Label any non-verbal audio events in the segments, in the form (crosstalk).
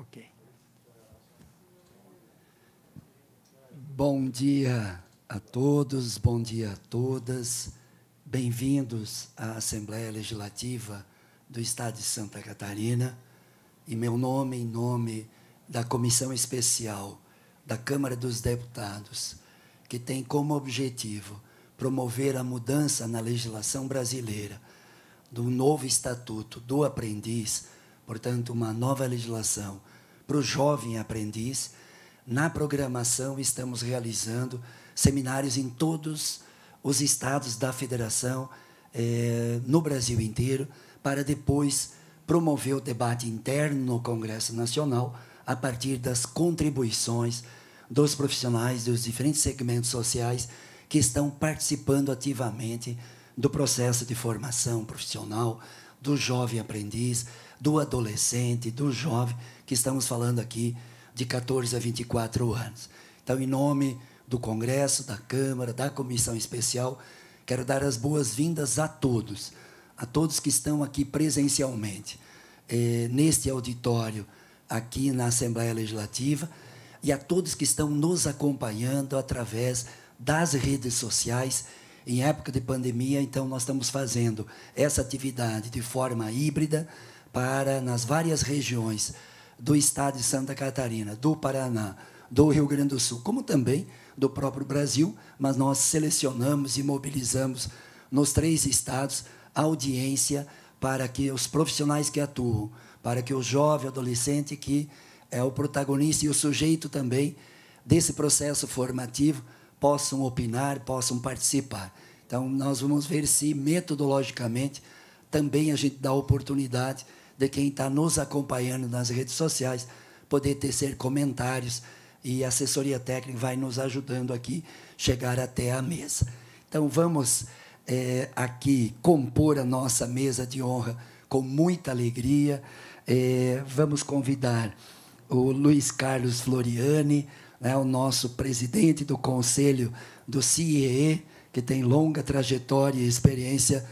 Ok. Bom dia a todos, bom dia a todas. Bem-vindos à Assembleia Legislativa do Estado de Santa Catarina. Em meu nome, em nome da Comissão Especial da Câmara dos Deputados, que tem como objetivo promover a mudança na legislação brasileira do novo Estatuto do Aprendiz portanto, uma nova legislação para o jovem aprendiz. Na programação, estamos realizando seminários em todos os estados da federação, eh, no Brasil inteiro, para depois promover o debate interno no Congresso Nacional a partir das contribuições dos profissionais dos diferentes segmentos sociais que estão participando ativamente do processo de formação profissional, do jovem aprendiz, do adolescente, do jovem, que estamos falando aqui de 14 a 24 anos. Então, em nome do Congresso, da Câmara, da Comissão Especial, quero dar as boas-vindas a todos, a todos que estão aqui presencialmente, eh, neste auditório, aqui na Assembleia Legislativa, e a todos que estão nos acompanhando através das redes sociais em época de pandemia, então, nós estamos fazendo essa atividade de forma híbrida para, nas várias regiões do estado de Santa Catarina, do Paraná, do Rio Grande do Sul, como também do próprio Brasil, mas nós selecionamos e mobilizamos nos três estados audiência para que os profissionais que atuam, para que o jovem adolescente que é o protagonista e o sujeito também desse processo formativo possam opinar, possam participar. Então, nós vamos ver se metodologicamente também a gente dá oportunidade de quem está nos acompanhando nas redes sociais poder tecer comentários e a assessoria técnica vai nos ajudando aqui chegar até a mesa. Então, vamos é, aqui compor a nossa mesa de honra com muita alegria. É, vamos convidar o Luiz Carlos Floriani, né, o nosso presidente do Conselho do CIEE, que tem longa trajetória e experiência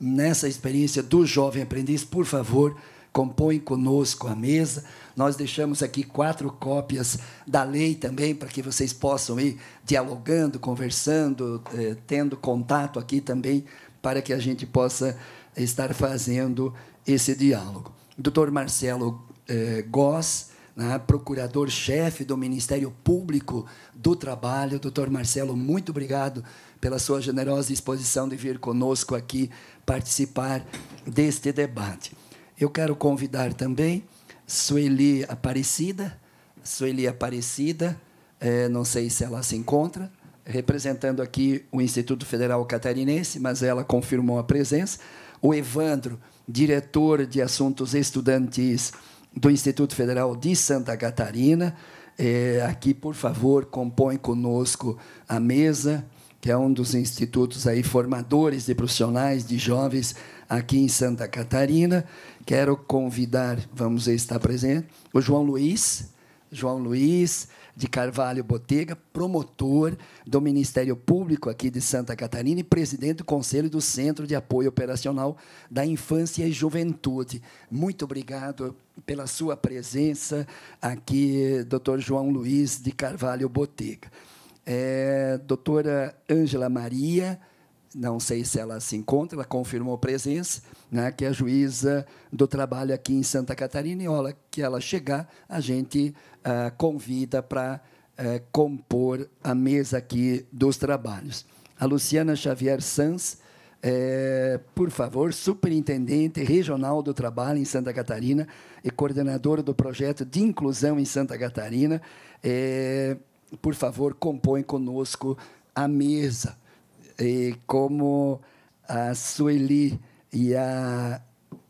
nessa experiência do jovem aprendiz, por favor, compõe conosco a mesa. Nós deixamos aqui quatro cópias da lei também, para que vocês possam ir dialogando, conversando, eh, tendo contato aqui também, para que a gente possa estar fazendo esse diálogo. doutor Marcelo eh, Goss, né, procurador-chefe do Ministério Público do Trabalho. Doutor Marcelo, muito obrigado pela sua generosa disposição de vir conosco aqui participar deste debate. Eu quero convidar também Sueli Aparecida, Sueli Aparecida, é, não sei se ela se encontra, representando aqui o Instituto Federal Catarinense, mas ela confirmou a presença. O Evandro, diretor de assuntos estudantis do Instituto Federal de Santa Catarina, é, aqui, por favor, compõe conosco a mesa que é um dos institutos aí formadores de profissionais, de jovens aqui em Santa Catarina. Quero convidar, vamos estar presente, o João Luiz, João Luiz de Carvalho Botega, promotor do Ministério Público aqui de Santa Catarina e presidente do Conselho do Centro de Apoio Operacional da Infância e Juventude. Muito obrigado pela sua presença aqui, doutor João Luiz de Carvalho Botega é, doutora Ângela Maria, não sei se ela se encontra, ela confirmou presença, né, que é a juíza do trabalho aqui em Santa Catarina, e olha, que ela chegar, a gente ah, convida para eh, compor a mesa aqui dos trabalhos. A Luciana Xavier Sanz, é, por favor, superintendente regional do trabalho em Santa Catarina e coordenadora do projeto de inclusão em Santa Catarina. É, por favor, compõe conosco a mesa. E como a Sueli e a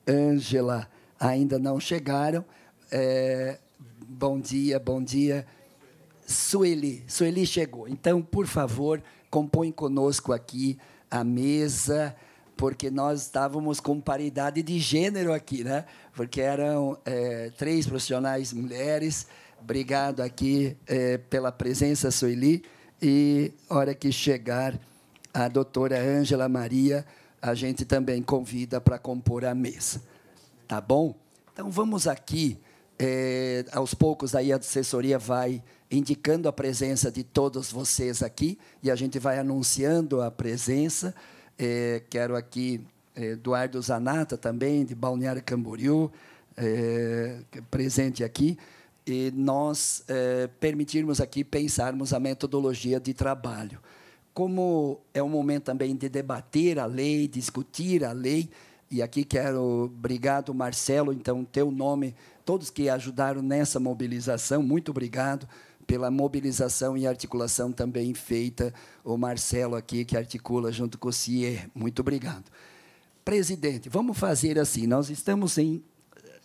Ângela ainda não chegaram, é, bom dia, bom dia. Sueli, Sueli chegou. Então, por favor, compõe conosco aqui a mesa, porque nós estávamos com paridade de gênero aqui, né? Porque eram é, três profissionais mulheres Obrigado aqui eh, pela presença, Sueli. E, hora que chegar a doutora Ângela Maria, a gente também convida para compor a mesa. Tá bom? Então, vamos aqui. Eh, aos poucos, aí a assessoria vai indicando a presença de todos vocês aqui e a gente vai anunciando a presença. Eh, quero aqui Eduardo Zanata também, de Balneário Camboriú, presente aqui e nós é, permitirmos aqui pensarmos a metodologia de trabalho. Como é um momento também de debater a lei, discutir a lei, e aqui quero, obrigado Marcelo, então teu nome, todos que ajudaram nessa mobilização, muito obrigado pela mobilização e articulação também feita, o Marcelo aqui que articula junto com o CIE, muito obrigado. Presidente, vamos fazer assim, nós estamos em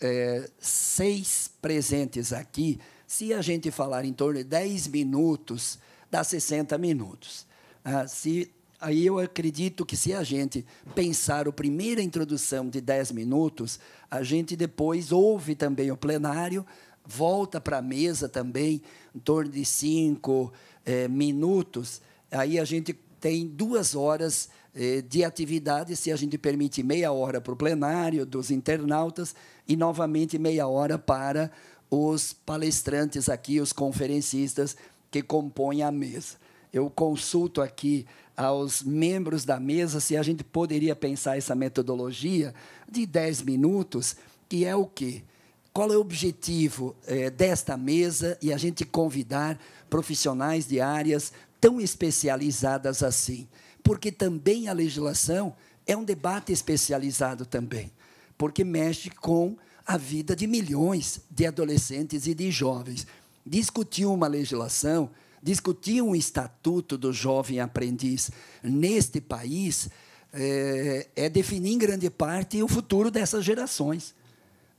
é, seis presentes aqui, se a gente falar em torno de 10 minutos, dá 60 minutos. Ah, se, aí eu acredito que se a gente pensar a primeira introdução de 10 minutos, a gente depois ouve também o plenário, volta para a mesa também, em torno de 5 é, minutos, aí a gente tem duas horas eh, de atividades se a gente permite meia hora para o plenário, dos internautas, e novamente meia hora para os palestrantes aqui, os conferencistas que compõem a mesa. Eu consulto aqui aos membros da mesa se a gente poderia pensar essa metodologia de 10 minutos, que é o quê? Qual é o objetivo eh, desta mesa e a gente convidar profissionais de áreas tão especializadas assim? porque também a legislação é um debate especializado também, porque mexe com a vida de milhões de adolescentes e de jovens. Discutir uma legislação, discutir um estatuto do jovem aprendiz neste país é, é definir em grande parte o futuro dessas gerações.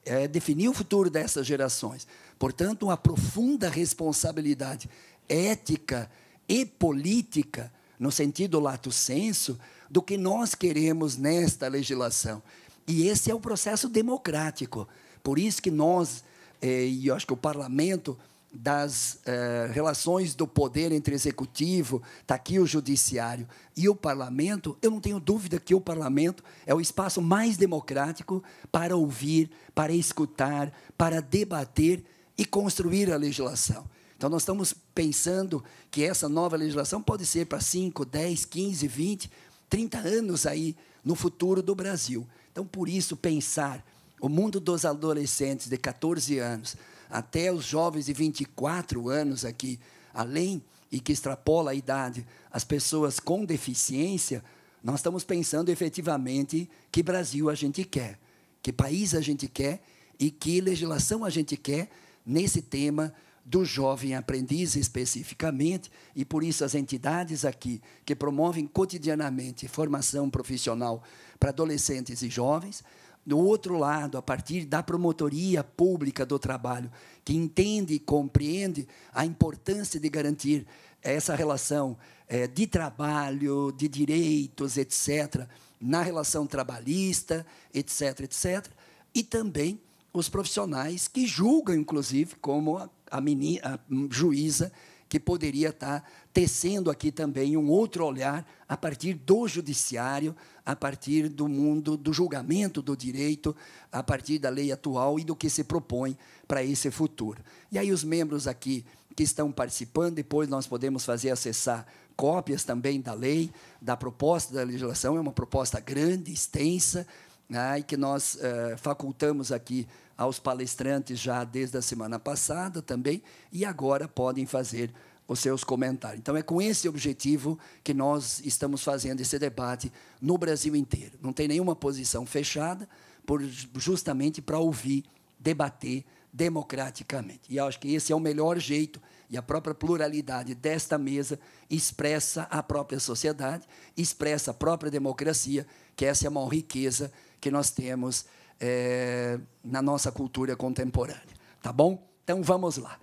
É definir o futuro dessas gerações. Portanto, uma profunda responsabilidade ética e política no sentido lato senso, do que nós queremos nesta legislação. E esse é o processo democrático. Por isso que nós, eh, e eu acho que o parlamento, das eh, relações do poder entre executivo, está aqui o judiciário e o parlamento, eu não tenho dúvida que o parlamento é o espaço mais democrático para ouvir, para escutar, para debater e construir a legislação. Então, nós estamos pensando que essa nova legislação pode ser para 5, 10, 15, 20, 30 anos aí no futuro do Brasil. Então, por isso, pensar o mundo dos adolescentes de 14 anos até os jovens de 24 anos aqui, além e que extrapola a idade, as pessoas com deficiência, nós estamos pensando efetivamente que Brasil a gente quer, que país a gente quer e que legislação a gente quer nesse tema do jovem aprendiz especificamente, e por isso as entidades aqui que promovem cotidianamente formação profissional para adolescentes e jovens, do outro lado, a partir da promotoria pública do trabalho, que entende e compreende a importância de garantir essa relação eh, de trabalho, de direitos, etc., na relação trabalhista, etc., etc., e também os profissionais que julgam, inclusive, como a, a juíza que poderia estar tá tecendo aqui também um outro olhar a partir do judiciário, a partir do mundo do julgamento do direito, a partir da lei atual e do que se propõe para esse futuro. E aí os membros aqui que estão participando, depois nós podemos fazer acessar cópias também da lei, da proposta da legislação, é uma proposta grande, extensa, né, e que nós eh, facultamos aqui aos palestrantes já desde a semana passada também, e agora podem fazer os seus comentários. Então, é com esse objetivo que nós estamos fazendo esse debate no Brasil inteiro. Não tem nenhuma posição fechada, por, justamente para ouvir, debater democraticamente. E acho que esse é o melhor jeito, e a própria pluralidade desta mesa expressa a própria sociedade, expressa a própria democracia, que essa é a maior riqueza que nós temos é, na nossa cultura contemporânea. Tá bom? Então vamos lá.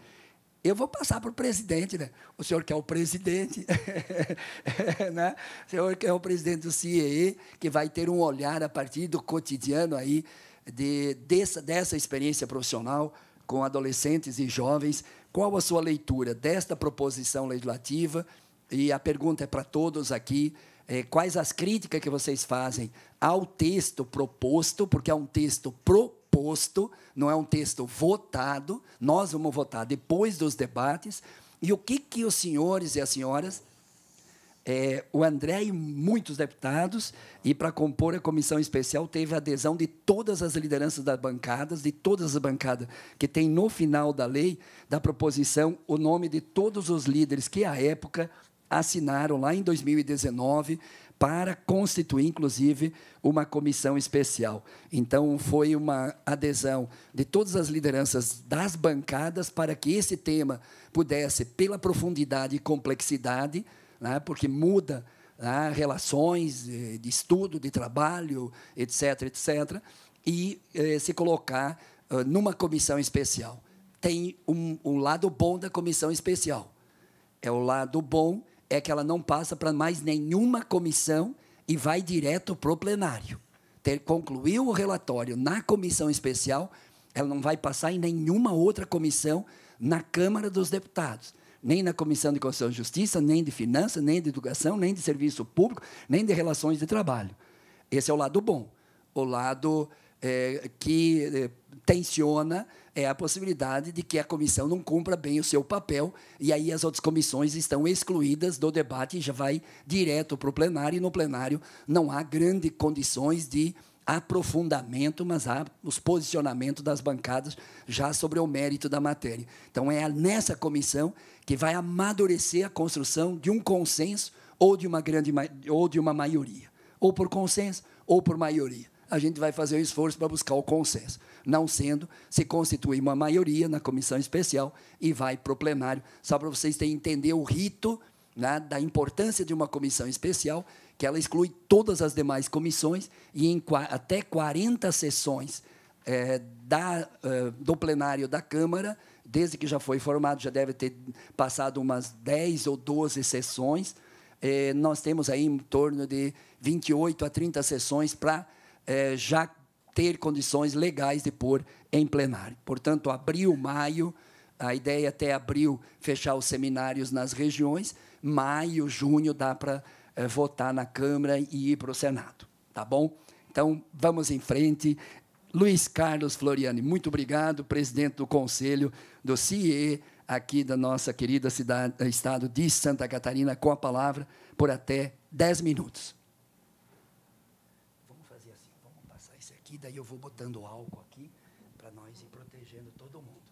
Eu vou passar para o presidente, né? O senhor que é o presidente, (laughs) né? O senhor que é o presidente do CIEE, que vai ter um olhar a partir do cotidiano aí de, dessa, dessa experiência profissional com adolescentes e jovens. Qual a sua leitura desta proposição legislativa? E a pergunta é para todos aqui é, quais as críticas que vocês fazem ao texto proposto, porque é um texto proposto, não é um texto votado. Nós vamos votar depois dos debates. E o que, que os senhores e as senhoras, é, o André e muitos deputados, e para compor a comissão especial, teve adesão de todas as lideranças das bancadas, de todas as bancadas, que tem no final da lei, da proposição, o nome de todos os líderes que, à época, assinaram lá em 2019 para constituir, inclusive, uma comissão especial. Então, foi uma adesão de todas as lideranças das bancadas para que esse tema pudesse, pela profundidade e complexidade, né, porque muda né, relações eh, de estudo, de trabalho, etc., etc., e eh, se colocar ah, numa comissão especial. Tem um, um lado bom da comissão especial. É o lado bom é que ela não passa para mais nenhuma comissão e vai direto para o plenário. Ter, concluiu o relatório na comissão especial, ela não vai passar em nenhuma outra comissão na Câmara dos Deputados, nem na Comissão de Constituição e Justiça, nem de Finanças, nem de Educação, nem de Serviço Público, nem de Relações de Trabalho. Esse é o lado bom. O lado é, que eh, tensiona é a possibilidade de que a comissão não cumpra bem o seu papel e aí as outras comissões estão excluídas do debate e já vai direto para o plenário e no plenário não há grandes condições de aprofundamento, mas há os posicionamentos das bancadas já sobre o mérito da matéria. Então é nessa comissão que vai amadurecer a construção de um consenso ou de uma grande ou de uma maioria, ou por consenso ou por maioria a gente vai fazer o esforço para buscar o consenso. Não sendo, se constitui uma maioria na comissão especial e vai para o plenário, só para vocês terem entender o rito né, da importância de uma comissão especial, que ela exclui todas as demais comissões e em até 40 sessões é, da, é, do plenário da Câmara, desde que já foi formado, já deve ter passado umas 10 ou 12 sessões, eh, nós temos aí em torno de 28 a 30 sessões para é, já ter condições legais de pôr em plenário. Portanto, abril, maio, a ideia é até abril fechar os seminários nas regiões, maio, junho dá para é, votar na Câmara e ir para o Senado. Tá bom? Então, vamos em frente. Luiz Carlos Floriani, muito obrigado, presidente do Conselho do CIE, aqui da nossa querida cidade, estado de Santa Catarina, com a palavra por até 10 minutos. aqui, daí eu vou botando álcool aqui para nós ir protegendo todo mundo.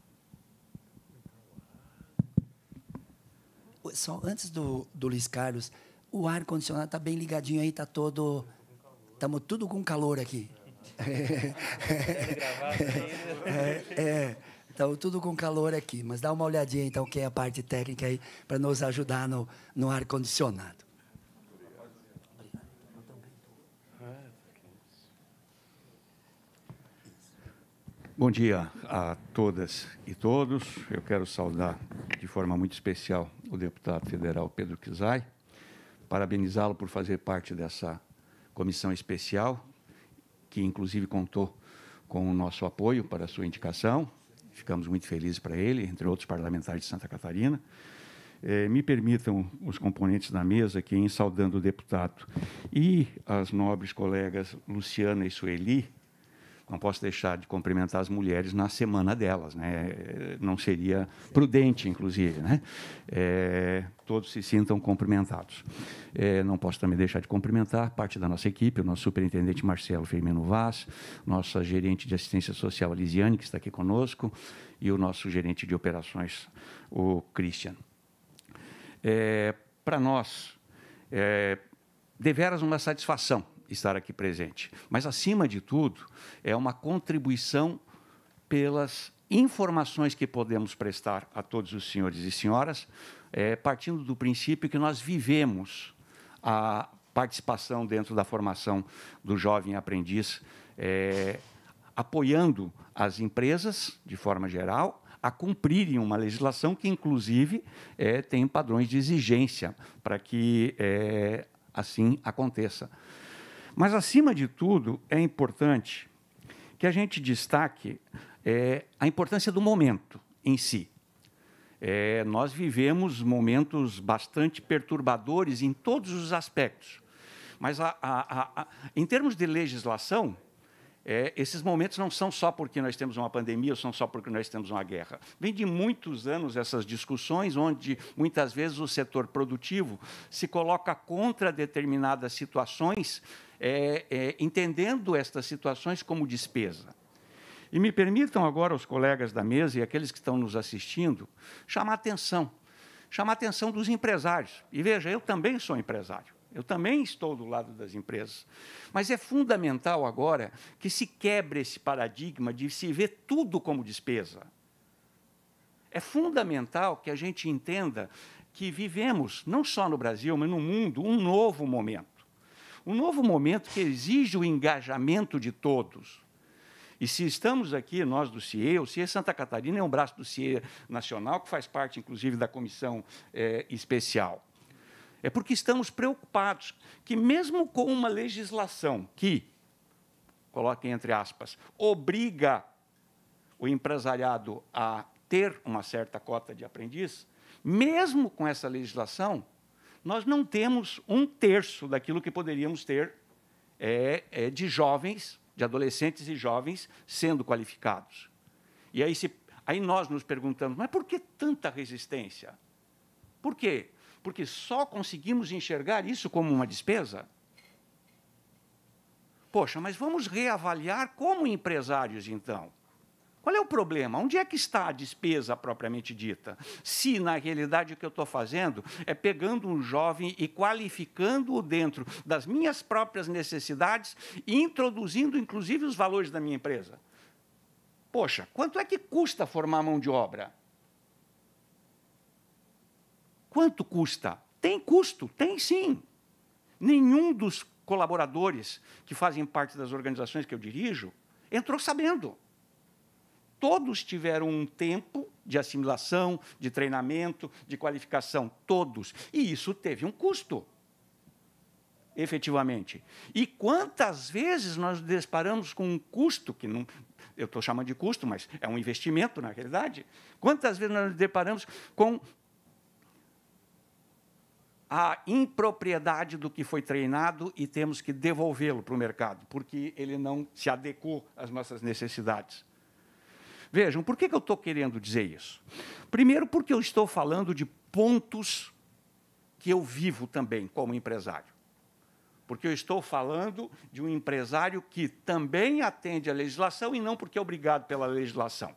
Só antes do, do Luiz Carlos, o ar condicionado está bem ligadinho aí, está todo. Estamos tudo com calor aqui. (laughs) é, é, então, tudo com calor aqui, mas dá uma olhadinha então quem é a parte técnica aí para nos ajudar no, no ar condicionado. Bom dia a todas e todos. Eu quero saudar de forma muito especial o deputado federal Pedro Kizai, parabenizá-lo por fazer parte dessa comissão especial, que inclusive contou com o nosso apoio para a sua indicação. Ficamos muito felizes para ele, entre outros parlamentares de Santa Catarina. É, me permitam os componentes da mesa aqui, em saudando o deputado e as nobres colegas Luciana e Sueli, não posso deixar de cumprimentar as mulheres na semana delas, né? É, não seria prudente, inclusive, né? É, todos se sintam cumprimentados. É, não posso também deixar de cumprimentar parte da nossa equipe, o nosso superintendente Marcelo Firmino Vaz, nossa gerente de assistência social Lisiane, que está aqui conosco, e o nosso gerente de operações, o Christian. É, Para nós, é deveras uma satisfação estar aqui presente. Mas, acima de tudo, é uma contribuição pelas informações que podemos prestar a todos os senhores e senhoras, é, partindo do princípio que nós vivemos a participação dentro da formação do jovem aprendiz, é, apoiando as empresas, de forma geral, a cumprirem uma legislação que, inclusive, é, tem padrões de exigência para que é, assim aconteça. Mas, acima de tudo, é importante que a gente destaque é, a importância do momento em si. É, nós vivemos momentos bastante perturbadores em todos os aspectos. Mas, a, a, a, em termos de legislação, é, esses momentos não são só porque nós temos uma pandemia, ou são só porque nós temos uma guerra. Vem de muitos anos essas discussões, onde muitas vezes o setor produtivo se coloca contra determinadas situações, é, é, entendendo estas situações como despesa. E me permitam agora, os colegas da mesa e aqueles que estão nos assistindo, chamar atenção. Chamar atenção dos empresários. E veja, eu também sou empresário. Eu também estou do lado das empresas. Mas é fundamental agora que se quebre esse paradigma de se ver tudo como despesa. É fundamental que a gente entenda que vivemos, não só no Brasil, mas no mundo, um novo momento. Um novo momento que exige o engajamento de todos. E se estamos aqui, nós do CIE, o CIE Santa Catarina é um braço do CIE Nacional, que faz parte, inclusive, da comissão é, especial. É porque estamos preocupados que, mesmo com uma legislação que, coloquem entre aspas, obriga o empresariado a ter uma certa cota de aprendiz, mesmo com essa legislação, nós não temos um terço daquilo que poderíamos ter é, é de jovens, de adolescentes e jovens sendo qualificados. E aí, se, aí nós nos perguntamos, mas por que tanta resistência? Por quê? porque só conseguimos enxergar isso como uma despesa. Poxa, mas vamos reavaliar como empresários, então. Qual é o problema? Onde é que está a despesa propriamente dita? Se, na realidade, o que eu estou fazendo é pegando um jovem e qualificando-o dentro das minhas próprias necessidades e introduzindo, inclusive, os valores da minha empresa. Poxa, quanto é que custa formar mão de obra? Quanto custa? Tem custo, tem sim. Nenhum dos colaboradores que fazem parte das organizações que eu dirijo entrou sabendo. Todos tiveram um tempo de assimilação, de treinamento, de qualificação, todos. E isso teve um custo, efetivamente. E quantas vezes nós deparamos com um custo, que não, eu estou chamando de custo, mas é um investimento, na realidade, quantas vezes nós nos deparamos com a impropriedade do que foi treinado e temos que devolvê-lo para o mercado, porque ele não se adequou às nossas necessidades. Vejam, por que, que eu estou querendo dizer isso? Primeiro, porque eu estou falando de pontos que eu vivo também como empresário. Porque eu estou falando de um empresário que também atende à legislação e não porque é obrigado pela legislação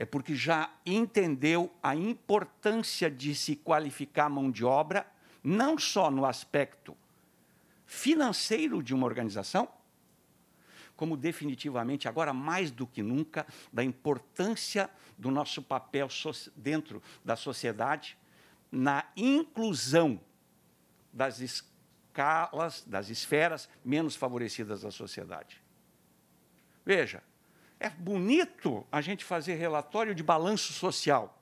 é porque já entendeu a importância de se qualificar mão de obra, não só no aspecto financeiro de uma organização, como definitivamente, agora mais do que nunca, da importância do nosso papel dentro da sociedade na inclusão das escalas, das esferas menos favorecidas da sociedade. Veja, é bonito a gente fazer relatório de balanço social.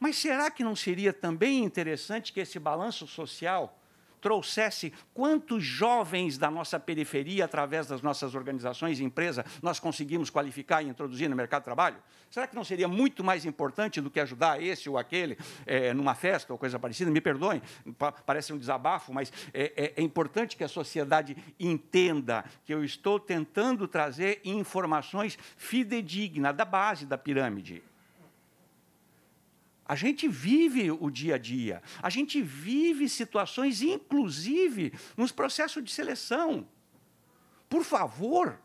Mas será que não seria também interessante que esse balanço social trouxesse quantos jovens da nossa periferia, através das nossas organizações e empresas, nós conseguimos qualificar e introduzir no mercado de trabalho? Será que não seria muito mais importante do que ajudar esse ou aquele é, numa festa ou coisa parecida? Me perdoem, parece um desabafo, mas é, é, é importante que a sociedade entenda que eu estou tentando trazer informações fidedignas da base da pirâmide. A gente vive o dia a dia, a gente vive situações, inclusive nos processos de seleção. Por favor,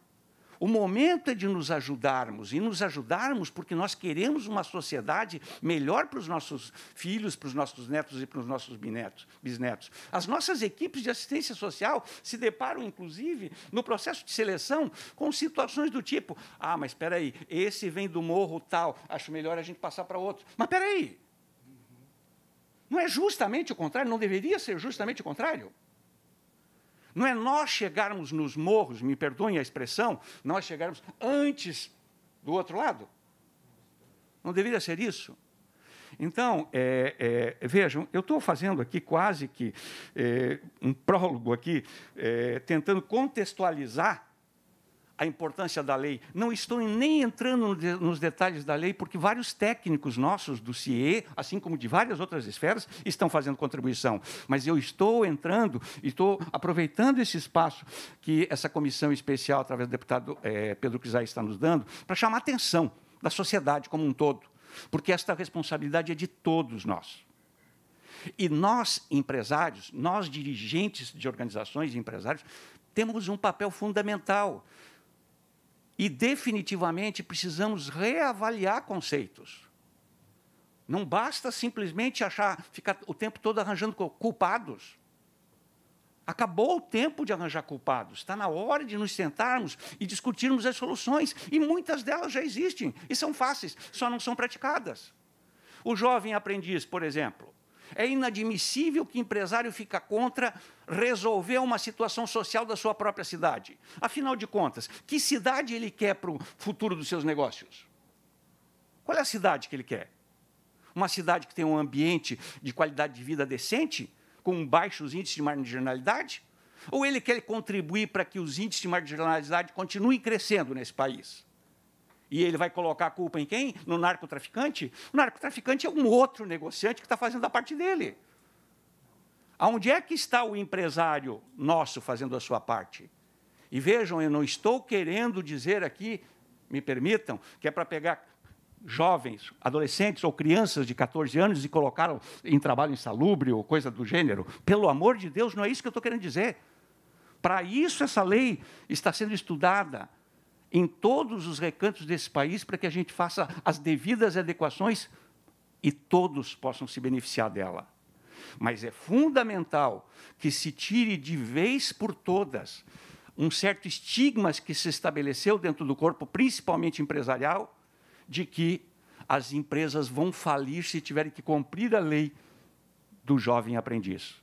o momento é de nos ajudarmos, e nos ajudarmos porque nós queremos uma sociedade melhor para os nossos filhos, para os nossos netos e para os nossos bisnetos. As nossas equipes de assistência social se deparam, inclusive, no processo de seleção, com situações do tipo: ah, mas espera aí, esse vem do morro tal, acho melhor a gente passar para outro. Mas espera aí! Não é justamente o contrário? Não deveria ser justamente o contrário? Não é nós chegarmos nos morros, me perdoem a expressão, nós chegarmos antes do outro lado. Não deveria ser isso? Então, é, é, vejam, eu estou fazendo aqui quase que é, um prólogo aqui, é, tentando contextualizar a importância da lei. Não estou nem entrando nos detalhes da lei, porque vários técnicos nossos do CIE, assim como de várias outras esferas, estão fazendo contribuição. Mas eu estou entrando e estou aproveitando esse espaço que essa comissão especial, através do deputado é, Pedro Crisai, está nos dando, para chamar a atenção da sociedade como um todo, porque esta responsabilidade é de todos nós. E nós, empresários, nós, dirigentes de organizações e empresários, temos um papel fundamental e, definitivamente, precisamos reavaliar conceitos. Não basta simplesmente achar, ficar o tempo todo arranjando culpados. Acabou o tempo de arranjar culpados. Está na hora de nos sentarmos e discutirmos as soluções. E muitas delas já existem e são fáceis, só não são praticadas. O jovem aprendiz, por exemplo. É inadmissível que empresário fica contra resolver uma situação social da sua própria cidade. Afinal de contas, que cidade ele quer para o futuro dos seus negócios? Qual é a cidade que ele quer? Uma cidade que tem um ambiente de qualidade de vida decente, com baixos índices de marginalidade? Ou ele quer contribuir para que os índices de marginalidade continuem crescendo nesse país? E ele vai colocar a culpa em quem? No narcotraficante? O narcotraficante é um outro negociante que está fazendo a parte dele. Aonde é que está o empresário nosso fazendo a sua parte? E vejam, eu não estou querendo dizer aqui, me permitam, que é para pegar jovens, adolescentes ou crianças de 14 anos e colocá-los em trabalho insalubre ou coisa do gênero. Pelo amor de Deus, não é isso que eu estou querendo dizer. Para isso, essa lei está sendo estudada em todos os recantos desse país para que a gente faça as devidas adequações e todos possam se beneficiar dela. Mas é fundamental que se tire de vez por todas um certo estigma que se estabeleceu dentro do corpo, principalmente empresarial, de que as empresas vão falir se tiverem que cumprir a lei do jovem aprendiz.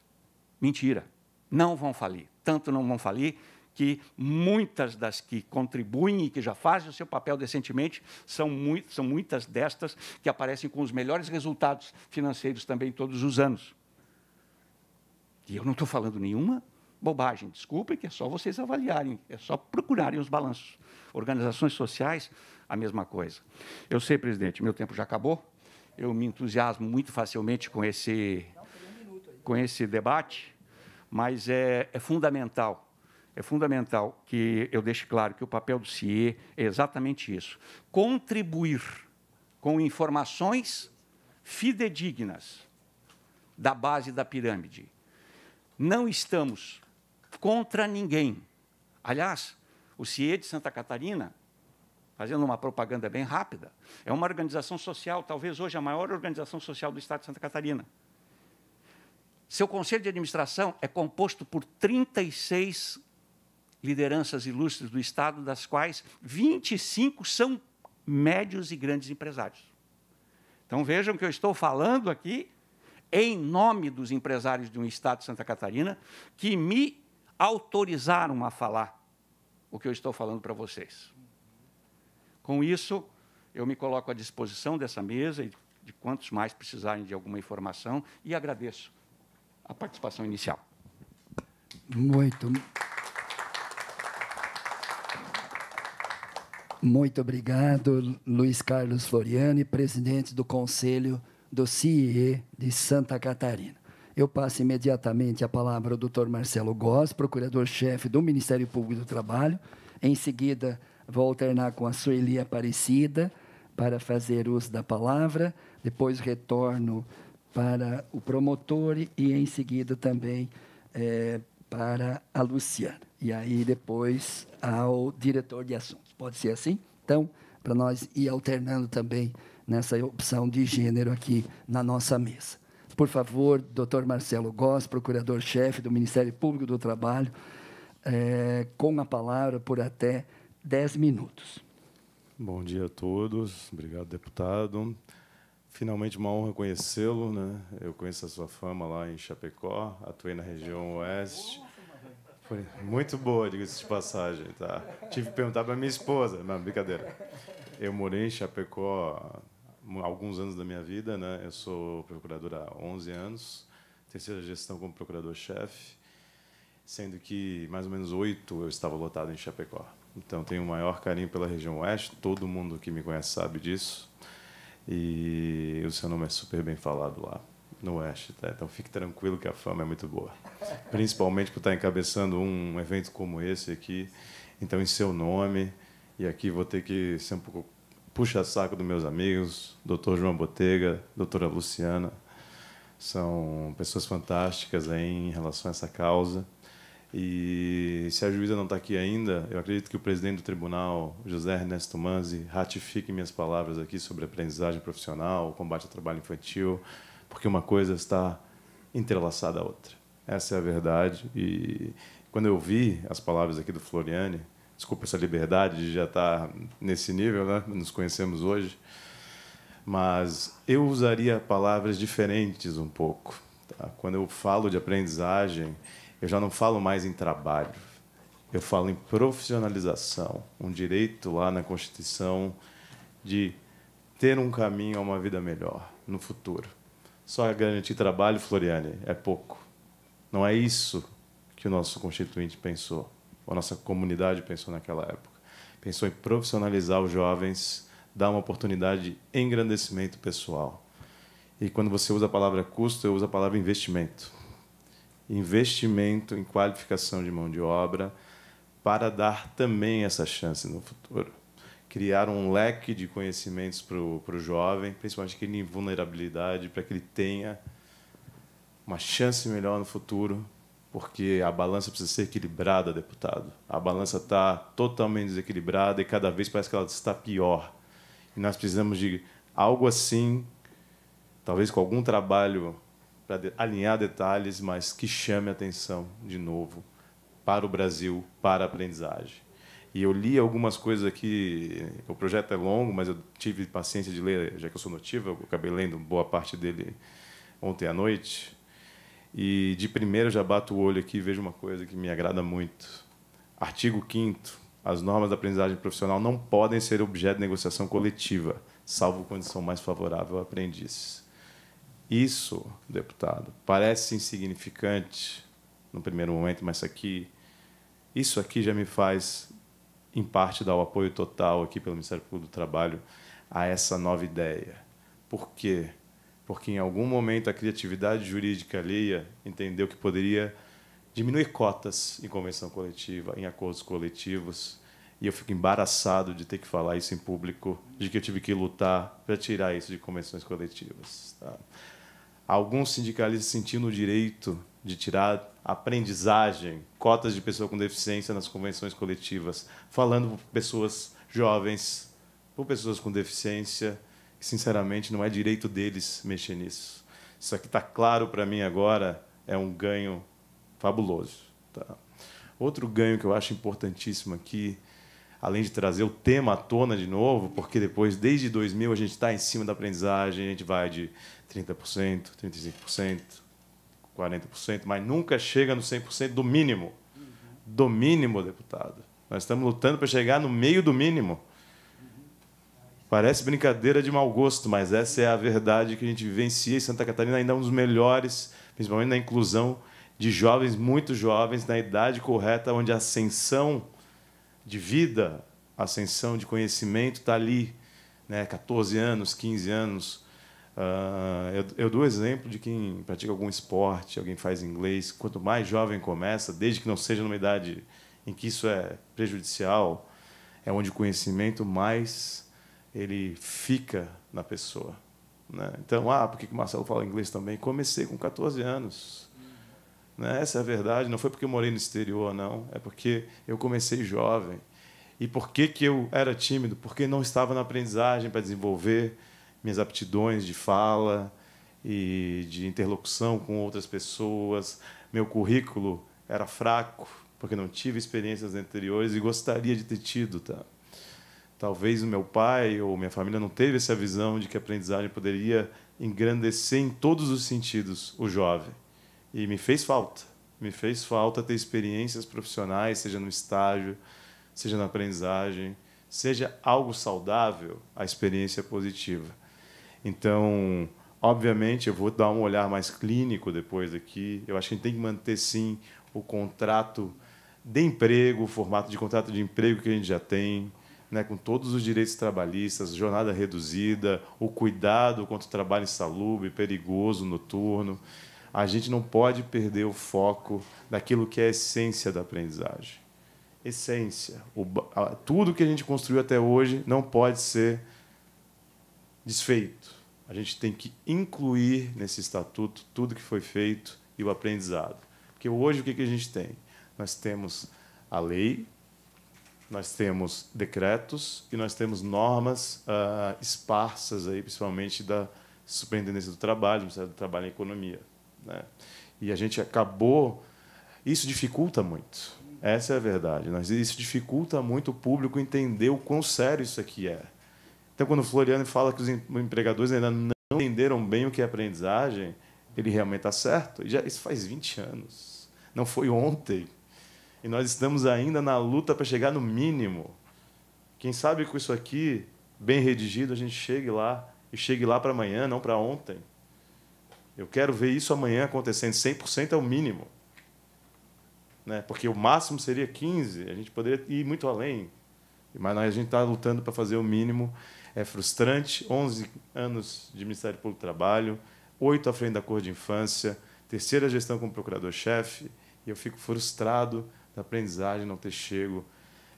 Mentira, não vão falir. Tanto não vão falir que muitas das que contribuem e que já fazem o seu papel decentemente são, muito, são muitas destas que aparecem com os melhores resultados financeiros também todos os anos. E eu não estou falando nenhuma bobagem, desculpem, que é só vocês avaliarem, é só procurarem os balanços. Organizações sociais, a mesma coisa. Eu sei, presidente, meu tempo já acabou, eu me entusiasmo muito facilmente com esse, com esse debate, mas é, é fundamental é fundamental que eu deixe claro que o papel do CIE é exatamente isso: contribuir com informações fidedignas da base da pirâmide. Não estamos contra ninguém. Aliás, o CIE de Santa Catarina, fazendo uma propaganda bem rápida, é uma organização social, talvez hoje a maior organização social do Estado de Santa Catarina. Seu conselho de administração é composto por 36 lideranças ilustres do Estado, das quais 25 são médios e grandes empresários. Então vejam que eu estou falando aqui em nome dos empresários de um Estado de Santa Catarina, que me autorizaram a falar o que eu estou falando para vocês. Com isso, eu me coloco à disposição dessa mesa e de quantos mais precisarem de alguma informação e agradeço a participação inicial. Muito. Muito obrigado, Luiz Carlos Floriani, presidente do Conselho do CIE de Santa Catarina. Eu passo imediatamente a palavra ao Dr. Marcelo Goss, procurador-chefe do Ministério Público do Trabalho. Em seguida, vou alternar com a Sueli Aparecida para fazer uso da palavra. Depois, retorno para o promotor e, em seguida, também é, para a Luciana. E aí, depois, ao diretor de assuntos. Pode ser assim? Então, para nós ir alternando também nessa opção de gênero aqui na nossa mesa. Por favor, Dr. Marcelo Goss, procurador-chefe do Ministério Público do Trabalho, é, com a palavra por até 10 minutos. Bom dia a todos. Obrigado, deputado. Finalmente, uma honra conhecê-lo. Né? Eu conheço a sua fama lá em Chapecó, atuei na região oeste. Foi muito boa, diga-se de passagem. Tá? Tive que perguntar para minha esposa. Não, brincadeira. Eu morei em Chapecó alguns anos da minha vida, né? Eu sou procurador há 11 anos, terceira gestão como procurador-chefe, sendo que mais ou menos oito eu estava lotado em Chapecó. Então tenho o maior carinho pela região oeste, todo mundo que me conhece sabe disso. E o seu nome é super bem falado lá no oeste, tá? Então fique tranquilo que a fama é muito boa. Principalmente por estar encabeçando um evento como esse aqui. Então em seu nome, e aqui vou ter que ser um pouco puxa-saco dos meus amigos, doutor João Botega, doutora Luciana, são pessoas fantásticas em relação a essa causa. E se a juíza não está aqui ainda, eu acredito que o presidente do tribunal, José Ernesto Manzi, ratifique minhas palavras aqui sobre aprendizagem profissional, combate ao trabalho infantil, porque uma coisa está entrelaçada à outra. Essa é a verdade. E quando eu vi as palavras aqui do Floriane, desculpa essa liberdade de já estar nesse nível, né? Nos conhecemos hoje. Mas eu usaria palavras diferentes um pouco. Tá? Quando eu falo de aprendizagem, eu já não falo mais em trabalho. Eu falo em profissionalização, um direito lá na Constituição de ter um caminho a uma vida melhor no futuro. Só garantir trabalho, Floriane, é pouco. Não é isso que o nosso constituinte pensou a nossa comunidade pensou naquela época. Pensou em profissionalizar os jovens, dar uma oportunidade de engrandecimento pessoal. E quando você usa a palavra custo, eu uso a palavra investimento. Investimento em qualificação de mão de obra para dar também essa chance no futuro. Criar um leque de conhecimentos para o jovem, principalmente aquele em vulnerabilidade, para que ele tenha uma chance melhor no futuro porque a balança precisa ser equilibrada, deputado. A balança está totalmente desequilibrada e cada vez parece que ela está pior. E nós precisamos de algo assim, talvez com algum trabalho para alinhar detalhes, mas que chame a atenção de novo para o Brasil, para a aprendizagem. E eu li algumas coisas aqui. O projeto é longo, mas eu tive paciência de ler, já que eu sou notível, eu acabei lendo boa parte dele ontem à noite. E de primeira já bato o olho aqui e vejo uma coisa que me agrada muito. Artigo 5 as normas da aprendizagem profissional não podem ser objeto de negociação coletiva, salvo condição mais favorável ao aprendiz. Isso, deputado, parece insignificante no primeiro momento, mas aqui, isso aqui já me faz, em parte, dar o apoio total aqui pelo Ministério Público do Trabalho a essa nova ideia. Por quê? porque em algum momento a criatividade jurídica alheia entendeu que poderia diminuir cotas em convenção coletiva, em acordos coletivos, e eu fico embaraçado de ter que falar isso em público, de que eu tive que lutar para tirar isso de convenções coletivas. Tá? Alguns sindicalistas sentindo o direito de tirar aprendizagem, cotas de pessoa com deficiência nas convenções coletivas, falando para pessoas jovens, para pessoas com deficiência, sinceramente, não é direito deles mexer nisso. Isso aqui está claro para mim agora, é um ganho fabuloso. Tá? Outro ganho que eu acho importantíssimo aqui, além de trazer o tema à tona de novo, porque depois, desde 2000, a gente está em cima da aprendizagem, a gente vai de 30%, 35%, 40%, mas nunca chega no 100% do mínimo. Do mínimo, deputado. Nós estamos lutando para chegar no meio do mínimo. Parece brincadeira de mau gosto, mas essa é a verdade que a gente vivencia. E Santa Catarina ainda é um dos melhores, principalmente na inclusão de jovens, muito jovens, na idade correta, onde a ascensão de vida, a ascensão de conhecimento está ali, né? 14 anos, 15 anos. Uh, eu, eu dou exemplo de quem pratica algum esporte, alguém faz inglês. Quanto mais jovem começa, desde que não seja numa idade em que isso é prejudicial, é onde o conhecimento mais ele fica na pessoa. Né? Então, ah, por que o Marcelo fala inglês também? Comecei com 14 anos. Né? Essa é a verdade. Não foi porque eu morei no exterior, não. É porque eu comecei jovem. E por que, que eu era tímido? Porque não estava na aprendizagem para desenvolver minhas aptidões de fala e de interlocução com outras pessoas. Meu currículo era fraco, porque não tive experiências anteriores e gostaria de ter tido. Tá? talvez o meu pai ou minha família não teve essa visão de que a aprendizagem poderia engrandecer em todos os sentidos o jovem. E me fez falta. Me fez falta ter experiências profissionais, seja no estágio, seja na aprendizagem, seja algo saudável, a experiência positiva. Então, obviamente, eu vou dar um olhar mais clínico depois aqui. Eu acho que a gente tem que manter, sim, o contrato de emprego, o formato de contrato de emprego que a gente já tem, né, com todos os direitos trabalhistas, jornada reduzida, o cuidado contra o trabalho insalubre, perigoso, noturno. A gente não pode perder o foco daquilo que é a essência da aprendizagem. Essência. O, a, tudo que a gente construiu até hoje não pode ser desfeito. A gente tem que incluir nesse estatuto tudo que foi feito e o aprendizado. Porque hoje o que, que a gente tem? Nós temos a lei, nós temos decretos e nós temos normas uh, esparsas, aí, principalmente da Superintendência do Trabalho, do Ministério do Trabalho e Economia. Né? E a gente acabou. Isso dificulta muito. Essa é a verdade. Nós, isso dificulta muito o público entender o quão sério isso aqui é. Então, quando o Floriano fala que os empregadores ainda não entenderam bem o que é aprendizagem, ele realmente está certo. E já, isso faz 20 anos. Não foi ontem e nós estamos ainda na luta para chegar no mínimo. Quem sabe com isso aqui, bem redigido, a gente chegue lá e chegue lá para amanhã, não para ontem. Eu quero ver isso amanhã acontecendo. 100% é o mínimo. Né? Porque o máximo seria 15, a gente poderia ir muito além. Mas a gente está lutando para fazer o mínimo. É frustrante. 11 anos de Ministério Público do Trabalho, 8 à frente da Cor de Infância, terceira gestão como procurador-chefe. E eu fico frustrado da aprendizagem não ter chego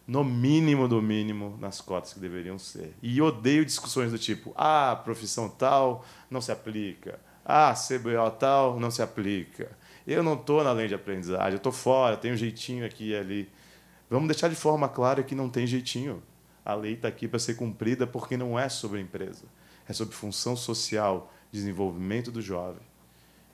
no mínimo do mínimo nas cotas que deveriam ser. E odeio discussões do tipo: ah, profissão tal não se aplica, ah, CBO tal não se aplica. Eu não estou na lei de aprendizagem, eu estou fora, tem um jeitinho aqui e ali. Vamos deixar de forma clara que não tem jeitinho. A lei está aqui para ser cumprida porque não é sobre empresa, é sobre função social, desenvolvimento do jovem.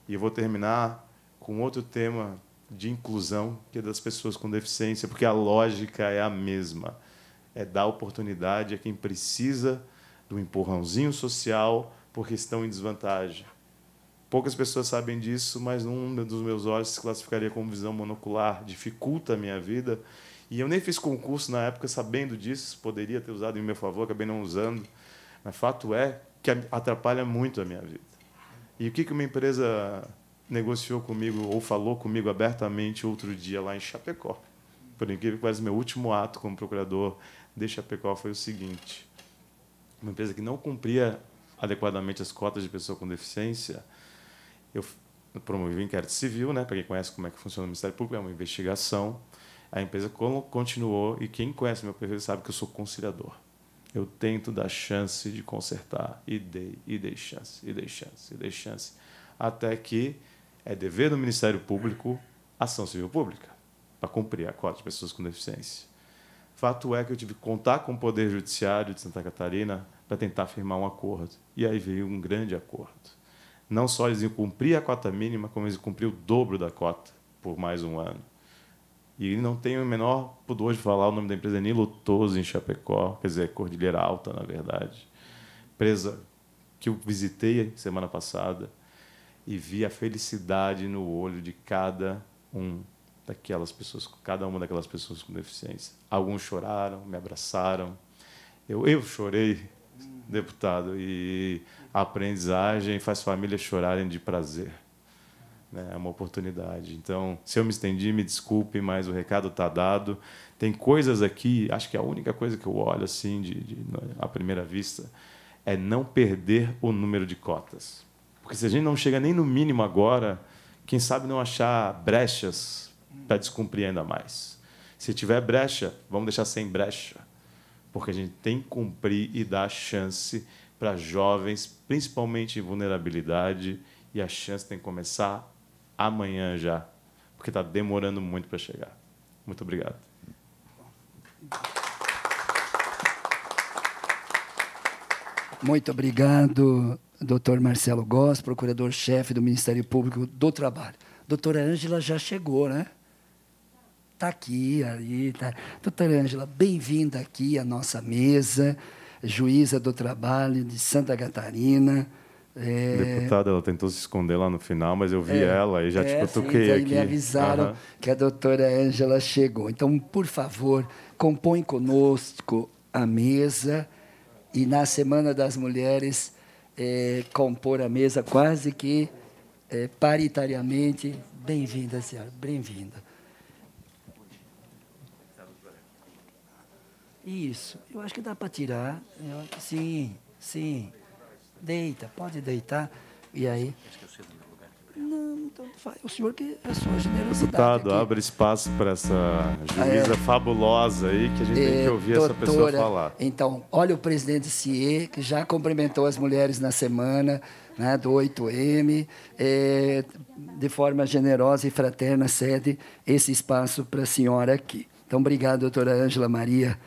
E eu vou terminar com outro tema de inclusão que é das pessoas com deficiência, porque a lógica é a mesma. É dar oportunidade a quem precisa do empurrãozinho social porque estão em desvantagem. Poucas pessoas sabem disso, mas um dos meus olhos se classificaria como visão monocular, dificulta a minha vida. E eu nem fiz concurso na época sabendo disso, poderia ter usado em meu favor, acabei não usando. Mas fato é que atrapalha muito a minha vida. E o que uma empresa negociou comigo ou falou comigo abertamente outro dia lá em Chapecó. Por incrível que pareça, meu último ato como procurador de Chapecó foi o seguinte: uma empresa que não cumpria adequadamente as cotas de pessoa com deficiência, eu promovi o um inquérito civil, né? Para quem conhece como é que funciona o Ministério Público, é uma investigação. A empresa continuou e quem conhece meu perfil sabe que eu sou conciliador. Eu tento dar chance de consertar e dei, e dei chance, e dei chance, e dei chance, até que é dever do Ministério Público ação civil pública para cumprir a cota de pessoas com deficiência. Fato é que eu tive que contar com o Poder Judiciário de Santa Catarina para tentar firmar um acordo. E aí veio um grande acordo. Não só eles iam cumprir a cota mínima, como eles cumpriram o dobro da cota por mais um ano. E não tenho o menor pudor de falar o nome da empresa, nem Lutoso, em Chapecó, quer dizer, Cordilheira Alta, na verdade. Empresa que eu visitei semana passada, e vi a felicidade no olho de cada um daquelas pessoas, cada uma daquelas pessoas com deficiência. Alguns choraram, me abraçaram. Eu, eu chorei, deputado, e a aprendizagem faz famílias chorarem de prazer. Né? É uma oportunidade. Então, se eu me estendi, me desculpe, mas o recado está dado. Tem coisas aqui, acho que a única coisa que eu olho assim, de, de, à primeira vista, é não perder o número de cotas. Porque se a gente não chega nem no mínimo agora, quem sabe não achar brechas para descumprir ainda mais. Se tiver brecha, vamos deixar sem brecha, porque a gente tem que cumprir e dar chance para jovens, principalmente em vulnerabilidade, e a chance tem que começar amanhã já, porque está demorando muito para chegar. Muito obrigado. Muito obrigado, doutor Marcelo Goss, procurador-chefe do Ministério Público do Trabalho. Doutora Ângela já chegou, né? Está aqui, aí. Tá. Doutora Ângela, bem-vinda aqui à nossa mesa, juíza do trabalho de Santa Catarina. É... Deputada, ela tentou se esconder lá no final, mas eu vi é, ela e já é, te cutuquei sim, aqui. me avisaram uhum. que a doutora Ângela chegou. Então, por favor, compõe conosco a mesa e na Semana das Mulheres é, compor a mesa quase que é, paritariamente. Bem-vinda, senhora, bem-vinda. Isso, eu acho que dá para tirar. Sim, sim. Deita, pode deitar. E aí? Não, O senhor que é a sua generosidade. Deputado, aqui. abre espaço para essa é. juíza é, fabulosa aí que a gente é, tem que ouvir doutora, essa pessoa falar. Então, olha o presidente CIE, que já cumprimentou as mulheres na semana. Né, do 8M, é, de forma generosa e fraterna, cede esse espaço para a senhora aqui. Então, obrigado, doutora Ângela Maria,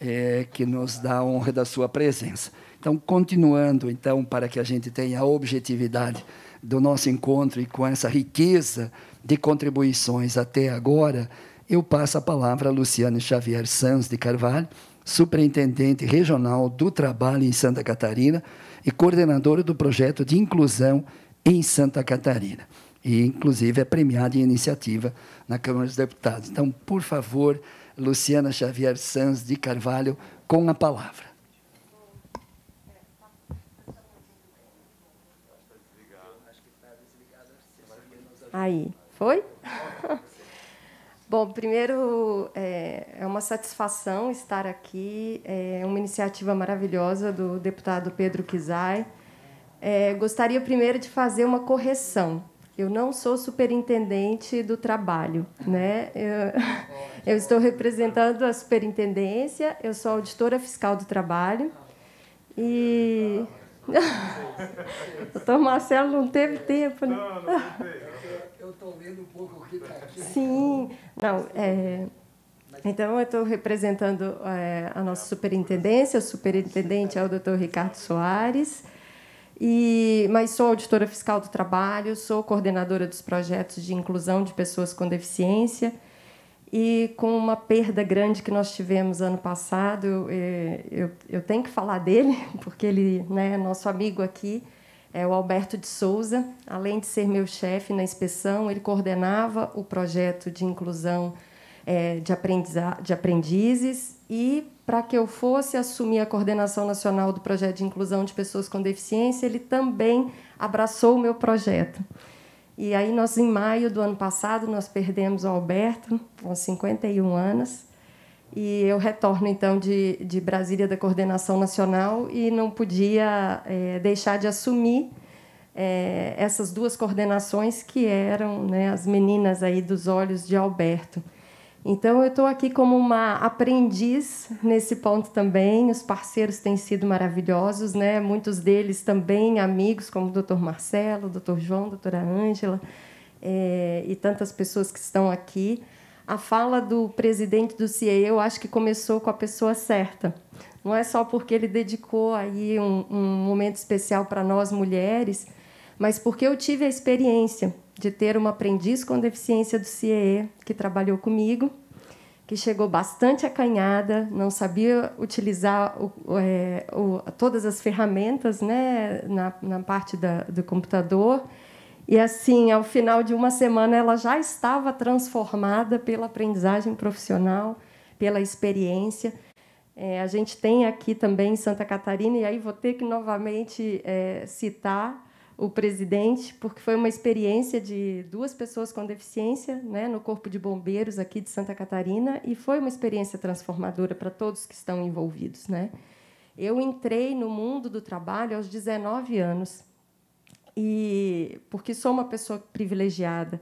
é, que nos dá a honra da sua presença. Então, continuando, então, para que a gente tenha a objetividade do nosso encontro e com essa riqueza de contribuições até agora, eu passo a palavra a Luciana Xavier Sanz de Carvalho, superintendente regional do trabalho em Santa Catarina e coordenadora do projeto de inclusão em Santa Catarina. E, inclusive, é premiada em iniciativa na Câmara dos Deputados. Então, por favor, Luciana Xavier Sanz de Carvalho, com a palavra. Aí, foi? (laughs) Bom, primeiro é, é, uma satisfação estar aqui. É uma iniciativa maravilhosa do deputado Pedro Kizai. É, gostaria primeiro de fazer uma correção. Eu não sou superintendente do trabalho, né? Eu, (laughs) eu estou representando a superintendência. Eu sou auditora fiscal do trabalho e o (laughs) Dr. Marcelo não teve tempo, né? Não, não teve estou lendo um pouco o que está aqui. (laughs) Sim, não, é, então, eu estou representando é, a nossa superintendência. O superintendente é o doutor Ricardo Soares. E, mas sou auditora fiscal do trabalho, sou coordenadora dos projetos de inclusão de pessoas com deficiência. E com uma perda grande que nós tivemos ano passado, é, eu, eu tenho que falar dele, (laughs) porque ele né, é nosso amigo aqui é, o Alberto de Souza, além de ser meu chefe na inspeção, ele coordenava o projeto de inclusão é, de, de aprendizes e, para que eu fosse assumir a coordenação nacional do projeto de inclusão de pessoas com deficiência, ele também abraçou o meu projeto. E aí, nós, em maio do ano passado, nós perdemos o Alberto, com 51 anos, e eu retorno, então, de, de Brasília, da coordenação nacional, e não podia é, deixar de assumir é, essas duas coordenações que eram né, as meninas aí dos olhos de Alberto. Então, eu estou aqui como uma aprendiz nesse ponto também. Os parceiros têm sido maravilhosos, né? Muitos deles também amigos, como o Dr. Marcelo, o Dr. João, a doutora Ângela é, e tantas pessoas que estão aqui a fala do presidente do CIE, eu acho que começou com a pessoa certa. Não é só porque ele dedicou aí um, um momento especial para nós mulheres, mas porque eu tive a experiência de ter uma aprendiz com deficiência do CIE que trabalhou comigo, que chegou bastante acanhada, não sabia utilizar o, é, o, todas as ferramentas né, na, na parte da, do computador e assim, ao final de uma semana, ela já estava transformada pela aprendizagem profissional, pela experiência. É, a gente tem aqui também em Santa Catarina, e aí vou ter que novamente é, citar o presidente, porque foi uma experiência de duas pessoas com deficiência né, no Corpo de Bombeiros aqui de Santa Catarina, e foi uma experiência transformadora para todos que estão envolvidos. Né? Eu entrei no mundo do trabalho aos 19 anos e porque sou uma pessoa privilegiada.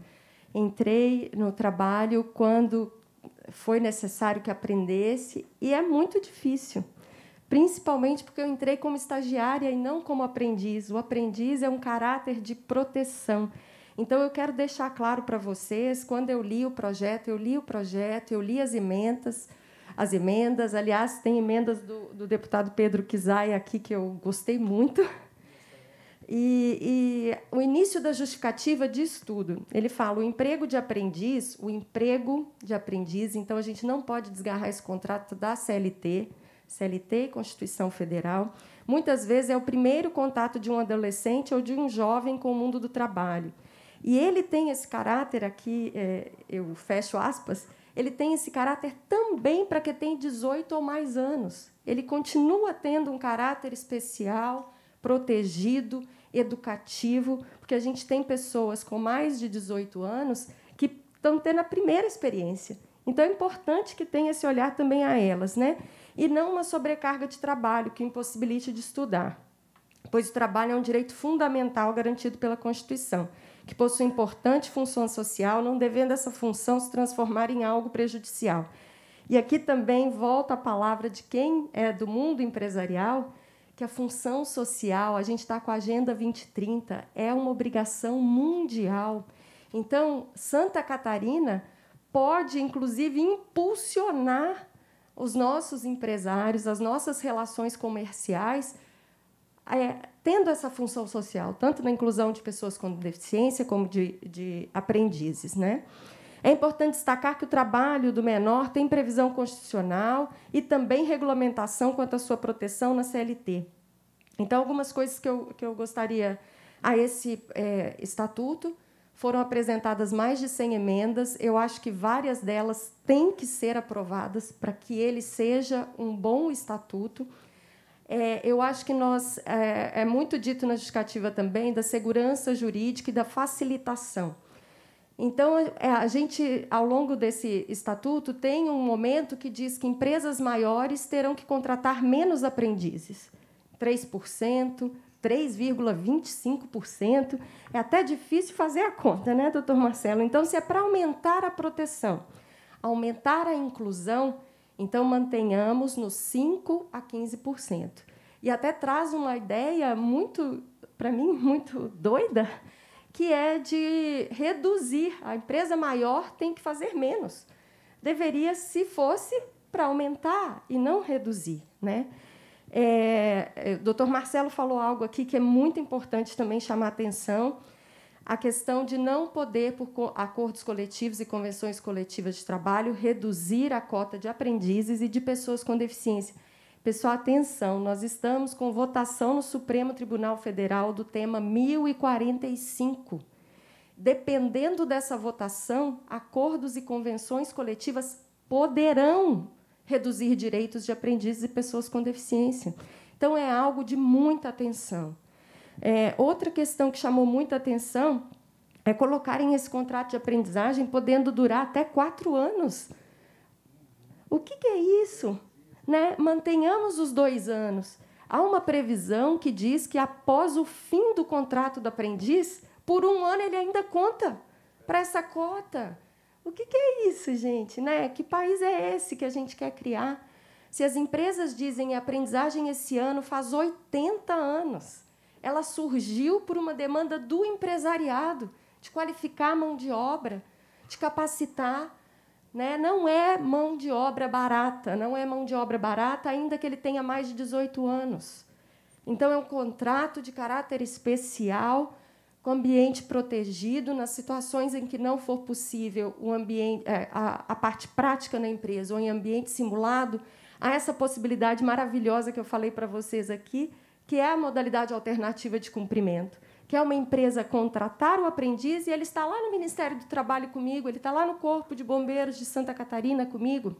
Entrei no trabalho quando foi necessário que aprendesse e é muito difícil, principalmente porque eu entrei como estagiária e não como aprendiz. O aprendiz é um caráter de proteção. Então eu quero deixar claro para vocês, quando eu li o projeto, eu li o projeto, eu li as emendas, as emendas, aliás, tem emendas do, do deputado Pedro Kizai aqui que eu gostei muito e, e, o início da justificativa diz tudo. Ele fala: o emprego de aprendiz, o emprego de aprendiz, então a gente não pode desgarrar esse contrato da CLT, CLT Constituição Federal. Muitas vezes é o primeiro contato de um adolescente ou de um jovem com o mundo do trabalho. E ele tem esse caráter aqui, é, eu fecho aspas, ele tem esse caráter também para quem tem 18 ou mais anos. Ele continua tendo um caráter especial, protegido educativo, porque a gente tem pessoas com mais de 18 anos que estão tendo a primeira experiência. Então é importante que tenha esse olhar também a elas, né? E não uma sobrecarga de trabalho que impossibilite de estudar, pois o trabalho é um direito fundamental garantido pela Constituição, que possui importante função social, não devendo essa função se transformar em algo prejudicial. E aqui também volta a palavra de quem é do mundo empresarial que a função social, a gente está com a Agenda 2030, é uma obrigação mundial. Então, Santa Catarina pode, inclusive, impulsionar os nossos empresários, as nossas relações comerciais, é, tendo essa função social, tanto na inclusão de pessoas com deficiência como de, de aprendizes. Né? É importante destacar que o trabalho do menor tem previsão constitucional e também regulamentação quanto à sua proteção na CLT. Então, algumas coisas que eu, que eu gostaria a esse é, estatuto. Foram apresentadas mais de 100 emendas. Eu acho que várias delas têm que ser aprovadas para que ele seja um bom estatuto. É, eu acho que nós é, é muito dito na justificativa também da segurança jurídica e da facilitação. Então, é, a gente, ao longo desse estatuto, tem um momento que diz que empresas maiores terão que contratar menos aprendizes 3%. 3,25%. É até difícil fazer a conta, né, doutor Marcelo? Então, se é para aumentar a proteção, aumentar a inclusão, então mantenhamos nos 5% a 15%. E até traz uma ideia muito, para mim, muito doida, que é de reduzir. A empresa maior tem que fazer menos. Deveria, se fosse, para aumentar e não reduzir. Né? É, o é, doutor Marcelo falou algo aqui que é muito importante também chamar a atenção, a questão de não poder, por acordos coletivos e convenções coletivas de trabalho, reduzir a cota de aprendizes e de pessoas com deficiência. Pessoal, atenção, nós estamos com votação no Supremo Tribunal Federal do tema 1045. Dependendo dessa votação, acordos e convenções coletivas poderão reduzir direitos de aprendizes e pessoas com deficiência. Então, é algo de muita atenção. É, outra questão que chamou muita atenção é colocarem esse contrato de aprendizagem podendo durar até quatro anos. O que, que é isso? né, mantenhamos os dois anos. Há uma previsão que diz que após o fim do contrato do aprendiz, por um ano ele ainda conta para essa cota. O que, que, é isso, gente? Né? Que país é esse que a gente quer criar? Se as empresas dizem aprendizagem esse ano faz 80 anos, ela surgiu por uma demanda do empresariado de qualificar a mão de obra, de capacitar, né? Não é mão de obra barata, não é mão de obra barata, ainda que ele tenha mais de 18 anos. Então, é um contrato de caráter especial, com ambiente protegido, nas situações em que não for possível o ambiente, é, a, a parte prática na empresa ou em ambiente simulado, há essa possibilidade maravilhosa que eu falei para vocês aqui, que é a modalidade alternativa de cumprimento que é uma empresa contratar o aprendiz e ele está lá no Ministério do Trabalho comigo, ele está lá no Corpo de Bombeiros de Santa Catarina comigo.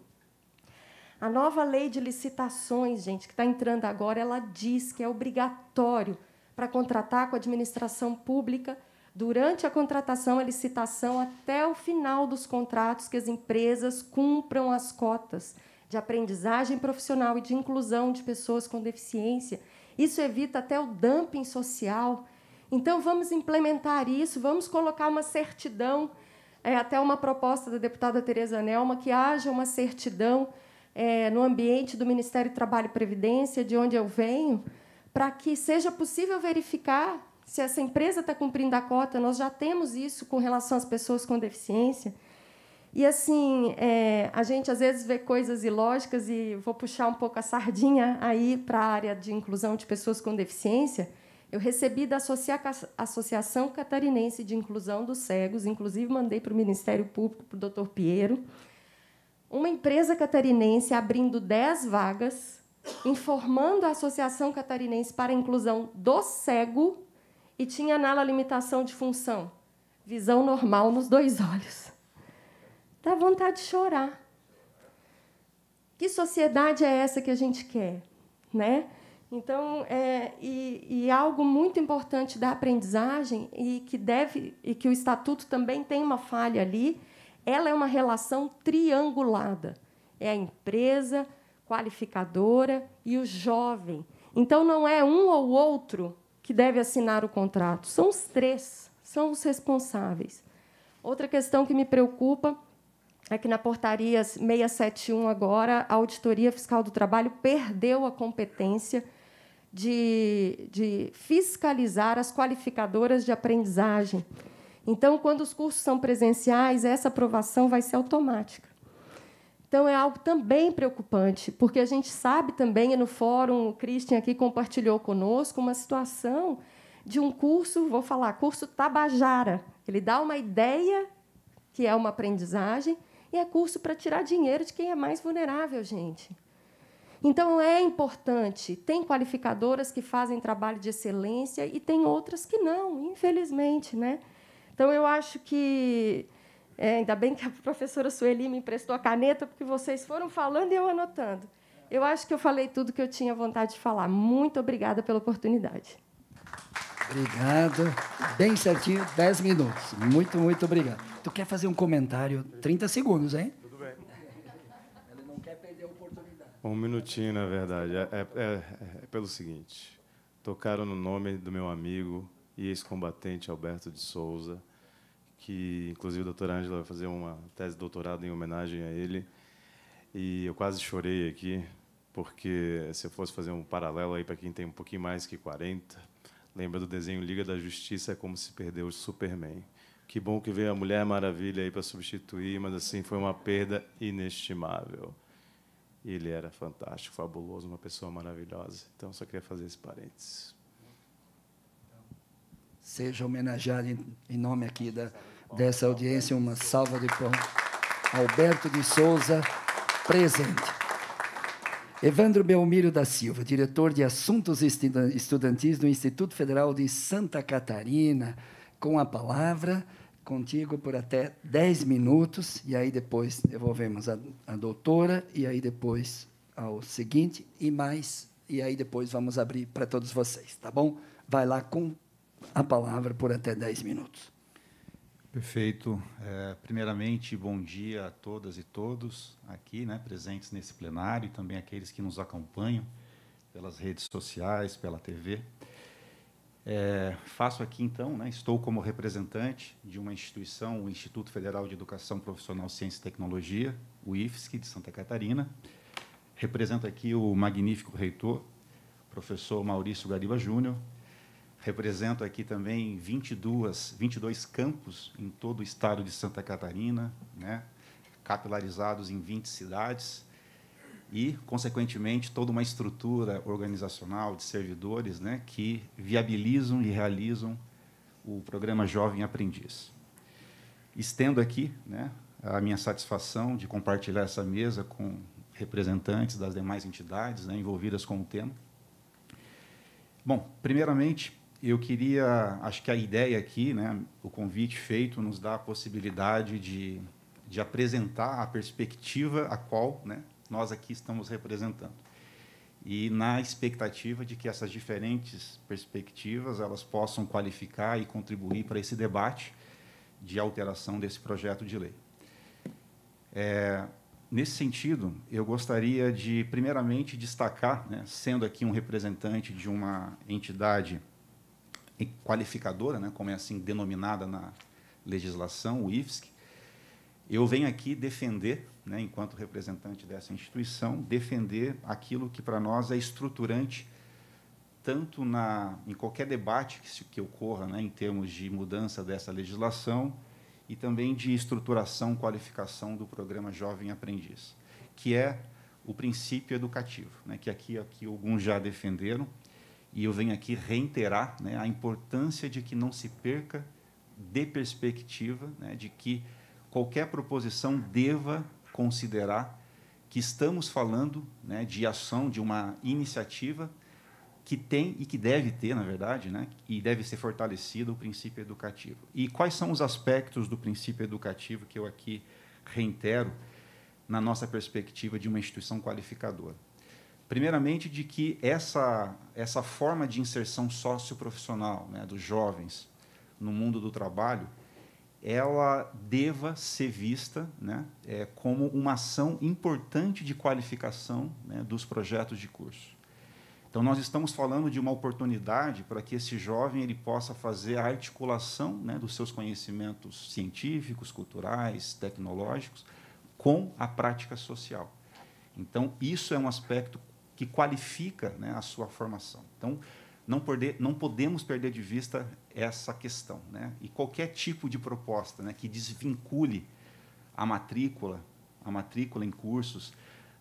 A nova lei de licitações, gente, que está entrando agora, ela diz que é obrigatório para contratar com a administração pública durante a contratação, a licitação, até o final dos contratos, que as empresas cumpram as cotas de aprendizagem profissional e de inclusão de pessoas com deficiência. Isso evita até o dumping social, então, vamos implementar isso, vamos colocar uma certidão, é, até uma proposta da deputada Tereza Nelma, que haja uma certidão é, no ambiente do Ministério do Trabalho e Previdência, de onde eu venho, para que seja possível verificar se essa empresa está cumprindo a cota. Nós já temos isso com relação às pessoas com deficiência. E assim, é, a gente às vezes vê coisas ilógicas e vou puxar um pouco a sardinha aí para a área de inclusão de pessoas com deficiência. Eu recebi da Associação Catarinense de Inclusão dos Cegos, inclusive mandei para o Ministério Público, para o doutor Piero, uma empresa catarinense abrindo 10 vagas, informando a Associação Catarinense para a Inclusão do Cego e tinha nela limitação de função, visão normal nos dois olhos. Dá vontade de chorar. Que sociedade é essa que a gente quer? Né? Então, é, e, e, algo muito importante da aprendizagem e que deve e que o estatuto também tem uma falha ali, ela é uma relação triangulada. É a empresa qualificadora e o jovem. Então não é um ou outro que deve assinar o contrato, são os três, são os responsáveis. Outra questão que me preocupa é que na portaria 671 agora a Auditoria Fiscal do Trabalho perdeu a competência de, de fiscalizar as qualificadoras de aprendizagem. Então, quando os cursos são presenciais, essa aprovação vai ser automática. Então, é algo também preocupante, porque a gente sabe também, no fórum, o Christian aqui compartilhou conosco uma situação de um curso, vou falar, curso Tabajara. Ele dá uma ideia que é uma aprendizagem e é curso para tirar dinheiro de quem é mais vulnerável, gente. Então é importante. Tem qualificadoras que fazem trabalho de excelência e tem outras que não, infelizmente, né? Então eu acho que é, ainda bem que a (laughs) professora Sueli me emprestou a caneta porque vocês foram falando e eu anotando. Eu acho que eu falei tudo que eu tinha vontade de falar. Muito obrigada pela oportunidade. Obrigado. Bem certinho, 10 minutos. Muito, muito obrigado. Tu quer fazer um comentário? 30 segundos, hein? Um minutinho, na verdade. É, é, é, é pelo seguinte: tocaram no nome do meu amigo e ex-combatente Alberto de Souza, que inclusive a doutora Ângela vai fazer uma tese de doutorado em homenagem a ele. E eu quase chorei aqui, porque se eu fosse fazer um paralelo aí para quem tem um pouquinho mais que 40, lembra do desenho Liga da Justiça é como se perdeu o Superman. Que bom que veio a Mulher Maravilha aí para substituir, mas assim foi uma perda inestimável ele era fantástico, fabuloso, uma pessoa maravilhosa. Então, só queria fazer esse parênteses. Seja homenageado em, em nome aqui da, dessa audiência, uma salva de palmas. Alberto de Souza, presente. Evandro Belmiro da Silva, diretor de Assuntos Estudantis do Instituto Federal de Santa Catarina, com a palavra contigo por até 10 minutos, e aí depois devolvemos a, a doutora, e aí depois ao seguinte, e mais, e aí depois vamos abrir para todos vocês, tá bom? Vai lá com a palavra por até 10 minutos. Perfeito. É, primeiramente, bom dia a todas e todos aqui, né, presentes nesse plenário, e também aqueles que nos acompanham pelas redes sociais, pela TV. É, faço aqui, então, né, estou como representante de uma instituição, o Instituto Federal de Educação Profissional, Ciência e Tecnologia, o IFSC, de Santa Catarina. Represento aqui o magnífico reitor, professor Maurício Gariba Júnior. Represento aqui também 22, 22 campos em todo o estado de Santa Catarina, né, capilarizados em 20 cidades e, consequentemente, toda uma estrutura organizacional de servidores né, que viabilizam e realizam o programa Jovem Aprendiz. Estendo aqui né, a minha satisfação de compartilhar essa mesa com representantes das demais entidades né, envolvidas com o tema. Bom, primeiramente, eu queria, acho que a ideia aqui, né, o convite feito, nos dá a possibilidade de, de apresentar a perspectiva a qual né, nós aqui estamos representando. E na expectativa de que essas diferentes perspectivas elas possam qualificar e contribuir para esse debate de alteração desse projeto de lei. É, nesse sentido, eu gostaria de, primeiramente, destacar, né, sendo aqui um representante de uma entidade qualificadora, né, como é assim denominada na legislação, o IFSC, eu venho aqui defender né, enquanto representante dessa instituição, defender aquilo que para nós é estruturante, tanto na, em qualquer debate que, que ocorra né, em termos de mudança dessa legislação e também de estruturação, qualificação do programa Jovem Aprendiz, que é o princípio educativo, né, que aqui, aqui alguns já defenderam, e eu venho aqui reiterar né, a importância de que não se perca de perspectiva, né, de que qualquer proposição deva considerar que estamos falando né, de ação, de uma iniciativa que tem e que deve ter, na verdade, né, e deve ser fortalecido o princípio educativo. E quais são os aspectos do princípio educativo que eu aqui reitero na nossa perspectiva de uma instituição qualificadora? Primeiramente, de que essa, essa forma de inserção socioprofissional né, dos jovens no mundo do trabalho ela deva ser vista né, é, como uma ação importante de qualificação né, dos projetos de curso. Então, nós estamos falando de uma oportunidade para que esse jovem ele possa fazer a articulação né, dos seus conhecimentos científicos, culturais, tecnológicos, com a prática social. Então, isso é um aspecto que qualifica né, a sua formação. Então, não, não podemos perder de vista essa questão. Né? E qualquer tipo de proposta né, que desvincule a matrícula, a matrícula em cursos,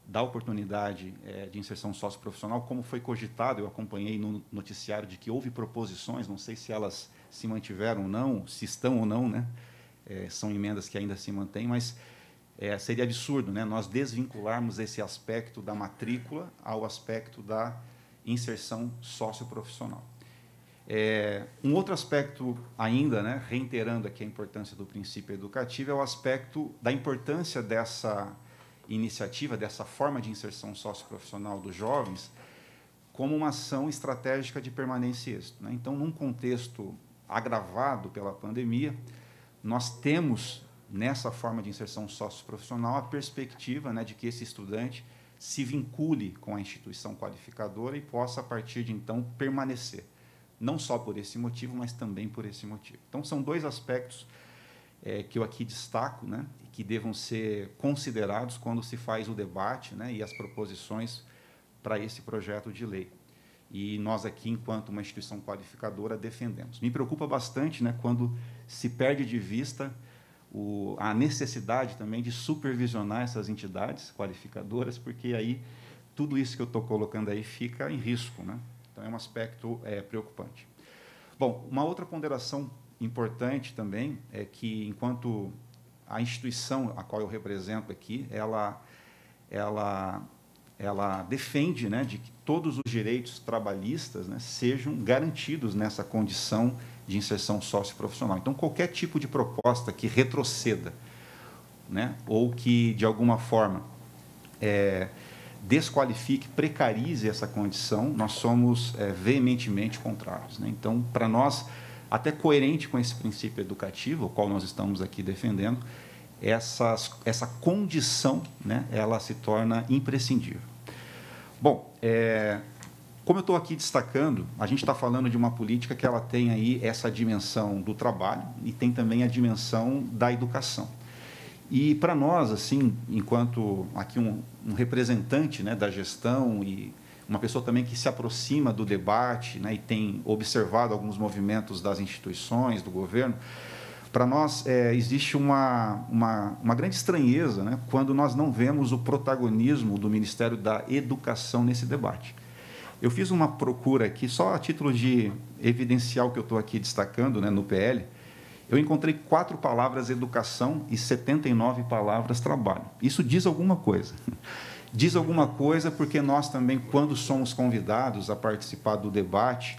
da oportunidade é, de inserção socio-profissional, como foi cogitado, eu acompanhei no noticiário de que houve proposições, não sei se elas se mantiveram ou não, se estão ou não, né? É, são emendas que ainda se mantêm, mas é, seria absurdo né? nós desvincularmos esse aspecto da matrícula ao aspecto da inserção socioprofissional. É, um outro aspecto ainda, né, reiterando aqui a importância do princípio educativo, é o aspecto da importância dessa iniciativa, dessa forma de inserção socioprofissional dos jovens, como uma ação estratégica de permanência e êxito. Né? Então, num contexto agravado pela pandemia, nós temos nessa forma de inserção socioprofissional a perspectiva né, de que esse estudante se vincule com a instituição qualificadora e possa, a partir de então, permanecer. Não só por esse motivo, mas também por esse motivo. Então, são dois aspectos é, que eu aqui destaco, né, que devam ser considerados quando se faz o debate né, e as proposições para esse projeto de lei. E nós aqui, enquanto uma instituição qualificadora, defendemos. Me preocupa bastante né, quando se perde de vista o, a necessidade também de supervisionar essas entidades qualificadoras, porque aí tudo isso que eu estou colocando aí fica em risco. Né? Então, é um aspecto é, preocupante. Bom, uma outra ponderação importante também é que, enquanto a instituição a qual eu represento aqui, ela, ela, ela defende né, de que todos os direitos trabalhistas né, sejam garantidos nessa condição de inserção socioprofissional. Então, qualquer tipo de proposta que retroceda, né, ou que, de alguma forma, é, desqualifique, precarize essa condição, nós somos é, veementemente contrários. Né? Então, para nós, até coerente com esse princípio educativo, o qual nós estamos aqui defendendo, essas, essa condição né, ela se torna imprescindível. Bom, é, como eu estou aqui destacando, a gente está falando de uma política que ela tem aí essa dimensão do trabalho e tem também a dimensão da educação. E para nós, assim, enquanto aqui um, um, representante né, da gestão e uma pessoa também que se aproxima do debate né, e tem observado alguns movimentos das instituições, do governo, para nós é, existe uma, uma, uma, grande estranheza né, quando nós não vemos o protagonismo do Ministério da Educação nesse debate. Eu fiz uma procura aqui, só a título de evidencial que eu estou aqui destacando né, no PL. Eu encontrei quatro palavras educação e 79 palavras trabalho. Isso diz alguma coisa. (laughs) Diz alguma coisa porque nós também, quando somos convidados a participar do debate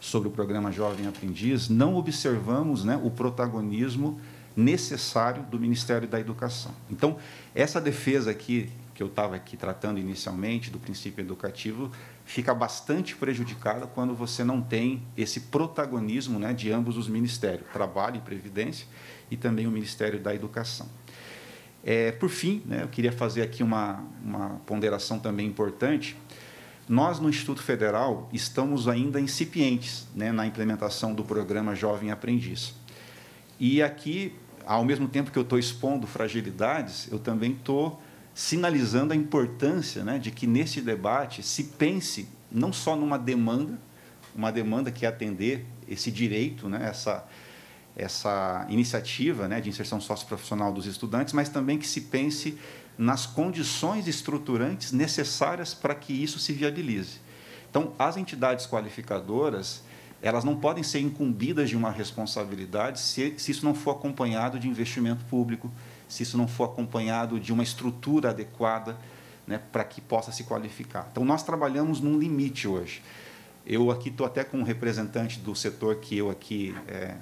sobre o programa Jovem Aprendiz, não observamos né, o protagonismo necessário do Ministério da Educação. Então, essa defesa aqui que eu estava aqui tratando inicialmente do princípio educativo fica bastante prejudicada quando você não tem esse protagonismo né, de ambos os ministérios, Trabalho e Previdência, e também o Ministério da Educação. É, por fim, né, eu queria fazer aqui uma, uma ponderação também importante. Nós, no Instituto Federal, estamos ainda incipientes né, na implementação do programa Jovem Aprendiz. E aqui, ao mesmo tempo que eu estou expondo fragilidades, eu também estou sinalizando a importância né, de que nesse debate se pense não só numa demanda, uma demanda que é atender esse direito, né, essa, essa iniciativa né, de inserção socioprofissional dos estudantes, mas também que se pense nas condições estruturantes necessárias para que isso se viabilize. Então, as entidades qualificadoras elas não podem ser incumbidas de uma responsabilidade se, se isso não for acompanhado de investimento público, se isso não for acompanhado de uma estrutura adequada né, para que possa se qualificar. Então, nós trabalhamos num limite hoje. Eu aqui estou até com um representante do setor que eu aqui é,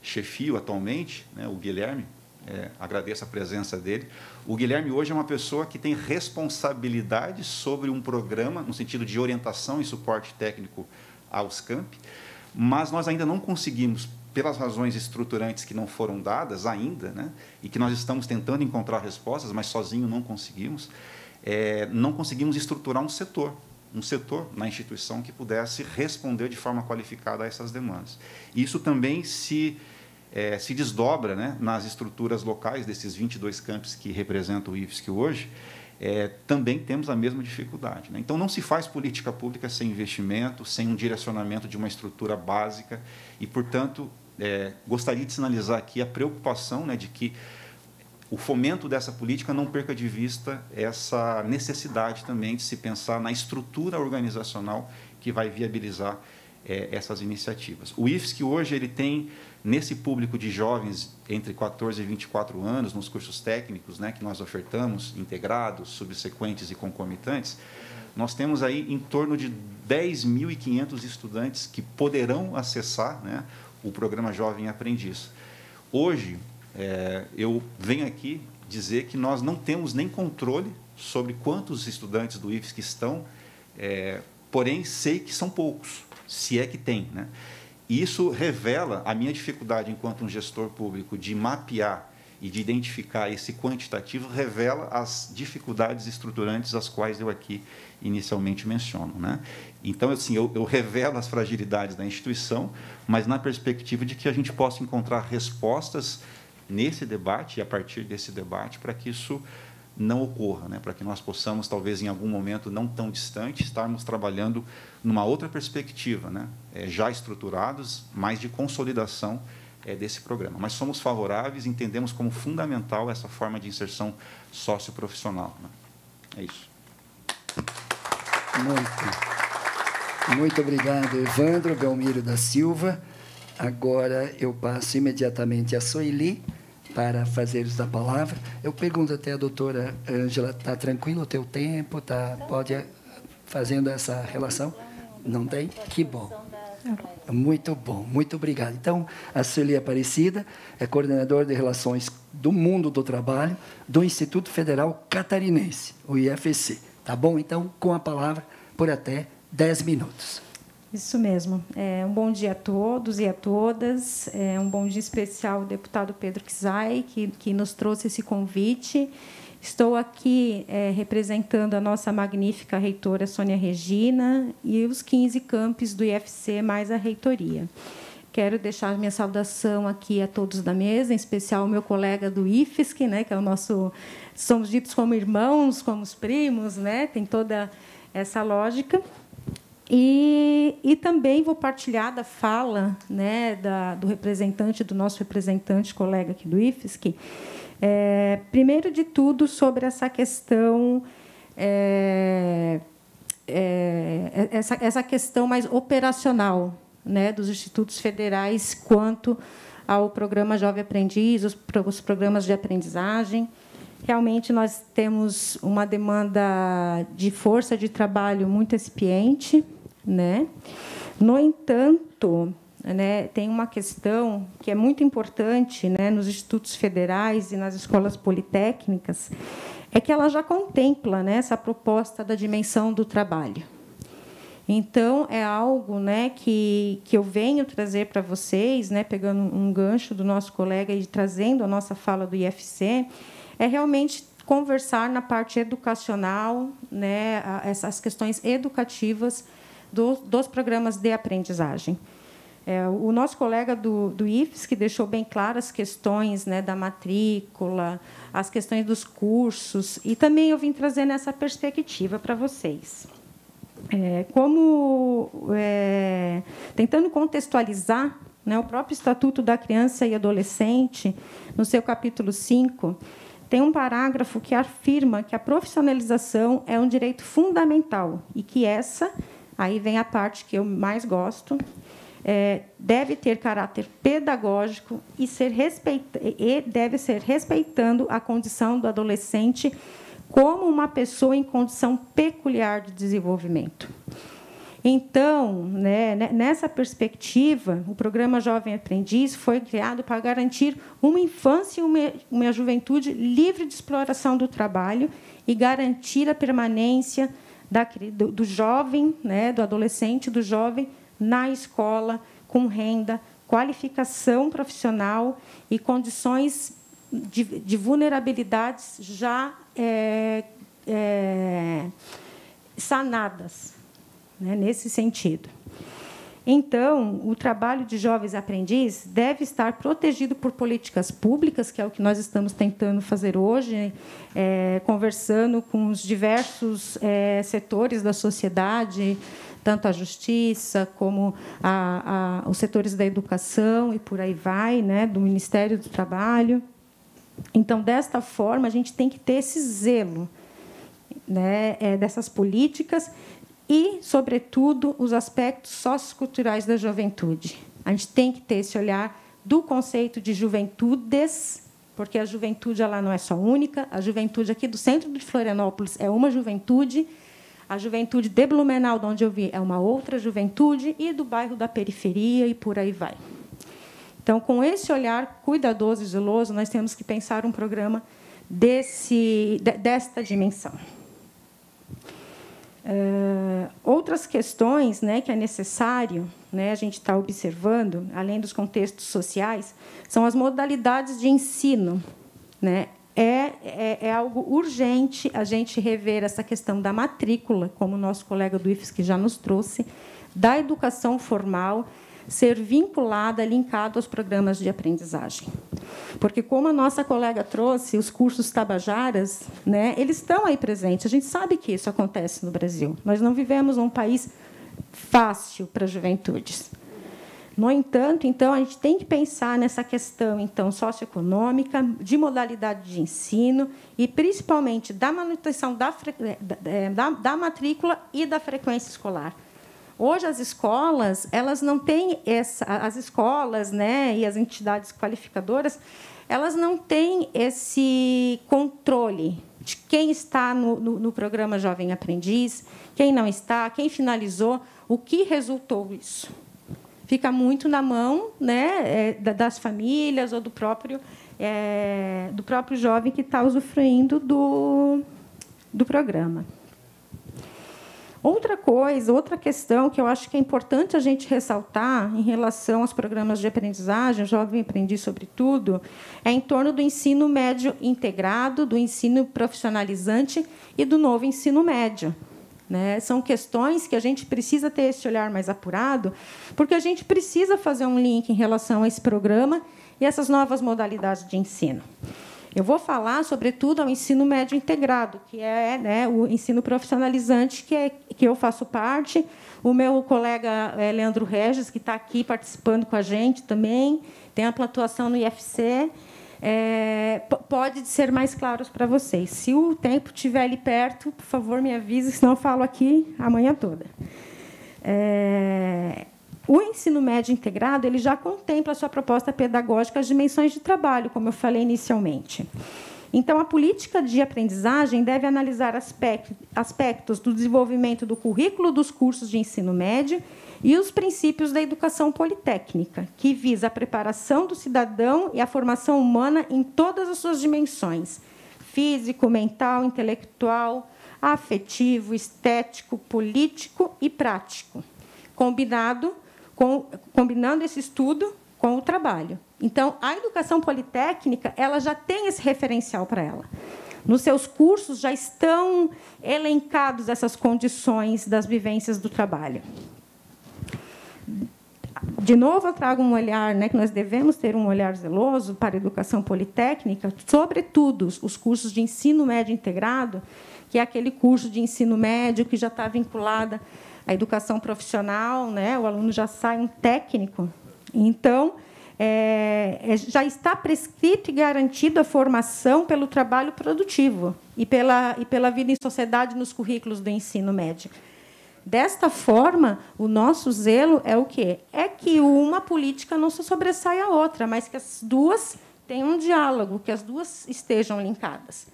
chefio atualmente, né, o Guilherme, é, agradeço a presença dele. O Guilherme hoje é uma pessoa que tem responsabilidade sobre um programa, no sentido de orientação e suporte técnico aos camp, mas nós ainda não conseguimos pelas razões estruturantes que não foram dadas ainda, né, e que nós estamos tentando encontrar respostas, mas sozinho não conseguimos, é, não conseguimos estruturar um setor, um setor na instituição que pudesse responder de forma qualificada a essas demandas. Isso também se é, se desdobra né, nas estruturas locais desses 22 campos que representam o IFSC hoje, é, também temos a mesma dificuldade. Né? Então, não se faz política pública sem investimento, sem um direcionamento de uma estrutura básica, e, portanto, é, gostaria de sinalizar aqui a preocupação né, de que o fomento dessa política não perca de vista essa necessidade também de se pensar na estrutura organizacional que vai viabilizar é, essas iniciativas. O IFSC hoje ele tem nesse público de jovens entre 14 e 24 anos nos cursos técnicos, né, que nós ofertamos, integrados, subsequentes e concomitantes, nós temos aí em torno de 10.500 estudantes que poderão acessar, né, o programa Jovem Aprendiz. Hoje, é, eu venho aqui dizer que nós não temos nem controle sobre quantos estudantes do IFES que estão, é, porém sei que são poucos, se é que tem. Né? E isso revela a minha dificuldade enquanto um gestor público de mapear e de identificar esse quantitativo, revela as dificuldades estruturantes às quais eu aqui inicialmente menciono. Né? Então, assim, eu, eu revelo as fragilidades da instituição, mas na perspectiva de que a gente possa encontrar respostas nesse debate e a partir desse debate para que isso não ocorra, né? para que nós possamos, talvez em algum momento não tão distante, estarmos trabalhando numa outra perspectiva, né? É, já estruturados, mas de consolidação é, desse programa. Mas somos favoráveis, entendemos como fundamental essa forma de inserção socioprofissional. Né? É isso. Muito. Muito obrigado, Evandro Belmiro da Silva. Agora eu passo imediatamente a Soili para fazer uso da palavra. Eu pergunto até a doutora Ângela, está tranquilo o teu tempo? Tá, pode eh, fazendo essa relação? Não tem? Que bom. Muito bom, muito obrigado. Então, a Soili Aparecida é coordenadora de relações do mundo do trabalho do Instituto Federal Catarinense, o IFC. Tá bom? Então, com a palavra por até 10 minutos. Isso mesmo. É, um bom dia a todos e a todas. É, um bom dia especial ao deputado Pedro Kizai, que, que nos trouxe esse convite. Estou aqui é, representando a nossa magnífica reitora Sônia Regina e os 15 campos do IFC, mais a reitoria. Quero deixar minha saudação aqui a todos da mesa, em especial ao meu colega do IFSC, né, que é o nosso. Somos ditos como irmãos, como os primos, né, tem toda essa lógica. E, e também vou partilhar da fala né, da, do representante, do nosso representante, colega aqui do IFSC, é, primeiro de tudo sobre essa questão. É, é, essa, essa questão mais operacional né, dos institutos federais quanto ao programa Jovem Aprendiz, os, os programas de aprendizagem. Realmente, nós temos uma demanda de força de trabalho muito expiente, né? No entanto, né, tem uma questão que é muito importante né, nos institutos federais e nas escolas politécnicas, é que ela já contempla né, essa proposta da dimensão do trabalho. Então, é algo né, que, que eu venho trazer para vocês, né, pegando um gancho do nosso colega e trazendo a nossa fala do IFC, é realmente conversar na parte educacional, né, essas questões educativas do, dos programas de aprendizagem. É, o nosso colega do, do IFES, que deixou bem claras as questões né, da matrícula, as questões dos cursos, e também eu vim trazendo essa perspectiva para vocês. É, como é, tentando contextualizar né, o próprio Estatuto da Criança e Adolescente, no seu capítulo 5, tem um parágrafo que afirma que a profissionalização é um direito fundamental e que essa Aí vem a parte que eu mais gosto. É, deve ter caráter pedagógico e, ser respeita e deve ser respeitando a condição do adolescente como uma pessoa em condição peculiar de desenvolvimento. Então, né, né nessa perspectiva, o programa Jovem Aprendiz foi criado para garantir uma infância e uma, uma juventude livre de exploração do trabalho e garantir a permanência da, do, do jovem, né, do adolescente, do jovem na escola, com renda, qualificação profissional e condições de, de vulnerabilidades já é, é, sanadas, né, nesse sentido. Então, o trabalho de jovens aprendizes deve estar protegido por políticas públicas, que é o que nós estamos tentando fazer hoje, é, conversando com os diversos é, setores da sociedade, tanto a justiça como a, a, os setores da educação e por aí vai, né, do Ministério do Trabalho. Então, desta forma, a gente tem que ter esse zelo né, é, dessas políticas e, sobretudo, os aspectos socioculturais da juventude. A gente tem que ter esse olhar do conceito de juventudes, porque a juventude ela não é só única. A juventude aqui do centro de Florianópolis é uma juventude. A juventude de Blumenau, de onde eu vi, é uma outra juventude, e do bairro da periferia e por aí vai. Então, com esse olhar cuidadoso e zeloso, nós temos que pensar um programa desse, desta dimensão. Ah, outras questões né, que é necessário né, a gente estar tá observando, além dos contextos sociais, são as modalidades de ensino. Né? É, é, é, algo urgente a gente rever essa questão da matrícula, como o nosso colega do IFSC já nos trouxe, da educação formal, ser vinculada, linkada aos programas de aprendizagem. Porque, como a nossa colega trouxe, os cursos tabajaras, né, eles estão aí presentes. A gente sabe que isso acontece no Brasil. Nós não vivemos um país fácil para juventudes. No entanto, então a gente tem que pensar nessa questão então socioeconômica, de modalidade de ensino e principalmente da manutenção da, da, da matrícula e da frequência escolar. Hoje as escolas, elas não têm essa, as escolas, né, e as entidades qualificadoras, elas não têm esse controle de quem está no, no, no programa Jovem Aprendiz, quem não está, quem finalizou, o que resultou isso. Fica muito na mão, né, é, das famílias ou do próprio é, do próprio jovem que está usufruindo do, do programa. Outra coisa, outra questão que eu acho que é importante a gente ressaltar em relação aos programas de aprendizagem, Jovem Aprendiz sobretudo, é em torno do ensino médio integrado, do ensino profissionalizante e do novo ensino médio. Né? São questões que a gente precisa ter esse olhar mais apurado, porque a gente precisa fazer um link em relação a esse programa e essas novas modalidades de ensino. Eu vou falar, sobretudo, ao ensino médio integrado, que é né, o ensino profissionalizante que, é, que eu faço parte, o meu colega é, Leandro Regis, que está aqui participando com a gente também, tem a atuação no IFC. É, pode ser mais claros para vocês. Se o tempo estiver ali perto, por favor, me avise, senão eu falo aqui a manhã toda. É, o ensino médio integrado ele já contempla a sua proposta pedagógica as dimensões de trabalho, como eu falei inicialmente. Então, a política de aprendizagem deve analisar aspectos do desenvolvimento do currículo dos cursos de ensino médio e os princípios da educação politécnica, que visa a preparação do cidadão e a formação humana em todas as suas dimensões: físico, mental, intelectual, afetivo, estético, político e prático, combinado com, combinando esse estudo com o trabalho. Então, a educação politécnica ela já tem esse referencial para ela. Nos seus cursos já estão elencados essas condições das vivências do trabalho. De novo, eu trago um olhar, né, que nós devemos ter um olhar zeloso para a educação politécnica, sobretudo os cursos de ensino médio integrado, que é aquele curso de ensino médio que já está vinculada a educação profissional, né? o aluno já sai um técnico. Então, é, é, já está prescrito e garantido a formação pelo trabalho produtivo e pela, e pela vida em sociedade nos currículos do ensino médio. Desta forma, o nosso zelo é o quê? É que uma política não se sobressaia à outra, mas que as duas tenham um diálogo, que as duas estejam linkadas.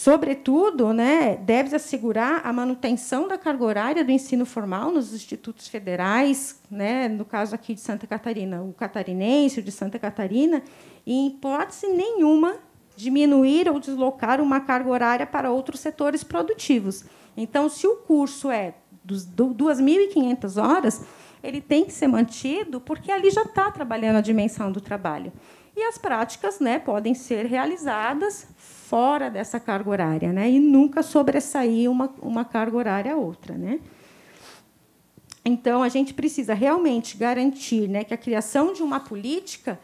Sobretudo, né, deve assegurar a manutenção da carga horária do ensino formal nos institutos federais, né, no caso aqui de Santa Catarina, o catarinense, o de Santa Catarina, e, em hipótese nenhuma, diminuir ou deslocar uma carga horária para outros setores produtivos. Então, se o curso é 2.500 horas, ele tem que ser mantido, porque ali já está trabalhando a dimensão do trabalho. E as práticas né, podem ser realizadas fora dessa carga horária, né? E nunca sobressair uma, uma carga horária a outra, né? Então, a gente precisa realmente garantir né, que a criação de uma política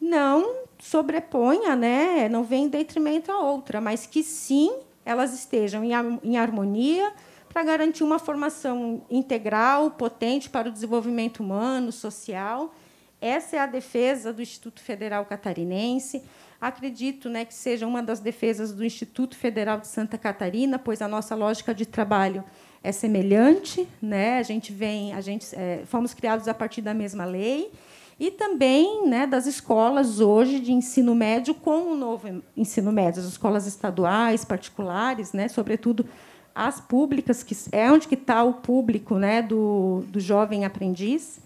não sobreponha, né, não venha em detrimento à outra, mas que sim elas estejam em harmonia para garantir uma formação integral, potente para o desenvolvimento humano, social. Essa é a defesa do Instituto Federal Catarinense. Acredito né, que seja uma das defesas do Instituto Federal de Santa Catarina, pois a nossa lógica de trabalho é semelhante, né? A gente vem, a gente é, fomos criados a partir da mesma lei e também né, das escolas hoje de ensino médio com o novo ensino médio, as escolas estaduais, particulares, né, sobretudo as públicas, que é onde que está o público né, do, do jovem aprendiz.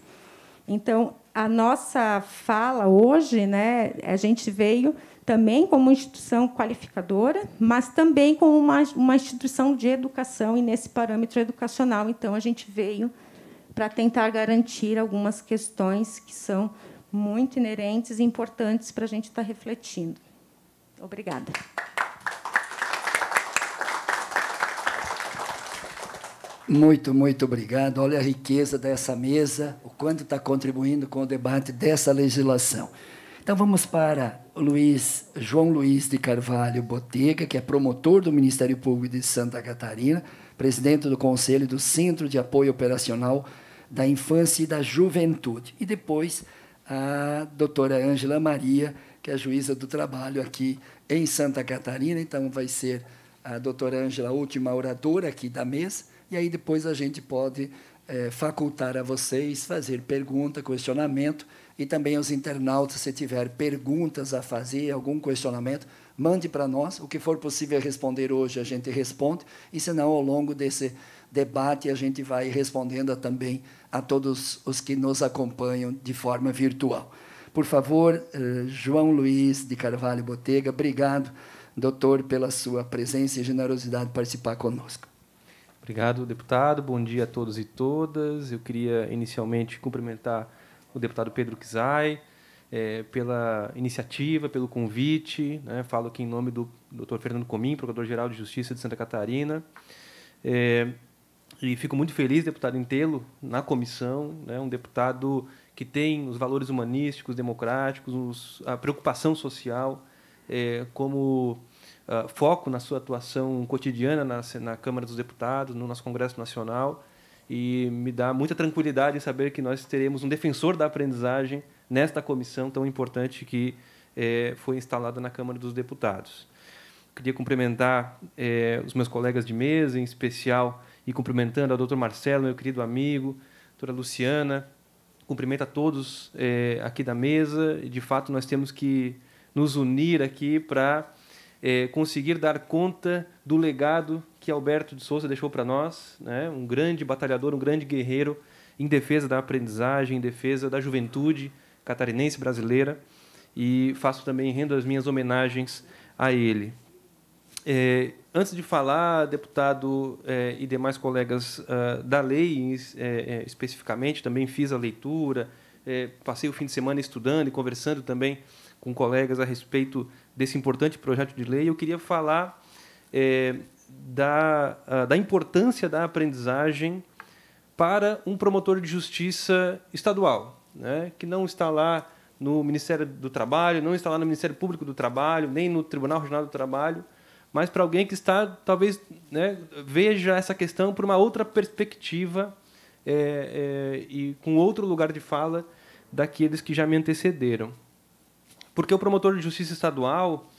Então, a nossa fala hoje, né, a gente veio também como instituição qualificadora, mas também como uma, uma instituição de educação, e nesse parâmetro educacional, então, a gente veio para tentar garantir algumas questões que são muito inerentes e importantes para a gente estar refletindo. Obrigada. Muito, muito obrigado. Olha a riqueza dessa mesa, o quanto está contribuindo com o debate dessa legislação. Então vamos para Luiz, João Luiz de Carvalho Botega, que é promotor do Ministério Público de Santa Catarina, presidente do Conselho do Centro de Apoio Operacional da Infância e da Juventude. E depois a doutora Ângela Maria, que é juíza do trabalho aqui em Santa Catarina. Então vai ser a doutora Ângela a última oradora aqui da mesa e aí depois a gente pode é, facultar a vocês fazer pergunta, questionamento, e também os internautas, se tiver perguntas a fazer, algum questionamento, mande para nós. O que for possível responder hoje, a gente responde, e senão, ao longo desse debate, a gente vai respondendo também a todos os que nos acompanham de forma virtual. Por favor, eh, João Luiz de Carvalho Botega, obrigado, doutor, pela sua presença e generosidade de participar conosco. Obrigado, deputado. Bom dia a todos e todas. Eu queria inicialmente cumprimentar o deputado Pedro Kizai é, pela iniciativa, pelo convite. Né? Falo aqui em nome do Dr. Fernando Comim, Procurador-Geral de Justiça de Santa Catarina. É, e fico muito feliz, deputado, em tê-lo na comissão, né? um deputado que tem os valores humanísticos, democráticos, os, a preocupação social é, como ah, foco na sua atuação cotidiana na, na Câmara dos Deputados, no nosso Congresso Nacional, e me dá muita tranquilidade saber que nós teremos um defensor da aprendizagem nesta comissão tão importante que eh, foi instalada na Câmara dos Deputados. Queria cumprimentar eh, os meus colegas de mesa, em especial, e cumprimentando ao doutor Marcelo, meu querido amigo, doutora Luciana, cumprimento a todos eh, aqui da mesa. De fato, nós temos que nos unir aqui para é, conseguir dar conta do legado que Alberto de Souza deixou para nós, né? um grande batalhador, um grande guerreiro em defesa da aprendizagem, em defesa da juventude catarinense brasileira, e faço também, rendo as minhas homenagens a ele. É, antes de falar, deputado é, e demais colegas uh, da lei, é, é, especificamente, também fiz a leitura, é, passei o fim de semana estudando e conversando também com colegas a respeito desse importante projeto de lei. Eu queria falar é, da, da importância da aprendizagem para um promotor de justiça estadual, né, que não está lá no Ministério do Trabalho, não está lá no Ministério Público do Trabalho, nem no Tribunal Regional do Trabalho, mas para alguém que está, talvez, né, veja essa questão por uma outra perspectiva é, é, e com outro lugar de fala daqueles que já me antecederam. Porque o promotor de justiça estadual,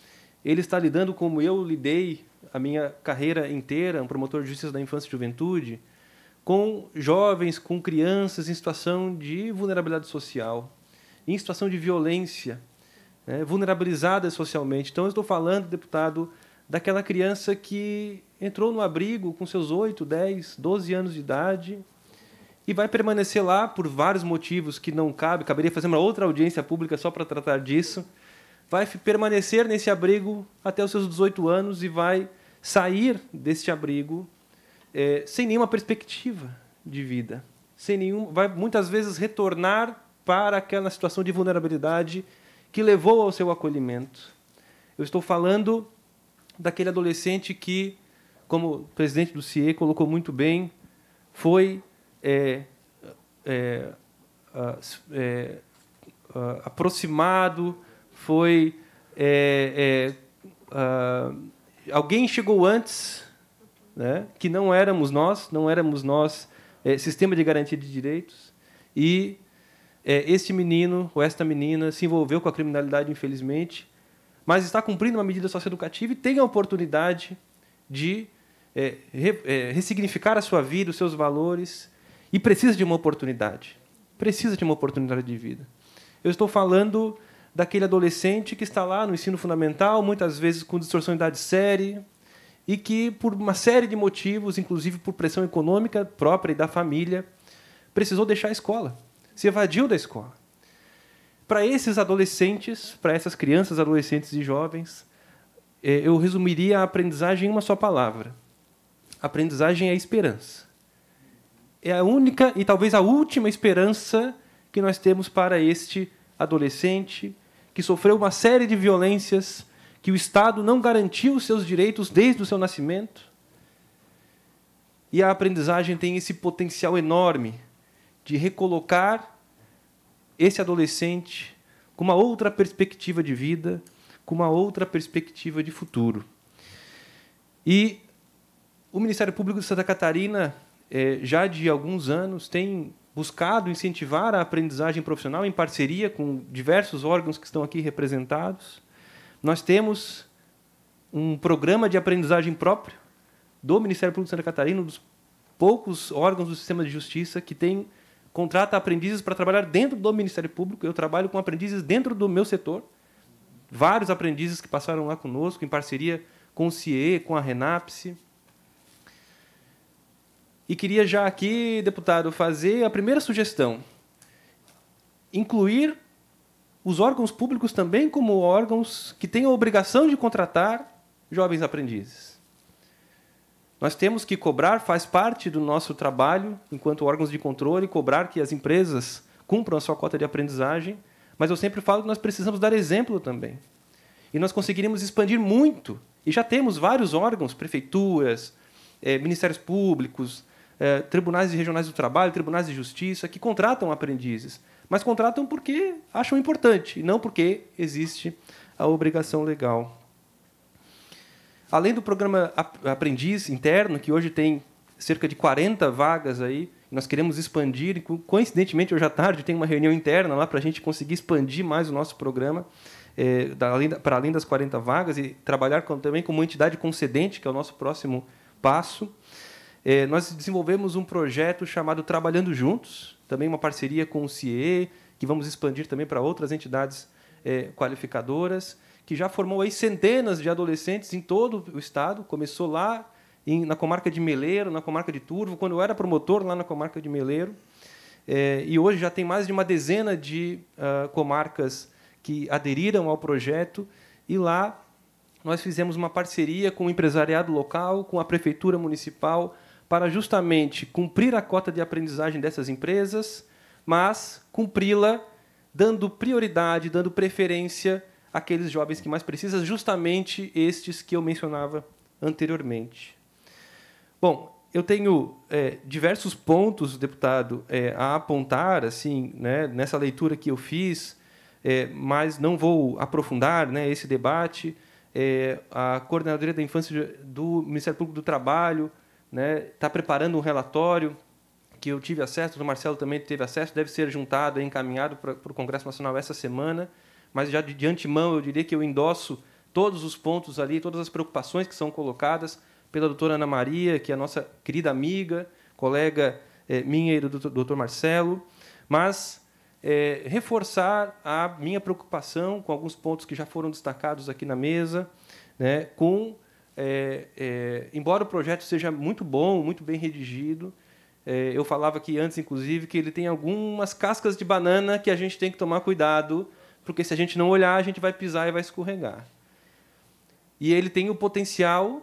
ele está lidando como eu lidei a minha carreira inteira, um promotor de justiça da infância e juventude, com jovens, com crianças em situação de vulnerabilidade social, em situação de violência, né, vulnerabilizadas socialmente. Então, eu estou falando, deputado, daquela criança que entrou no abrigo com seus 8, 10, 12 anos de idade, e vai permanecer lá por vários motivos que não cabe, caberia fazer uma outra audiência pública só para tratar disso. Vai permanecer nesse abrigo até os seus 18 anos e vai sair deste abrigo é, sem nenhuma perspectiva de vida, sem nenhum, vai muitas vezes retornar para aquela situação de vulnerabilidade que levou ao seu acolhimento. Eu estou falando daquele adolescente que, como o presidente do CIE colocou muito bem, foi é, é, é, aproximado, foi. É, é, alguém chegou antes, né, que não éramos nós, não éramos nós, é, sistema de garantia de direitos, e este menino ou esta menina se envolveu com a criminalidade, infelizmente, mas está cumprindo uma medida socioeducativa e tem a oportunidade de é, re, é, ressignificar a sua vida, os seus valores e precisa de uma oportunidade. Precisa de uma oportunidade de vida. Eu estou falando daquele adolescente que está lá no ensino fundamental, muitas vezes com distorção de idade séria, e que, por uma série de motivos, inclusive por pressão econômica própria e da família, precisou deixar a escola, se evadiu da escola. Para esses adolescentes, para essas crianças, adolescentes e jovens, eh, eu resumiria a aprendizagem em uma só palavra: a aprendizagem é esperança é a única e talvez a última esperança que nós temos para este adolescente que sofreu uma série de violências, que o Estado não garantiu os seus direitos desde o seu nascimento. E a aprendizagem tem esse potencial enorme de recolocar esse adolescente com uma outra perspectiva de vida, com uma outra perspectiva de futuro. E o Ministério Público de Santa Catarina é, já de alguns anos, tem buscado incentivar a aprendizagem profissional em parceria com diversos órgãos que estão aqui representados. Nós temos um programa de aprendizagem próprio do Ministério Público de Santa Catarina, um dos poucos órgãos do sistema de justiça que tem contrata aprendizes para trabalhar dentro do Ministério Público. Eu trabalho com aprendizes dentro do meu setor. Vários aprendizes que passaram lá conosco em parceria com o CIE, com a Renapse. E queria já aqui, deputado, fazer a primeira sugestão: incluir os órgãos públicos também como órgãos que têm a obrigação de contratar jovens aprendizes. Nós temos que cobrar, faz parte do nosso trabalho, enquanto órgãos de controle, cobrar que as empresas cumpram a sua cota de aprendizagem, mas eu sempre falo que nós precisamos dar exemplo também. E nós conseguiríamos expandir muito, e já temos vários órgãos, prefeituras, eh, ministérios públicos, eh, tribunais regionais do trabalho, tribunais de justiça, que contratam aprendizes, mas contratam porque acham importante, e não porque existe a obrigação legal. Além do programa Aprendiz Interno, que hoje tem cerca de 40 vagas aí, nós queremos expandir, e coincidentemente hoje à tarde tem uma reunião interna lá para a gente conseguir expandir mais o nosso programa. É, para além das 40 vagas e trabalhar com, também como entidade concedente, que é o nosso próximo passo. É, nós desenvolvemos um projeto chamado Trabalhando Juntos, também uma parceria com o CIE, que vamos expandir também para outras entidades é, qualificadoras, que já formou aí centenas de adolescentes em todo o estado. Começou lá em, na comarca de Meleiro, na comarca de Turvo, quando eu era promotor lá na comarca de Meleiro. É, e hoje já tem mais de uma dezena de uh, comarcas que aderiram ao projeto. E lá nós fizemos uma parceria com o empresariado local, com a prefeitura municipal, para justamente cumprir a cota de aprendizagem dessas empresas, mas cumpri-la dando prioridade, dando preferência àqueles jovens que mais precisam, justamente estes que eu mencionava anteriormente. Bom, eu tenho é, diversos pontos, deputado, é, a apontar assim, né, nessa leitura que eu fiz, é, mas não vou aprofundar né, esse debate. É, a coordenadoria da infância do Ministério Público do Trabalho né? Está preparando um relatório que eu tive acesso, o Marcelo também teve acesso, deve ser juntado e encaminhado para o Congresso Nacional essa semana. Mas já de, de antemão eu diria que eu endosso todos os pontos ali, todas as preocupações que são colocadas pela doutora Ana Maria, que é a nossa querida amiga, colega é, minha e do doutor Marcelo, mas é, reforçar a minha preocupação com alguns pontos que já foram destacados aqui na mesa, né, com é, é, embora o projeto seja muito bom, muito bem redigido, é, eu falava aqui antes, inclusive, que ele tem algumas cascas de banana que a gente tem que tomar cuidado, porque se a gente não olhar, a gente vai pisar e vai escorregar. E ele tem o potencial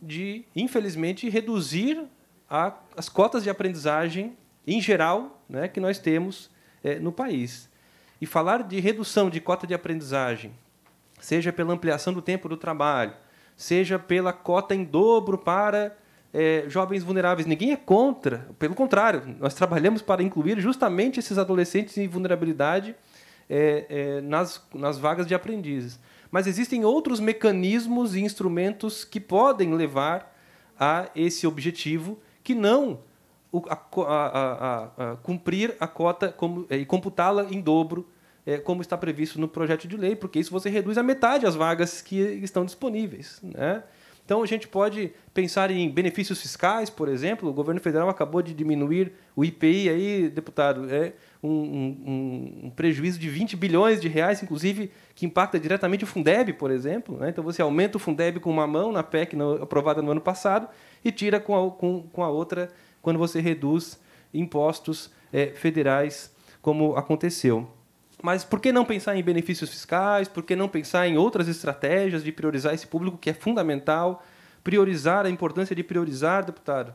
de, infelizmente, reduzir a, as cotas de aprendizagem em geral né, que nós temos é, no país. E falar de redução de cota de aprendizagem, seja pela ampliação do tempo do trabalho, seja pela cota em dobro para é, jovens vulneráveis. Ninguém é contra, pelo contrário, nós trabalhamos para incluir justamente esses adolescentes em vulnerabilidade é, é, nas, nas vagas de aprendizes. Mas existem outros mecanismos e instrumentos que podem levar a esse objetivo que não a, a, a, cumprir a cota como, é, e computá-la em dobro é, como está previsto no projeto de lei, porque isso você reduz a metade as vagas que estão disponíveis. Né? Então, a gente pode pensar em benefícios fiscais, por exemplo. O governo federal acabou de diminuir o IPI, aí, deputado, é um, um, um prejuízo de 20 bilhões de reais, inclusive, que impacta diretamente o Fundeb, por exemplo. Né? Então, você aumenta o Fundeb com uma mão na PEC no, aprovada no ano passado e tira com a, com, com a outra quando você reduz impostos é, federais, como aconteceu. Mas por que não pensar em benefícios fiscais? Por que não pensar em outras estratégias de priorizar esse público que é fundamental? Priorizar, a importância de priorizar, deputado.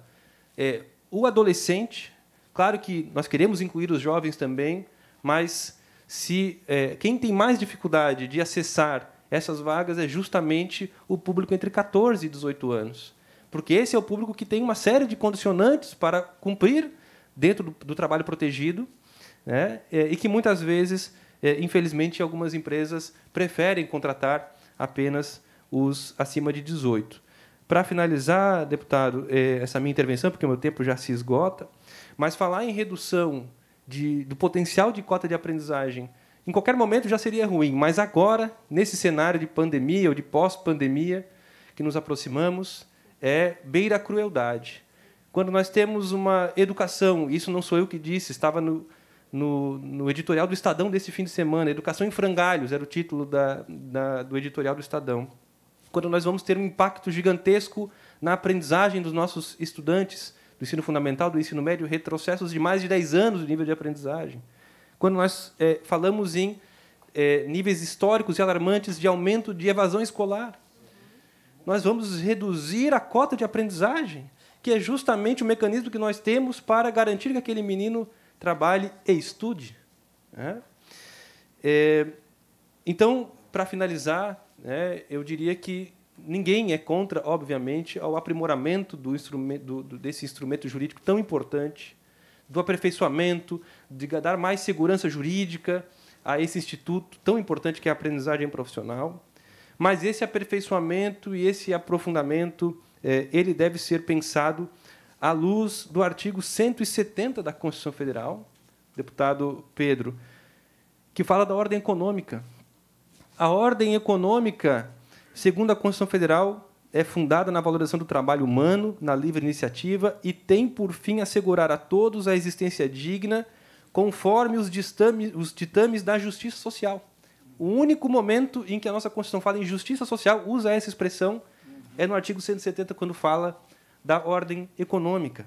É, o adolescente, claro que nós queremos incluir os jovens também, mas se é, quem tem mais dificuldade de acessar essas vagas é justamente o público entre 14 e 18 anos. Porque esse é o público que tem uma série de condicionantes para cumprir dentro do, do trabalho protegido né? É, e que muitas vezes, é, infelizmente, algumas empresas preferem contratar apenas os acima de 18. Para finalizar, deputado, é, essa minha intervenção, porque o meu tempo já se esgota, mas falar em redução de, do potencial de cota de aprendizagem em qualquer momento já seria ruim, mas agora, nesse cenário de pandemia ou de pós-pandemia que nos aproximamos, é beira a crueldade. Quando nós temos uma educação, isso não sou eu que disse, estava no, no, no, editorial do Estadão desse fim de semana. Educação em frangalhos era o título da, da, do editorial do Estadão. Quando nós vamos ter um impacto gigantesco na aprendizagem dos nossos estudantes do ensino fundamental, do ensino médio, retrocessos de mais de 10 anos de nível de aprendizagem. Quando nós é, falamos em é, níveis históricos e alarmantes de aumento de evasão escolar, nós vamos reduzir a cota de aprendizagem, que é justamente o mecanismo que nós temos para garantir que aquele menino trabalhe e estude. Né? É, então, para finalizar, né, eu diria que ninguém é contra, obviamente, ao aprimoramento do instrumento, do, do, desse instrumento jurídico tão importante, do aperfeiçoamento, de dar mais segurança jurídica a esse instituto tão importante que é a aprendizagem profissional. Mas esse aperfeiçoamento e esse aprofundamento, é, ele deve ser pensado à luz do artigo 170 da Constituição Federal, deputado Pedro, que fala da ordem econômica. A ordem econômica, segundo a Constituição Federal, é fundada na valorização do trabalho humano, na livre iniciativa e tem por fim assegurar a todos a existência digna conforme os, distame, os ditames da justiça social. O único momento em que a nossa Constituição fala em justiça social, usa essa expressão, é no artigo 170, quando fala da ordem econômica,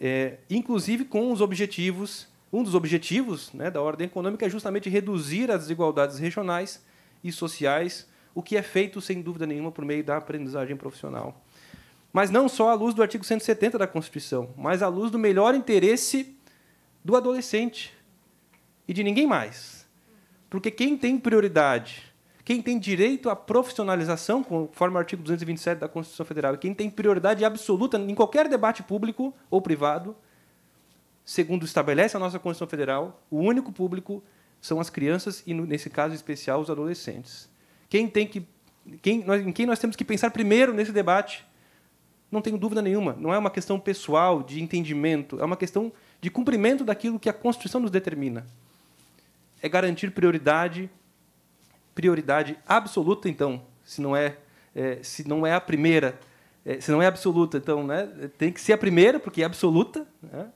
é, inclusive com os objetivos. Um dos objetivos né, da ordem econômica é justamente reduzir as desigualdades regionais e sociais, o que é feito, sem dúvida nenhuma, por meio da aprendizagem profissional. Mas não só à luz do artigo 170 da Constituição, mas à luz do melhor interesse do adolescente e de ninguém mais. Porque quem tem prioridade quem tem direito à profissionalização, conforme o artigo 227 da Constituição Federal, e quem tem prioridade absoluta em qualquer debate público ou privado, segundo estabelece a nossa Constituição Federal, o único público são as crianças e, nesse caso especial, os adolescentes. Quem tem que, quem, nós, em quem nós temos que pensar primeiro nesse debate, não tenho dúvida nenhuma, não é uma questão pessoal, de entendimento, é uma questão de cumprimento daquilo que a Constituição nos determina. É garantir prioridade prioridade absoluta, então, se não é, é se não é a primeira, é, se não é absoluta, então, né, tem que ser a primeira, porque é absoluta, né,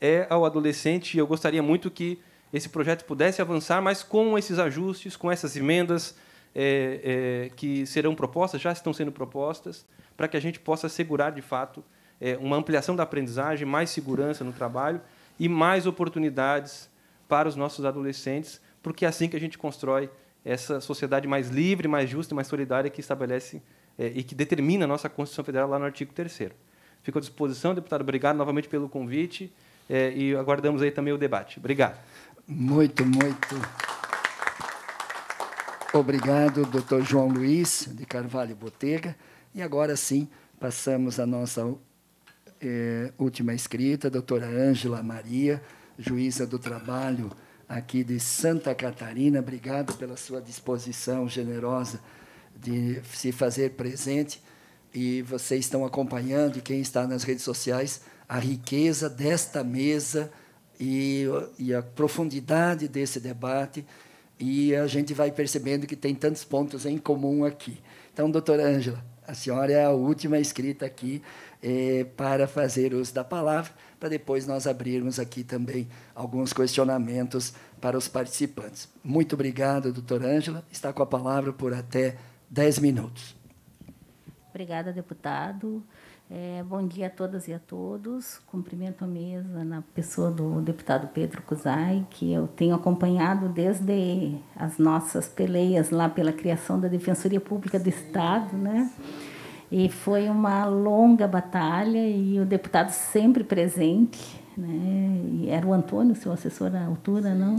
é ao adolescente. E eu gostaria muito que esse projeto pudesse avançar, mas com esses ajustes, com essas emendas é, é que serão propostas, já estão sendo propostas, para que a gente possa assegurar, de fato, é, uma ampliação da aprendizagem, mais segurança no trabalho e mais oportunidades para os nossos adolescentes, porque é assim que a gente constrói essa sociedade mais livre, mais justa e mais solidária que estabelece é, e que determina a nossa Constituição Federal lá no artigo 3 Fico à disposição, deputado. Obrigado novamente pelo convite é, e aguardamos aí também o debate. Obrigado. Muito, muito. Obrigado, doutor João Luiz de Carvalho Botega. E agora sim, passamos a nossa é, última escrita, doutora Ângela Maria, juíza do trabalho aqui de Santa Catarina. Obrigado pela sua disposição generosa de se fazer presente. E vocês estão acompanhando, quem está nas redes sociais, a riqueza desta mesa e, e a profundidade desse debate. E a gente vai percebendo que tem tantos pontos em comum aqui. Então, doutora Ângela, a senhora é a última escrita aqui eh, para fazer uso da palavra para depois nós abrirmos aqui também alguns questionamentos para os participantes. Muito obrigado, doutora Ângela. Está com a palavra por até 10 minutos. Obrigada, deputado. É, bom dia a todas e a todos. Cumprimento a mesa na pessoa do deputado Pedro Cusai, que eu tenho acompanhado desde as nossas peleias lá pela criação da Defensoria Pública do Estado, né? E foi uma longa batalha e o deputado sempre presente, né? E era o Antônio, seu assessor à altura, não?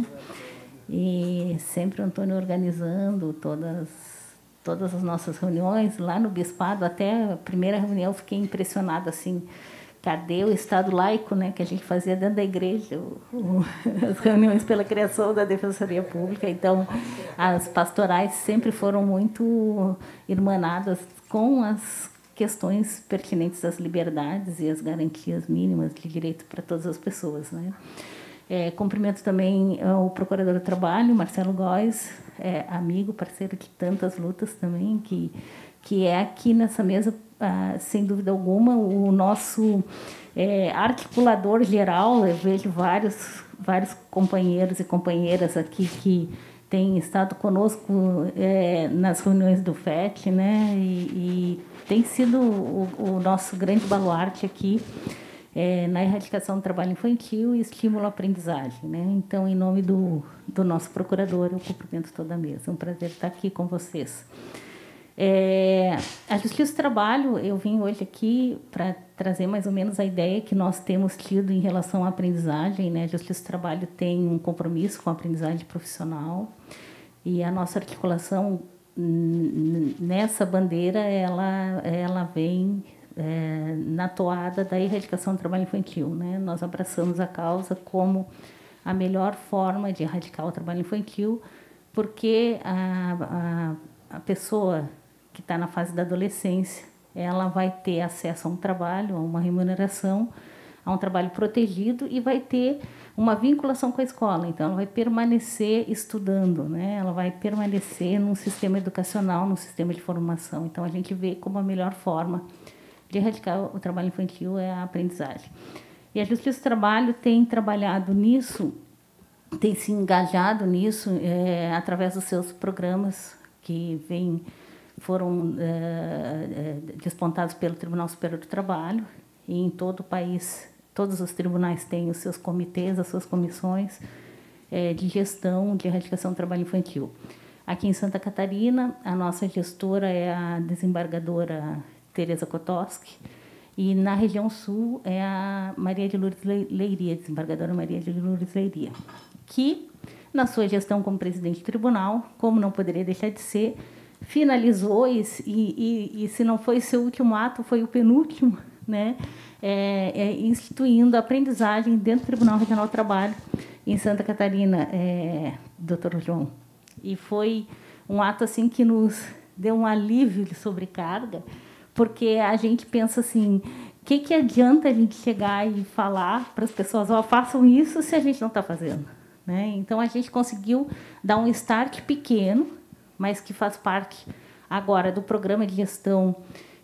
E sempre o Antônio organizando todas todas as nossas reuniões lá no bispado, até a primeira reunião eu fiquei impressionada assim, cadê o estado laico, né, que a gente fazia dentro da igreja, o, o, (laughs) as reuniões pela criação da defensoria pública. Então, as pastorais sempre foram muito irmanadas com as questões pertinentes às liberdades e às garantias mínimas de direito para todas as pessoas, né? É, cumprimento também ah, o Procurador do Trabalho, Marcelo Góes, é, amigo, parceiro de tantas lutas também, que, que é aqui nessa mesa, ah, sem dúvida alguma, o nosso é, articulador geral. Eu vejo vários, vários companheiros e companheiras aqui que tem estado conosco é, nas reuniões do FET, né? E, e tem sido o, o, nosso grande baluarte aqui é, na erradicação do trabalho infantil e estímulo à aprendizagem, né? Então, em nome do, do nosso procurador, eu cumprimento toda a mesa. É um prazer estar aqui com vocês. É, a Justiça do Trabalho, eu vim hoje aqui para trazer mais ou menos a ideia que nós temos tido em relação à aprendizagem. Né? A Justiça do Trabalho tem um compromisso com a aprendizagem profissional e a nossa articulação nessa bandeira ela, ela vem é, na toada da erradicação do trabalho infantil. Né? Nós abraçamos a causa como a melhor forma de erradicar o trabalho infantil, porque a, a, a pessoa que está na fase da adolescência, ela vai ter acesso a um trabalho, a uma remuneração, a um trabalho protegido e vai ter uma vinculação com a escola. Então, ela vai permanecer estudando, né? Ela vai permanecer num sistema educacional, num sistema de formação. Então, a gente vê como a melhor forma de erradicar o trabalho infantil é a aprendizagem. E a Justiça do Trabalho tem trabalhado nisso, tem se engajado nisso é, através dos seus programas que vêm foram eh, eh, despontados pelo Tribunal Superior do Trabalho e em todo o país todos os tribunais têm os seus comitês, as suas comissões eh, de gestão de erradicação do trabalho infantil. Aqui em Santa Catarina, a nossa gestora é a desembargadora Tereza Kotoski e na região sul é a Maria de Lourdes Leiria, desembargadora Maria de Lourdes Leiria, que na sua gestão como presidente do tribunal, como não poderia deixar de ser, finalizou e, e, e se não foi seu último ato, foi o penúltimo, né? É, é, instituindo a aprendizagem dentro do Tribunal Regional do Trabalho em Santa Catarina, é, doutor João. E foi um ato assim que nos deu um alívio de sobrecarga, porque a gente pensa assim, o que, que adianta a gente chegar e falar para as pessoas, ó, oh, façam isso se a gente não está fazendo? Né? Então a gente conseguiu dar um start pequeno mas que faz parte agora do programa de gestão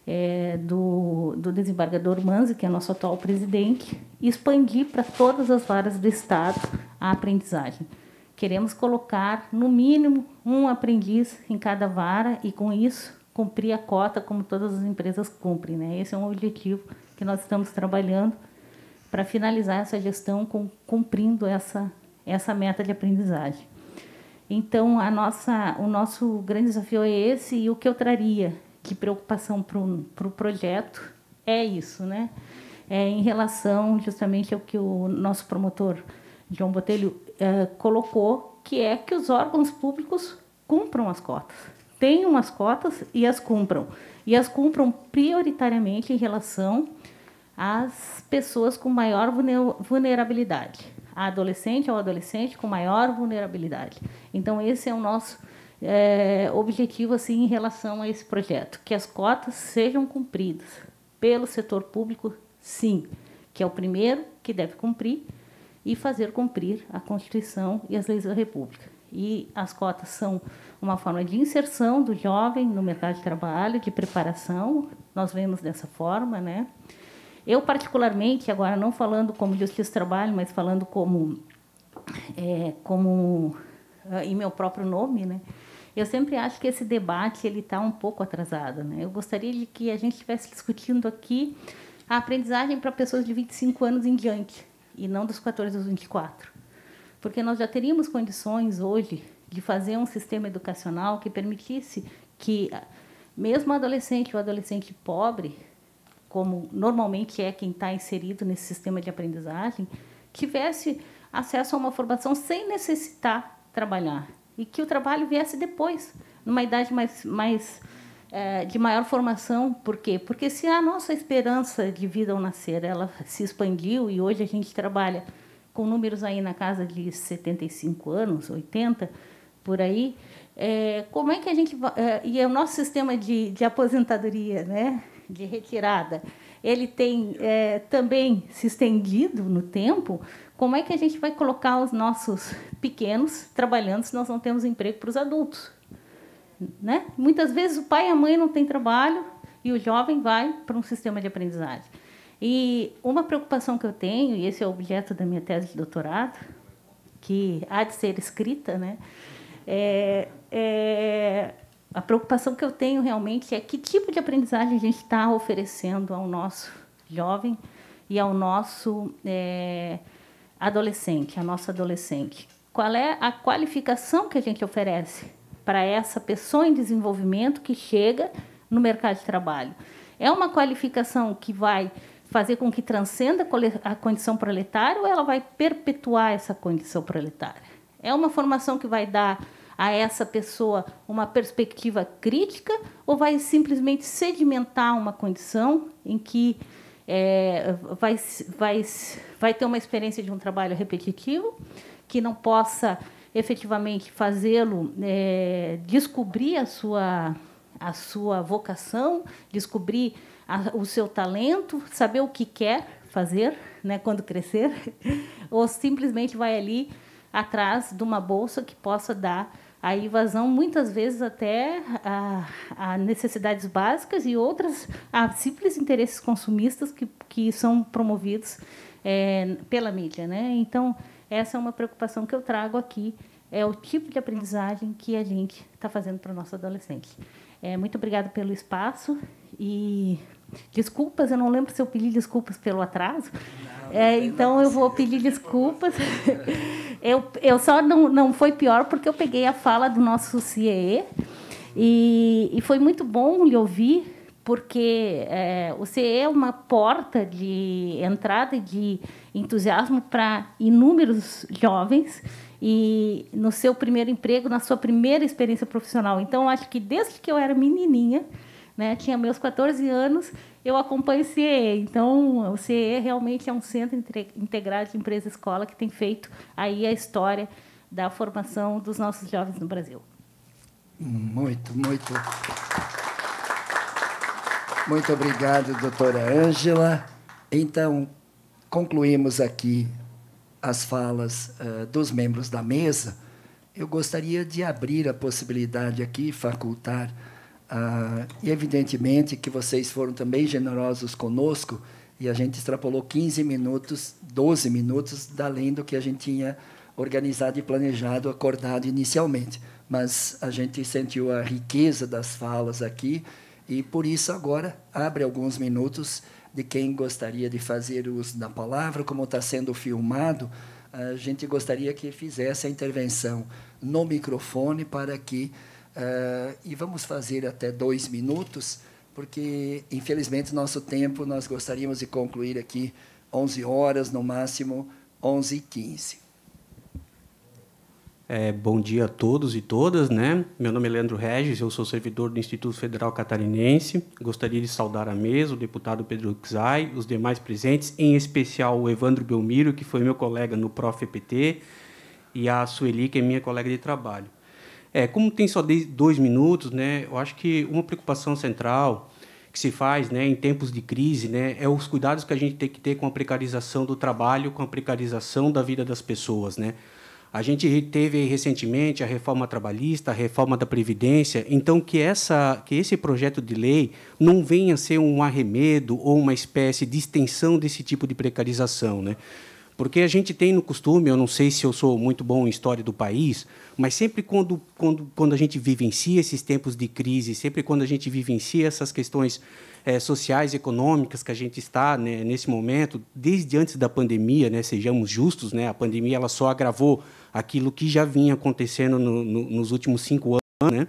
é, do, do desembargador Manzi, que é nosso atual presidente, expandir para todas as varas do Estado a aprendizagem. Queremos colocar, no mínimo, um aprendiz em cada vara e, com isso, cumprir a cota como todas as empresas cumprem. Né? Esse é um objetivo que nós estamos trabalhando para finalizar essa gestão com, cumprindo essa, essa meta de aprendizagem. Então, a nossa, o nosso grande desafio é esse e o que eu traria que preocupação para o pro projeto é isso, né? É em relação justamente ao que o nosso promotor João Botelho eh, colocou, que é que os órgãos públicos cumpram as cotas, tenham as cotas e as cumpram, e as cumpram prioritariamente em relação às pessoas com maior vulnerabilidade a adolescente ou adolescente com maior vulnerabilidade. Então, esse é o nosso é, objetivo assim, em relação a esse projeto: que as cotas sejam cumpridas pelo setor público, sim, que é o primeiro que deve cumprir e fazer cumprir a Constituição e as leis da República. E as cotas são uma forma de inserção do jovem no mercado de trabalho, de preparação, nós vemos dessa forma, né? Eu, particularmente, agora não falando como justiça do trabalho, mas falando como, é, como ah, em meu próprio nome, né? Eu sempre acho que esse debate ele está um pouco atrasado, né? Eu gostaria de que a gente estivesse discutindo aqui a aprendizagem para pessoas de 25 anos em diante e não dos 14 aos 24, porque nós já teríamos condições hoje de fazer um sistema educacional que permitisse que ah, mesmo adolescente ou adolescente pobre como normalmente é quem está inserido nesse sistema de aprendizagem, tivesse acesso a uma formação sem necessitar trabalhar e que o trabalho viesse depois, numa idade mais, mais é, de maior formação. Por quê? Porque se a nossa esperança de vida ao nascer ela se expandiu e hoje a gente trabalha com números aí na casa de 75 anos, 80, por aí, é, como é que a gente... É, e é o nosso sistema de, de aposentadoria, né? de retirada, ele tem é, também se estendido no tempo, como é que a gente vai colocar os nossos pequenos trabalhando se nós não temos emprego para os adultos? Né? Muitas vezes o pai e a mãe não têm trabalho e o jovem vai para um sistema de aprendizagem. E uma preocupação que eu tenho, e esse é o objeto da minha tese de doutorado, que há de ser escrita, né? é, é a preocupação que eu tenho realmente é que tipo de aprendizagem a gente está oferecendo ao nosso jovem e ao nosso é, adolescente, a nossa adolescente. Qual é a qualificação que a gente oferece para essa pessoa em desenvolvimento que chega no mercado de trabalho? É uma qualificação que vai fazer com que transcenda a condição proletária ou ela vai perpetuar essa condição proletária? É uma formação que vai dar a essa pessoa uma perspectiva crítica ou vai simplesmente sedimentar uma condição em que é, vai, vai, vai ter uma experiência de um trabalho repetitivo, que não possa efetivamente fazê-lo é, descobrir a sua, a sua vocação, descobrir a, o seu talento, saber o que quer fazer né, quando crescer, (laughs) ou simplesmente vai ali atrás de uma bolsa que possa dar a evasão muitas vezes até a, a, necessidades básicas e outras a simples interesses consumistas que, que são promovidos é, pela mídia. Né? Então, essa é uma preocupação que eu trago aqui, é o tipo de aprendizagem que a gente está fazendo para o nosso adolescente. É, muito obrigada pelo espaço e desculpas, eu não lembro se eu pedi desculpas pelo atraso. Não. É, então eu vou pedir desculpas. (laughs) eu, eu só não, não foi pior porque eu peguei a fala do nosso CIE e, e foi muito bom lhe ouvir, porque é, o CIE é uma porta de entrada de entusiasmo para inúmeros jovens e no seu primeiro emprego, na sua primeira experiência profissional. Então, acho que desde que eu era menininha, né, tinha meus 14 anos, eu acompanho o CIE. Então, o CEE realmente é um centro integrado de empresa-escola que tem feito aí a história da formação dos nossos jovens no Brasil. Muito, muito. Muito obrigado, doutora Ângela. Então, concluímos aqui as falas uh, dos membros da mesa. Eu gostaria de abrir a possibilidade aqui, facultar ah, e evidentemente que vocês foram também generosos conosco e a gente extrapolou 15 minutos, 12 minutos, além do que a gente tinha organizado e planejado, acordado inicialmente. Mas a gente sentiu a riqueza das falas aqui e por isso agora abre alguns minutos de quem gostaria de fazer uso da palavra, como está sendo filmado, a gente gostaria que fizesse a intervenção no microfone para que Uh, e vamos fazer até dois minutos, porque, infelizmente, nosso tempo, nós gostaríamos de concluir aqui 11 horas, no máximo 11 e 15. É, bom dia a todos e todas, né? Meu nome é Leandro Regis, eu sou servidor do Instituto Federal Catarinense. Gostaria de saudar a mesa, o deputado Pedro Xai, os demais presentes, em especial o Evandro Belmiro, que foi meu colega no Prof EPT, e a Sueli, que é minha colega de trabalho. É, como tem só dois minutos, né, eu acho que uma preocupação central que se faz né, em tempos de crise né, é os cuidados que a gente tem que ter com a precarização do trabalho, com a precarização da vida das pessoas. Né? A gente teve recentemente a reforma trabalhista, a reforma da Previdência, então que, essa, que esse projeto de lei não venha ser um arremedo ou uma espécie de extensão desse tipo de precarização. Né? Porque a gente tem no costume, eu não sei se eu sou muito bom em história do país, mas sempre quando, quando, quando a gente vivencia si esses tempos de crise, sempre quando a gente vivencia si essas questões é, sociais, econômicas que a gente está né, nesse momento, desde antes da pandemia, né, sejamos justos, né, a pandemia ela só agravou aquilo que já vinha acontecendo no, no, nos últimos cinco anos. Né?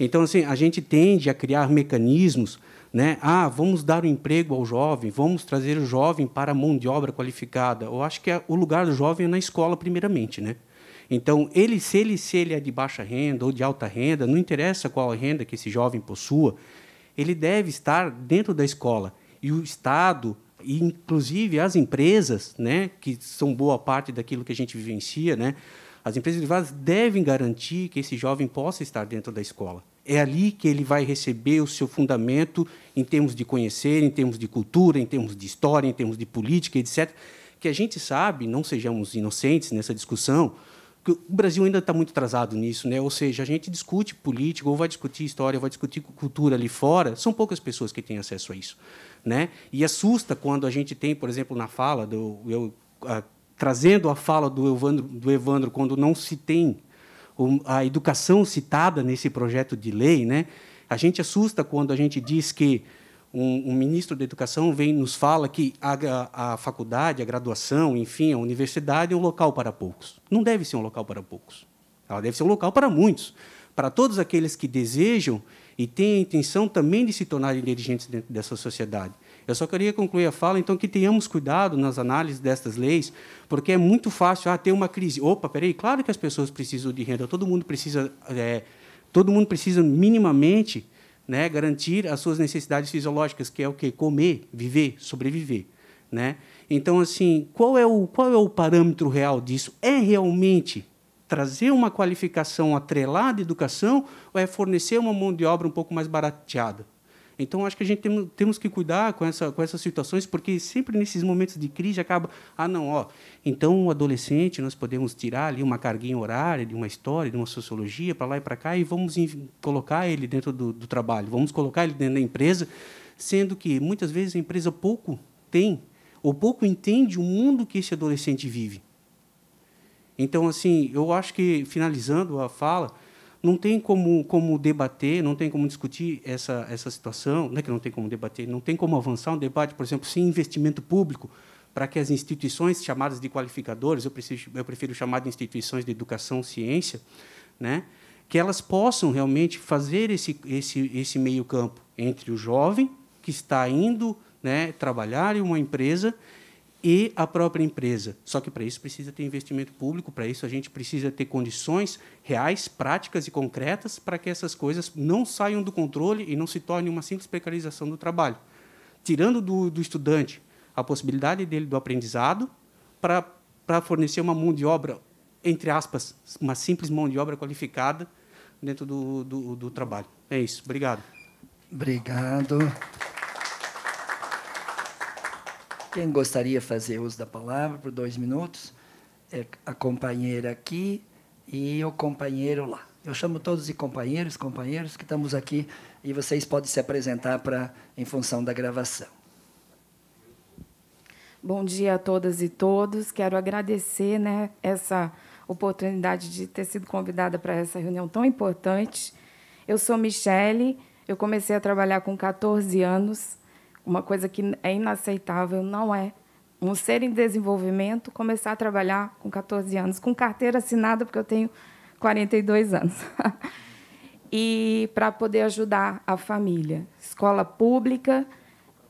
Então, assim, a gente tende a criar mecanismos né? Ah, vamos dar o um emprego ao jovem, vamos trazer o jovem para a mão de obra qualificada. Eu acho que é o lugar do jovem é na escola, primeiramente, né? Então, ele, se ele se ele é de baixa renda ou de alta renda, não interessa qual a renda que esse jovem possua, ele deve estar dentro da escola. E o Estado, e inclusive as empresas, né, que são boa parte daquilo que a gente vivencia, né, as empresas privadas devem garantir que esse jovem possa estar dentro da escola. É ali que ele vai receber o seu fundamento em termos de conhecer, em termos de cultura, em termos de história, em termos de política, etc. Que a gente sabe, não sejamos inocentes nessa discussão, o Brasil ainda está muito atrasado nisso, né? Ou seja, a gente discute política, ou vai discutir história, vai discutir cultura ali fora, são poucas pessoas que têm acesso a isso, né? E assusta quando a gente tem, por exemplo, na fala do eu a, trazendo a fala do Evandro, do Evandro quando não se tem a educação citada nesse projeto de lei, né? A gente assusta quando a gente diz que um, um, ministro da Educação vem nos fala que a, a faculdade, a graduação, enfim, a universidade é um local para poucos. Não deve ser um local para poucos. Ela deve ser um local para muitos, para todos aqueles que desejam e têm a intenção também de se tornarem dirigentes dentro dessa sociedade. Eu só queria concluir a fala, então, que tenhamos cuidado nas análises destas leis, porque é muito fácil ah, ter uma crise. Opa, peraí, claro que as pessoas precisam de renda, todo mundo precisa, é, todo mundo precisa minimamente né, garantir as suas necessidades fisiológicas, que é o que comer, viver, sobreviver, né? Então assim, qual é o qual é o parâmetro real disso? É realmente trazer uma qualificação atrelada à educação ou é fornecer uma mão de obra um pouco mais barateada? Então, acho que a gente tem, temos que cuidar com, essa, com essas situações, porque sempre nesses momentos de crise acaba, ah, não, ó, então o adolescente nós podemos tirar ali uma carguinha horária de uma história, de uma sociologia, para lá e para cá, e vamos colocar ele dentro do, do trabalho, vamos colocar ele dentro da empresa, sendo que muitas vezes a empresa pouco tem ou pouco entende o mundo que esse adolescente vive. Então, assim, eu acho que, finalizando a fala, não tem como, como debater, não tem como discutir essa, essa situação, não é que não tem como debater, não tem como avançar um debate, por exemplo, sem investimento público, para que as instituições chamadas de qualificadores, eu, preciso, eu prefiro chamar de instituições de educação ciência, né, que elas possam realmente fazer esse, esse, esse meio campo entre o jovem, que está indo né, trabalhar em uma empresa, e a própria empresa. Só que para isso precisa ter investimento público, para isso a gente precisa ter condições reais, práticas e concretas para que essas coisas não saiam do controle e não se torne uma simples precarização do trabalho. Tirando do, do estudante a possibilidade dele do aprendizado para, para fornecer uma mão de obra, entre aspas, uma simples mão de obra qualificada dentro do, do, do trabalho. É isso. Obrigado. Obrigado. Quem gostaria de fazer uso da palavra por dois minutos é a companheira aqui e o companheiro lá. Eu chamo todos de companheiros, companheiros que estamos aqui e vocês podem se apresentar para em função da gravação. Bom dia a todas e todos. Quero agradecer, né, essa oportunidade de ter sido convidada para essa reunião tão importante. Eu sou Michele, eu comecei a trabalhar com 14 anos uma coisa que é inaceitável, não é um ser em desenvolvimento começar a trabalhar com 14 anos, com carteira assinada, porque eu tenho 42 anos. (laughs) e para poder ajudar a família. Escola pública,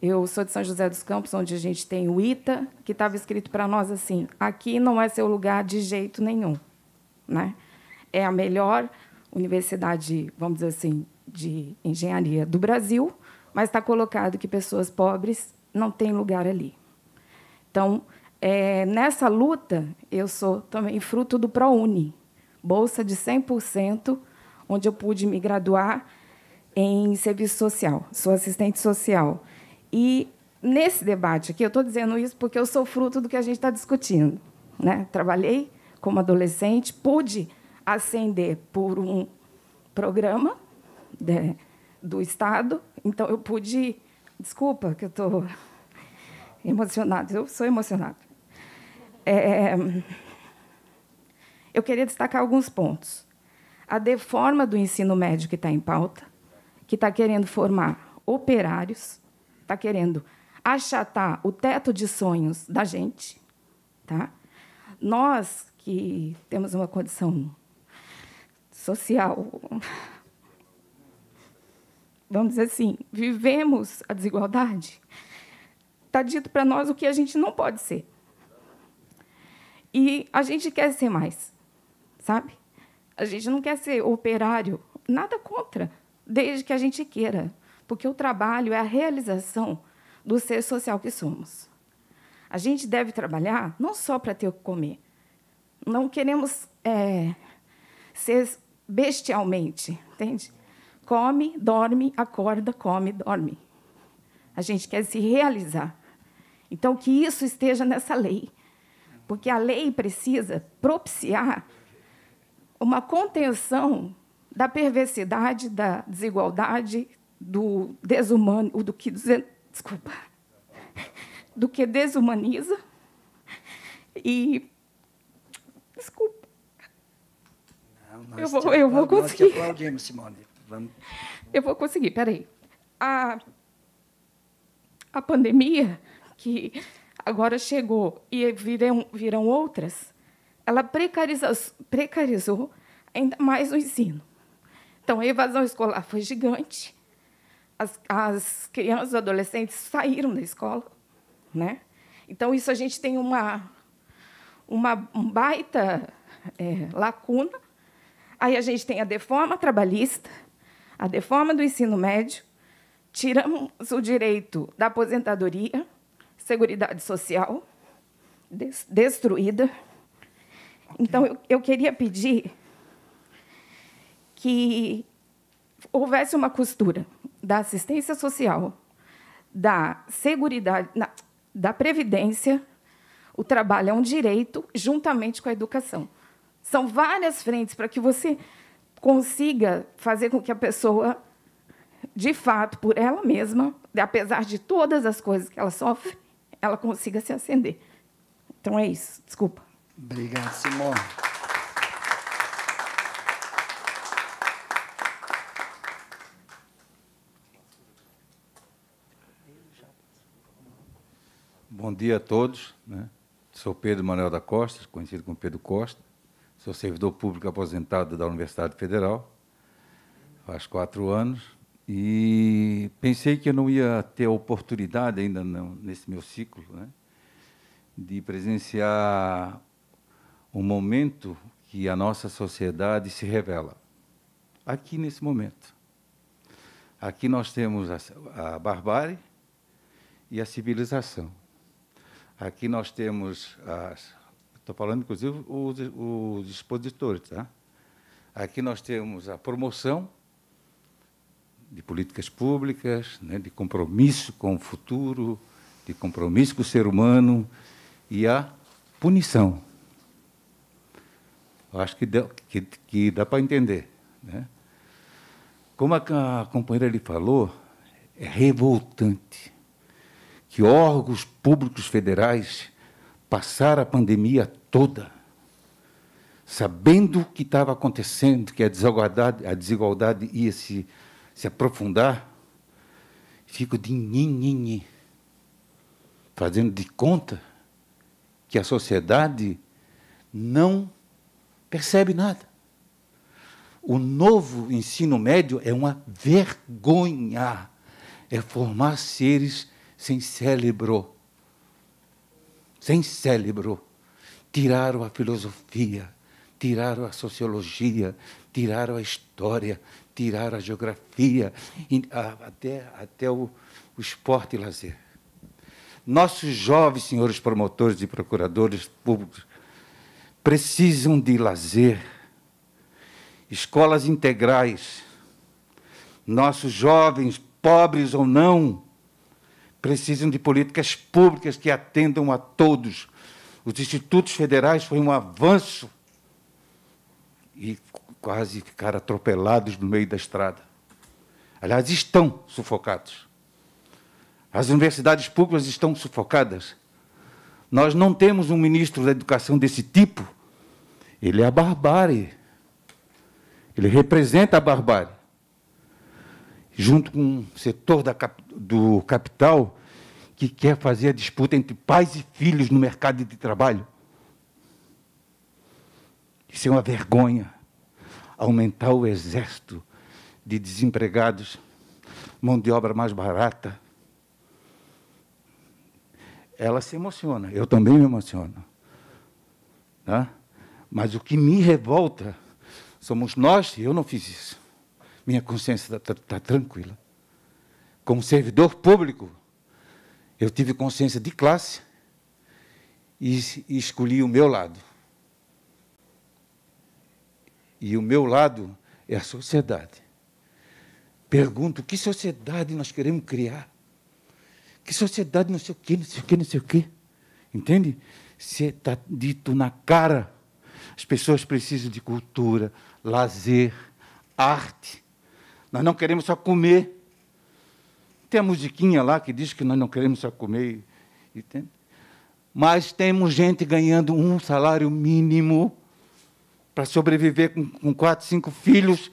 eu sou de São José dos Campos, onde a gente tem o ITA, que estava escrito para nós assim: aqui não é seu lugar de jeito nenhum. Né? É a melhor universidade, vamos dizer assim, de engenharia do Brasil mas está colocado que pessoas pobres não têm lugar ali. Então, é, nessa luta, eu sou também fruto do ProUni, bolsa de 100%, onde eu pude me graduar em serviço social, sou assistente social. E nesse debate aqui, eu estou dizendo isso porque eu sou fruto do que a gente está discutindo. Né? Trabalhei como adolescente, pude ascender por um programa de, né, do Estado então, eu pude. Desculpa que eu estou (laughs) emocionada, eu sou emocionada. É... eu queria destacar alguns pontos. A deforma do ensino médio que está em pauta, que está querendo formar operários, está querendo achatar o teto de sonhos da gente. Tá? Nós, que temos uma condição social vamos dizer assim, vivemos a desigualdade, está dito para nós o que a gente não pode ser. E a gente quer ser mais, sabe? A gente não quer ser operário, nada contra, desde que a gente queira, porque o trabalho é a realização do ser social que somos. A gente deve trabalhar não só para ter o que comer. Não queremos é, ser bestialmente, entende? Come, dorme, acorda, come, dorme. A gente quer se realizar. Então, que isso esteja nessa lei. Porque a lei precisa propiciar uma contenção da perversidade, da desigualdade, do desumano, do que desculpa, do que desumaniza e desculpa. Não, eu vou, eu vou conseguir. Nós te aplaudimos, Simone. Vamos... Eu vou conseguir, peraí. A, a pandemia, que agora chegou e virão, virão outras, ela precariza, precarizou ainda mais o ensino. Então, a evasão escolar foi gigante. As, as crianças e adolescentes saíram da escola. Né? Então, isso a gente tem uma, uma baita é, lacuna. Aí a gente tem a deforma trabalhista, a reforma do ensino médio, tiramos o direito da aposentadoria, Seguridade Social, des destruída. Então, eu, eu queria pedir que houvesse uma costura da assistência social, da seguridade, na, da previdência, o trabalho é um direito juntamente com a educação. São várias frentes para que você consiga fazer com que a pessoa, de fato, por ela mesma, apesar de todas as coisas que ela sofre, ela consiga se acender. Então é isso. Desculpa. Obrigado, Simone. Bom dia a todos. Né? Sou Pedro Manuel da Costa, conhecido como Pedro Costa. Sou servidor público aposentado da Universidade Federal, faz quatro anos, e pensei que eu não ia ter a oportunidade, ainda não, nesse meu ciclo, né, de presenciar um momento que a nossa sociedade se revela. Aqui, nesse momento. Aqui nós temos a, a barbárie e a civilização. Aqui nós temos as Estou falando, inclusive, os, os expositores. Tá? Aqui nós temos a promoção de políticas públicas, né, de compromisso com o futuro, de compromisso com o ser humano e a punição. Eu acho que dá, que, que dá para entender. Né? Como a, a companheira lhe falou, é revoltante que órgãos públicos federais passar a pandemia toda, sabendo o que estava acontecendo, que a desigualdade, a desigualdade ia se, se aprofundar, fico de nhinhinhi, fazendo de conta que a sociedade não percebe nada. O novo ensino médio é uma vergonha. É formar seres sem cérebro sem cérebro. Tiraram a filosofia, tiraram a sociologia, tiraram a história, tiraram a geografia, até, até o, o esporte e lazer. Nossos jovens senhores promotores e procuradores públicos precisam de lazer, escolas integrais. Nossos jovens, pobres ou não, precisam de políticas públicas que atendam a todos. Os institutos federais foi um avanço e quase ficaram atropelados no meio da estrada. Aliás, estão sufocados. As universidades públicas estão sufocadas. Nós não temos um ministro da educação desse tipo. Ele é a barbárie. Ele representa a barbárie junto com o setor cap, do capital que quer fazer a disputa entre pais e filhos no mercado de trabalho. Isso é uma vergonha. Aumentar o exército de desempregados, mão de obra mais barata. Ela se emociona, eu também me emociono. Tá? Mas o que me revolta somos nós, e eu não fiz isso minha consciência está, está tá tranquila. Como servidor público, eu tive consciência de classe e, e escolhi o meu lado. E o meu lado é a sociedade. Pergunto, que sociedade nós queremos criar? Que sociedade não sei o quê, não sei o quê, não sei o quê. Entende? Se está dito na cara, as pessoas precisam de cultura, lazer, arte, nós não queremos só comer. Tem a musiquinha lá que diz que nós não queremos só comer. Entende? Mas temos gente ganhando um salário mínimo para sobreviver com, com quatro, cinco filhos,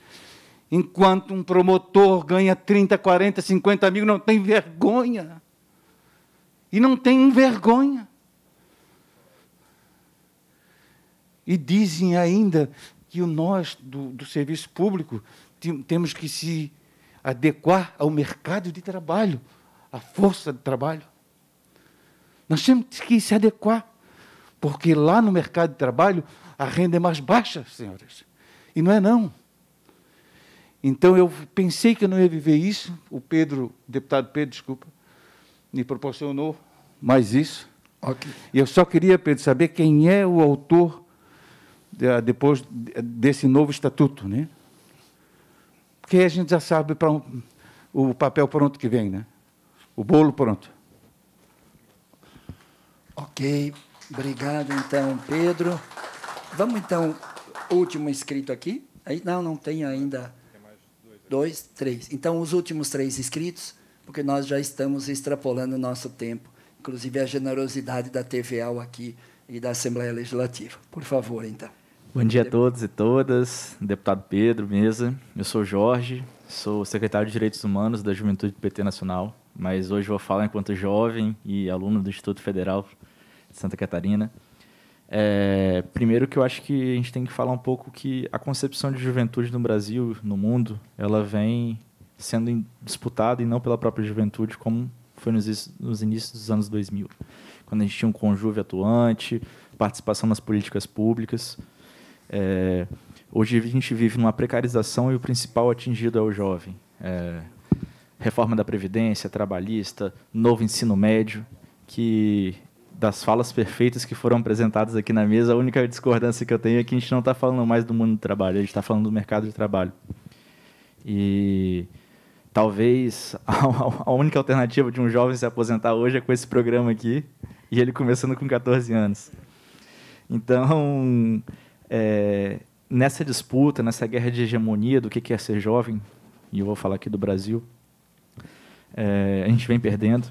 enquanto um promotor ganha 30, 40, 50 mil, não tem vergonha. E não tem vergonha. E dizem ainda que o nós do, do serviço público temos que se adequar ao mercado de trabalho, à força de trabalho. Nós temos que se adequar, porque lá no mercado de trabalho a renda é mais baixa, senhores. E não é não. Então eu pensei que eu não ia viver isso. O Pedro, o deputado Pedro, desculpa, me proporcionou mais isso. Okay. E eu só queria, Pedro, saber quem é o autor eh, depois desse novo estatuto, né? Porque a gente já sabe para um, o papel pronto que vem, né? O bolo pronto. Ok, obrigado então, Pedro. Vamos então, último inscrito aqui. Aí, não, não tem ainda. Tem dois, dois, três. Então, os últimos três inscritos, porque nós já estamos extrapolando o nosso tempo, inclusive a generosidade da TVA aqui e da Assembleia Legislativa. Por favor, então. Bom dia a todos e todas, deputado Pedro, mesa. Eu sou Jorge, sou secretário de Direitos Humanos da Juventude do PT Nacional, mas hoje vou falar enquanto jovem e aluno do Instituto Federal de Santa Catarina. É, primeiro que eu acho que a gente tem que falar um pouco que a concepção de juventude no Brasil, no mundo, ela vem sendo disputada e não pela própria juventude como foi nos, nos inícios dos anos 2000, quando a gente tinha um conjúvio atuante, participação nas políticas públicas, é, hoje a gente vive numa precarização e o principal atingido é o jovem. É, reforma da Previdência, trabalhista, novo ensino médio, que das falas perfeitas que foram apresentadas aqui na mesa, a única discordância que eu tenho é que a gente não está falando mais do mundo do trabalho, a gente está falando do mercado de trabalho. E talvez (laughs) a, única alternativa de um jovem se aposentar hoje é com esse programa aqui, e ele começando com 14 anos. Então, é, nessa disputa, nessa guerra de hegemonia do que quer é ser jovem, e eu vou falar aqui do Brasil, é, a gente vem perdendo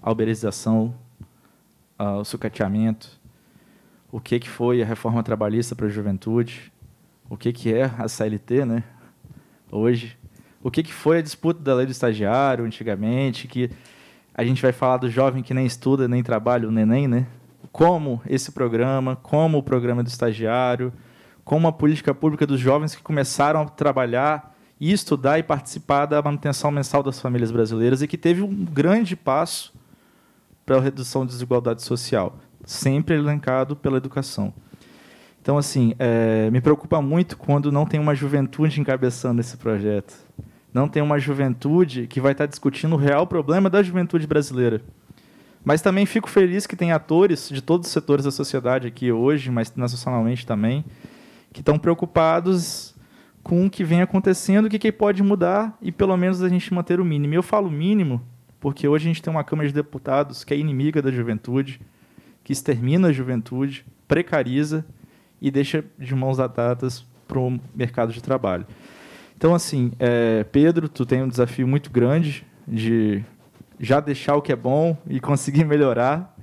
a uberização, a, o sucateamento, o que, que foi a reforma trabalhista para a juventude, o que, que é a CLT né, hoje, o que, que foi a disputa da lei do estagiário antigamente, que a gente vai falar do jovem que nem estuda, nem trabalha, o neném, né? como esse programa, como o programa do estagiário, como a política pública dos jovens que começaram a trabalhar e estudar e participar da manutenção mensal das famílias brasileiras e que teve um grande passo para a redução da desigualdade social, sempre elencado pela educação. Então, assim, é, me preocupa muito quando não tem uma juventude encabeçando esse projeto. Não tem uma juventude que vai estar discutindo o real problema da juventude brasileira. Mas também fico feliz que tem atores de todos os setores da sociedade aqui hoje, mas nacionalmente também, que estão preocupados com o que vem acontecendo, o que, que pode mudar e pelo menos a gente manter o mínimo. E eu falo mínimo porque hoje a gente tem uma Câmara de Deputados que é inimiga da juventude, que extermina a juventude, precariza e deixa de mãos atadas para o mercado de trabalho. Então, assim, é, Pedro, tu tem um desafio muito grande de já deixar o que é bom e conseguir (laughs) melhorar.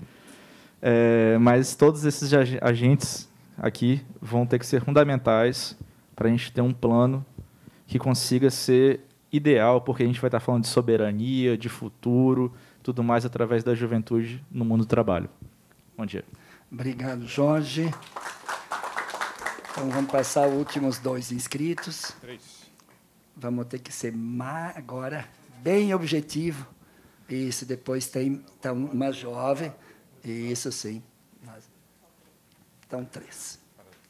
É, mas todos esses agentes aqui vão ter que ser fundamentais para a gente ter um plano que consiga ser ideal, porque a gente vai estar falando de soberania, de futuro, tudo mais através da juventude no mundo do trabalho. Bom dia. Obrigado, Jorge. Então vamos passar os últimos dois inscritos. Três. Vamos ter que ser agora bem objetivo. Isso, depois tem então, uma jovem, isso sim. Então, três.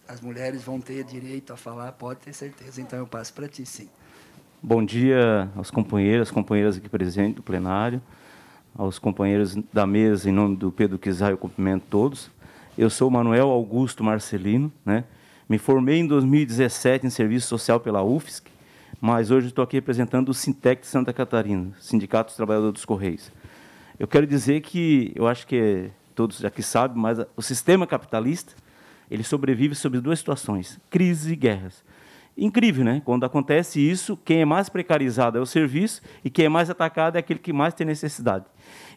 As mulheres vão ter direito a falar, pode ter certeza. Então, eu passo para ti, sim. Bom dia aos companheiros, companheiras aqui presentes do plenário, aos companheiros da mesa, em nome do Pedro Quizar, eu cumprimento todos. Eu sou Manuel Augusto Marcelino, né? me formei em 2017 em Serviço Social pela UFSC, mas hoje estou aqui representando o Sintec de Santa Catarina, Sindicato dos Trabalhadores dos Correios. Eu quero dizer que, eu acho que todos aqui sabem, mas o sistema capitalista ele sobrevive sobre duas situações, crises e guerras. Incrível, né? Quando acontece isso, quem é mais precarizado é o serviço e quem é mais atacado é aquele que mais tem necessidade.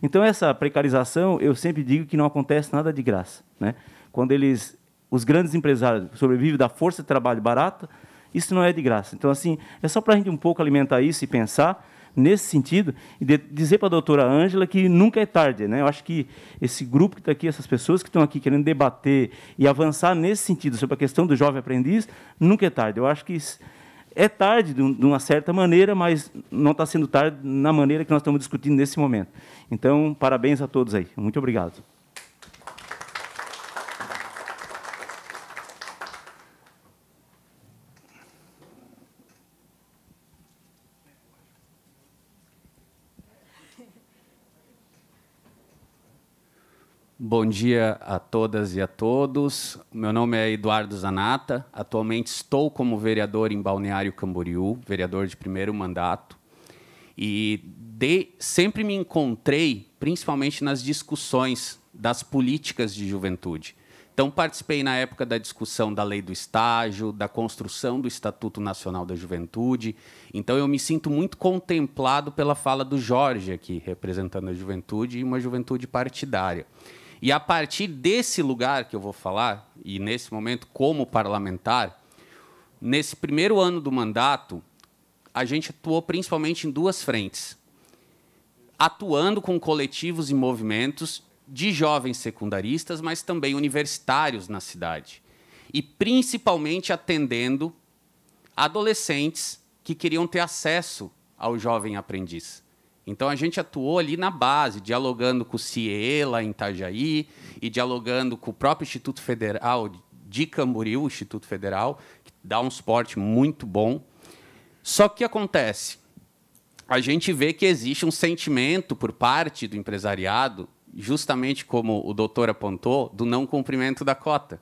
Então, essa precarização, eu sempre digo que não acontece nada de graça. Né? Quando eles, os grandes empresários sobrevivem da força de trabalho barata, isso não é de graça. Então, assim, é só para a gente um pouco alimentar isso e pensar nesse sentido e dizer para a doutora Ângela que nunca é tarde. Né? Eu acho que esse grupo que está aqui, essas pessoas que estão aqui querendo debater e avançar nesse sentido sobre a questão do jovem aprendiz, nunca é tarde. Eu acho que é tarde de uma certa maneira, mas não está sendo tarde na maneira que nós estamos discutindo nesse momento. Então, parabéns a todos aí. Muito obrigado. Bom dia a todas e a todos. Meu nome é Eduardo Zanata. Atualmente estou como vereador em Balneário Camboriú, vereador de primeiro mandato. E de, sempre me encontrei, principalmente nas discussões das políticas de juventude. Então, participei na época da discussão da lei do estágio, da construção do Estatuto Nacional da Juventude. Então, eu me sinto muito contemplado pela fala do Jorge aqui, representando a juventude e uma juventude partidária. E a partir desse lugar que eu vou falar, e nesse momento como parlamentar, nesse primeiro ano do mandato, a gente atuou principalmente em duas frentes. Atuando com coletivos e movimentos de jovens secundaristas, mas também universitários na cidade. E principalmente atendendo adolescentes que queriam ter acesso ao jovem aprendiz. Então a gente atuou ali na base, dialogando com o lá em Itajaí e dialogando com o próprio Instituto Federal de Camboriú, o Instituto Federal, que dá um suporte muito bom. Só que acontece, a gente vê que existe um sentimento por parte do empresariado, justamente como o doutor apontou, do não cumprimento da cota,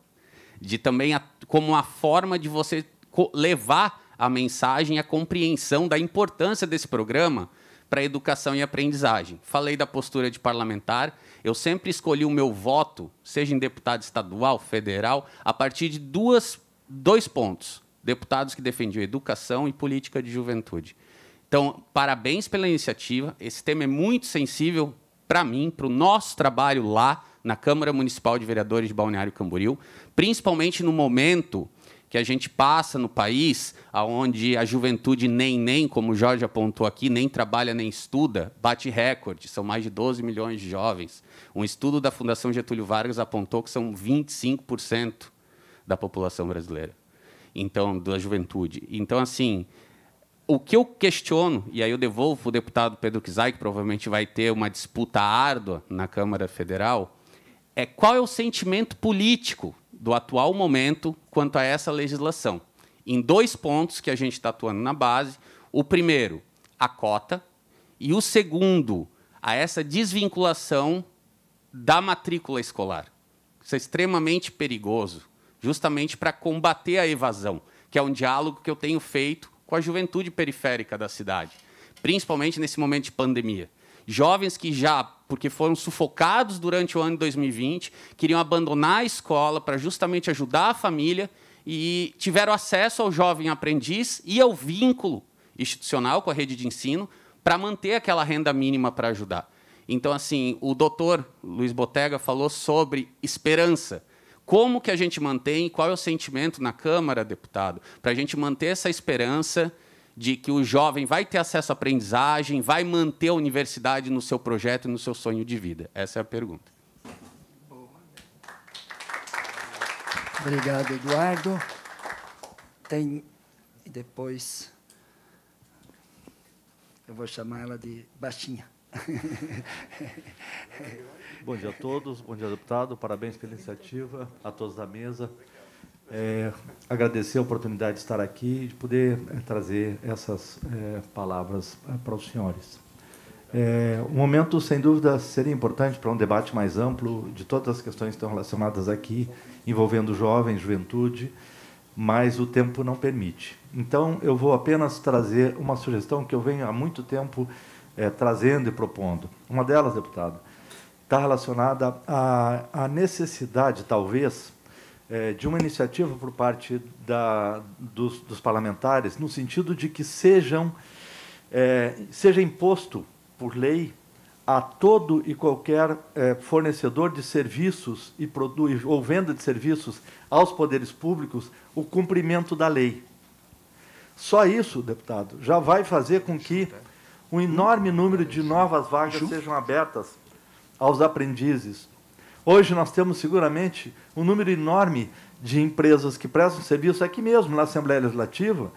de também a, como uma forma de você levar a mensagem, a compreensão da importância desse programa para educação e aprendizagem. Falei da postura de parlamentar. Eu sempre escolhi o meu voto, seja em deputado estadual, federal, a partir de duas, dois pontos. Deputados que defendiam educação e política de juventude. Então, parabéns pela iniciativa. Esse tema é muito sensível para mim, para o nosso trabalho lá na Câmara Municipal de Vereadores de Balneário Camboriú, principalmente no momento que a gente passa no país, aonde a juventude nem nem, como o Jorge apontou aqui, nem trabalha nem estuda, bate recorde, são mais de 12 milhões de jovens. Um estudo da Fundação Getúlio Vargas apontou que são 25% da população brasileira. Então, da juventude. Então, assim, o que eu questiono, e aí eu devolvo o deputado Pedro Kizai, que provavelmente vai ter uma disputa árdua na Câmara Federal, é qual é o sentimento político do atual momento quanto a essa legislação. Em dois pontos que a gente está atuando na base. O primeiro, a cota, e o segundo, a essa desvinculação da matrícula escolar. Isso é extremamente perigoso, justamente para combater a evasão, que é um diálogo que eu tenho feito com a juventude periférica da cidade, principalmente nesse momento de pandemia. Jovens que já porque foram sufocados durante o ano de 2020, queriam abandonar a escola para justamente ajudar a família e tiveram acesso ao jovem aprendiz e ao vínculo institucional com a rede de ensino para manter aquela renda mínima para ajudar. Então, assim, o doutor Luiz Botega falou sobre esperança. Como que a gente mantém, qual é o sentimento na Câmara, deputado, para a gente manter essa esperança de que o jovem vai ter acesso à aprendizagem, vai manter a universidade no seu projeto e no seu sonho de vida? Essa é a pergunta. Obrigado, Eduardo. Tem e depois eu vou chamar ela de baixinha. bom dia a todos, bom dia, deputado. Parabéns pela iniciativa, a todos da mesa. É, agradecer a oportunidade de estar aqui e de poder é, trazer essas é, palavras é, para os senhores. É, um momento, sem dúvida, seria importante para um debate mais amplo de todas as questões que estão relacionadas aqui, envolvendo jovens, juventude, mas o tempo não permite. Então, eu vou apenas trazer uma sugestão que eu venho há muito tempo é, trazendo e propondo. Uma delas, deputado, está relacionada à, à necessidade, talvez, é, de uma iniciativa por parte da, dos, dos, parlamentares, no sentido de que sejam, é, seja imposto por lei a todo e qualquer é, fornecedor de serviços e ou venda de serviços aos poderes públicos o cumprimento da lei. Só isso, deputado, já vai fazer com que um enorme número de novas vagas sejam abertas aos aprendizes Hoje nós temos seguramente um número enorme de empresas que prestam serviço aqui mesmo, na Assembleia Legislativa,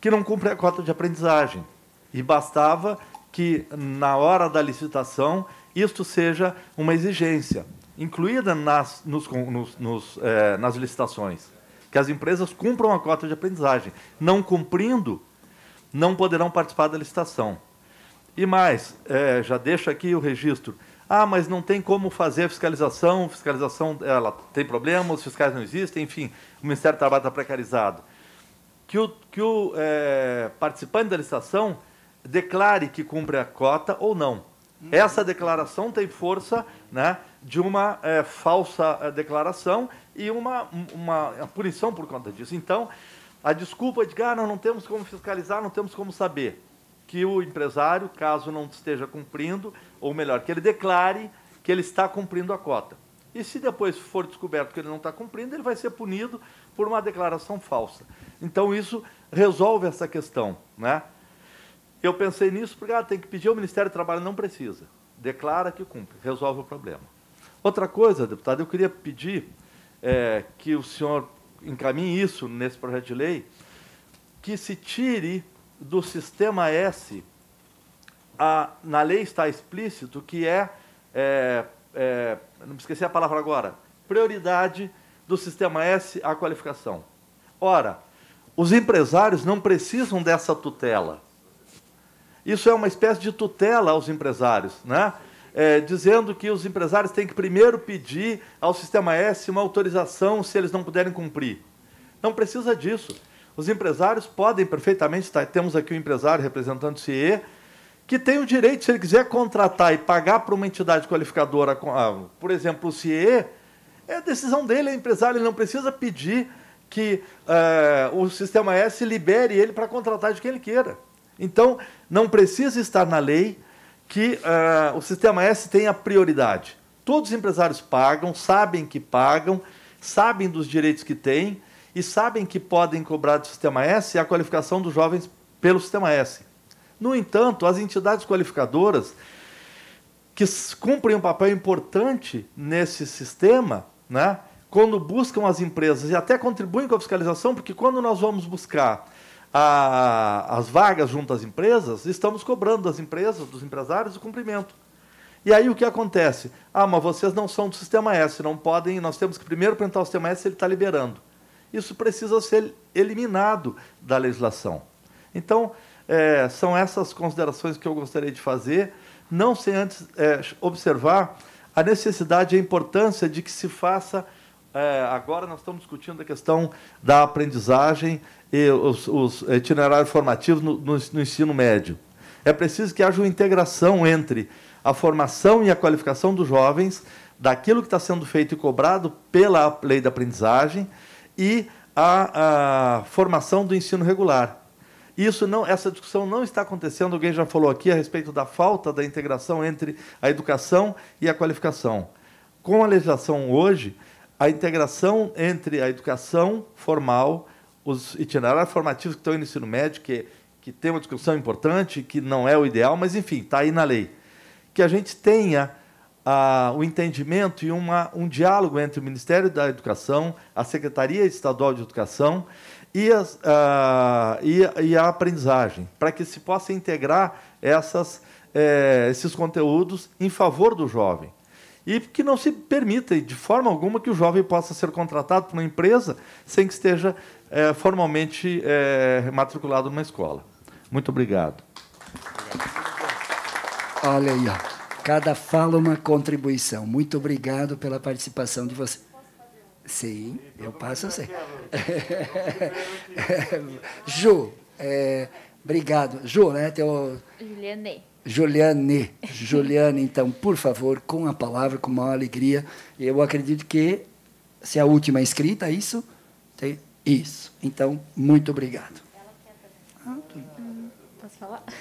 que não cumprem a cota de aprendizagem. E bastava que, na hora da licitação, isto seja uma exigência, incluída nas, nos, nos, nos, eh, nas licitações, que as empresas cumpram a cota de aprendizagem. Não cumprindo, não poderão participar da licitação. E mais, eh, já deixo aqui o registro, ah, mas não tem como fazer a fiscalização, fiscalização ela tem problema, os fiscais não existem, enfim, o Ministério do Trabalho está precarizado. Que o, que o é, participante da licitação declare que cumpre a cota ou não. Uhum. Essa declaração tem força né, de uma é, falsa eh, declaração e uma, uma, uma punição por conta disso. Então, a desculpa de que ah, não temos como fiscalizar, não temos como saber que o empresário, caso não esteja cumprindo, ou melhor, que ele declare que ele está cumprindo a cota. E se depois for descoberto que ele não está cumprindo, ele vai ser punido por uma declaração falsa. Então isso resolve essa questão, né? Eu pensei nisso porque ah, tem que pedir ao Ministério do Trabalho, não precisa. Declara que cumpre, resolve o problema. Outra coisa, deputado, eu queria pedir é, que o senhor encaminhe isso nesse projeto de lei, que se tire do sistema S, a, na lei está explícito que é, é, é, não me esqueci a palavra agora, prioridade do sistema S à qualificação. Ora, os empresários não precisam dessa tutela. Isso é uma espécie de tutela aos empresários, né? É, dizendo que os empresários têm que primeiro pedir ao sistema S uma autorização se eles não puderem cumprir. Não precisa disso. Os empresários podem perfeitamente, tá, temos aqui o um empresário representando o CIE, que tem o direito, se ele quiser contratar e pagar para uma entidade qualificadora, por exemplo, o CIE, é decisão dele, é empresário, ele não precisa pedir que eh, o sistema S libere ele para contratar de quem ele queira. Então, não precisa estar na lei que eh, o sistema S tenha prioridade. Todos os empresários pagam, sabem que pagam, sabem dos direitos que têm e sabem que podem cobrar do Sistema S a qualificação dos jovens pelo Sistema S. No entanto, as entidades qualificadoras que cumprem um papel importante nesse sistema, né, quando buscam as empresas e até contribuem com a fiscalização, porque quando nós vamos buscar a, as vagas junto às empresas, estamos cobrando das empresas, dos empresários, o cumprimento. E aí o que acontece? Ah, mas vocês não são do sistema S, não podem, nós temos que primeiro perguntar o sistema S se ele está liberando. Isso precisa ser eliminado da legislação. Então, é, são essas considerações que eu gostaria de fazer, não sem antes é, observar a necessidade e a importância de que se faça. É, agora nós estamos discutindo a questão da aprendizagem e os, os itinerários formativos no, no, no ensino médio. É preciso que haja uma integração entre a formação e a qualificação dos jovens daquilo que está sendo feito e cobrado pela lei da aprendizagem e a, a formação do ensino regular. Isso não, essa discussão não está acontecendo. Alguém já falou aqui a respeito da falta da integração entre a educação e a qualificação. Com a legislação hoje, a integração entre a educação formal, os itinerários formativos que estão no ensino médio, que, que tem uma discussão importante, que não é o ideal, mas enfim, está aí na lei. Que a gente tenha o entendimento e uma, um diálogo entre o Ministério da Educação, a Secretaria Estadual de Educação e, as, e, e a aprendizagem, para que se possa integrar essas, é, esses conteúdos em favor do jovem. E que não se permita, de forma alguma, que o jovem possa ser contratado por uma empresa sem que esteja é, formalmente é, matriculado numa escola. Muito obrigado. obrigado. Olha aí. Cada fala uma contribuição. Muito obrigado pela participação de você. Sim, eu passo assim. (laughs) Ju, é, obrigado. Ju, né? Teu... Juliane. Juliane. (laughs) Juliane, então, por favor, com a palavra, com maior alegria. Eu acredito que se é a última inscrita, é isso? Tem... Isso. Então, muito obrigado. Ah, hum, posso falar? (laughs)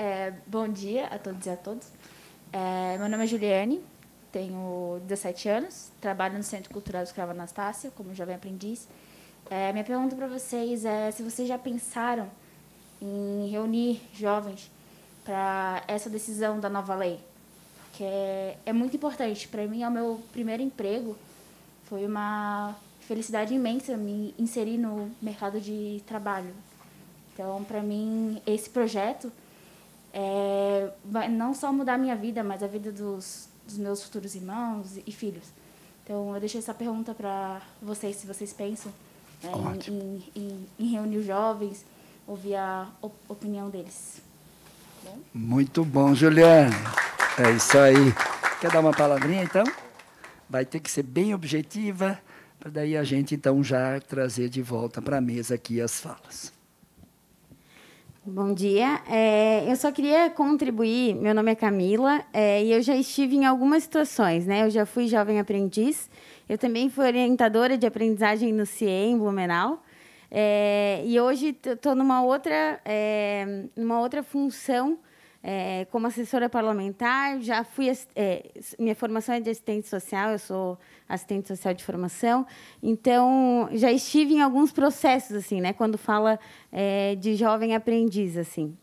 É, bom dia a todos e a todas. É, meu nome é Juliane, tenho 17 anos, trabalho no Centro Cultural Escrava Anastácia, como jovem aprendiz. É, minha pergunta para vocês é se vocês já pensaram em reunir jovens para essa decisão da nova lei, que é, é muito importante. Para mim, é o meu primeiro emprego, foi uma felicidade imensa me inserir no mercado de trabalho. Então, para mim, esse projeto é, vai não só mudar a minha vida, mas a vida dos, dos meus futuros irmãos e filhos. Então, eu deixei essa pergunta para vocês, se vocês pensam né, em, em, em, reunir os jovens, ouvir a op opinião deles. Bom? Muito bom, Juliana. É isso aí. Quer dar uma palavrinha, então? Vai ter que ser bem objetiva, para daí a gente, então, já trazer de volta para a mesa aqui as falas. Bom dia. É, eu só queria contribuir. Meu nome é Camila é, e eu já estive em algumas situações, né? Eu já fui jovem aprendiz. Eu também fui orientadora de aprendizagem no CIE em Blumenau. É, e hoje estou numa outra, é, numa outra função é, como assessora parlamentar. Já fui é, minha formação é de assistente social. Eu sou assistente social de formação. Então, já estive em alguns processos, assim, né? Quando fala é, de jovem aprendiz, assim.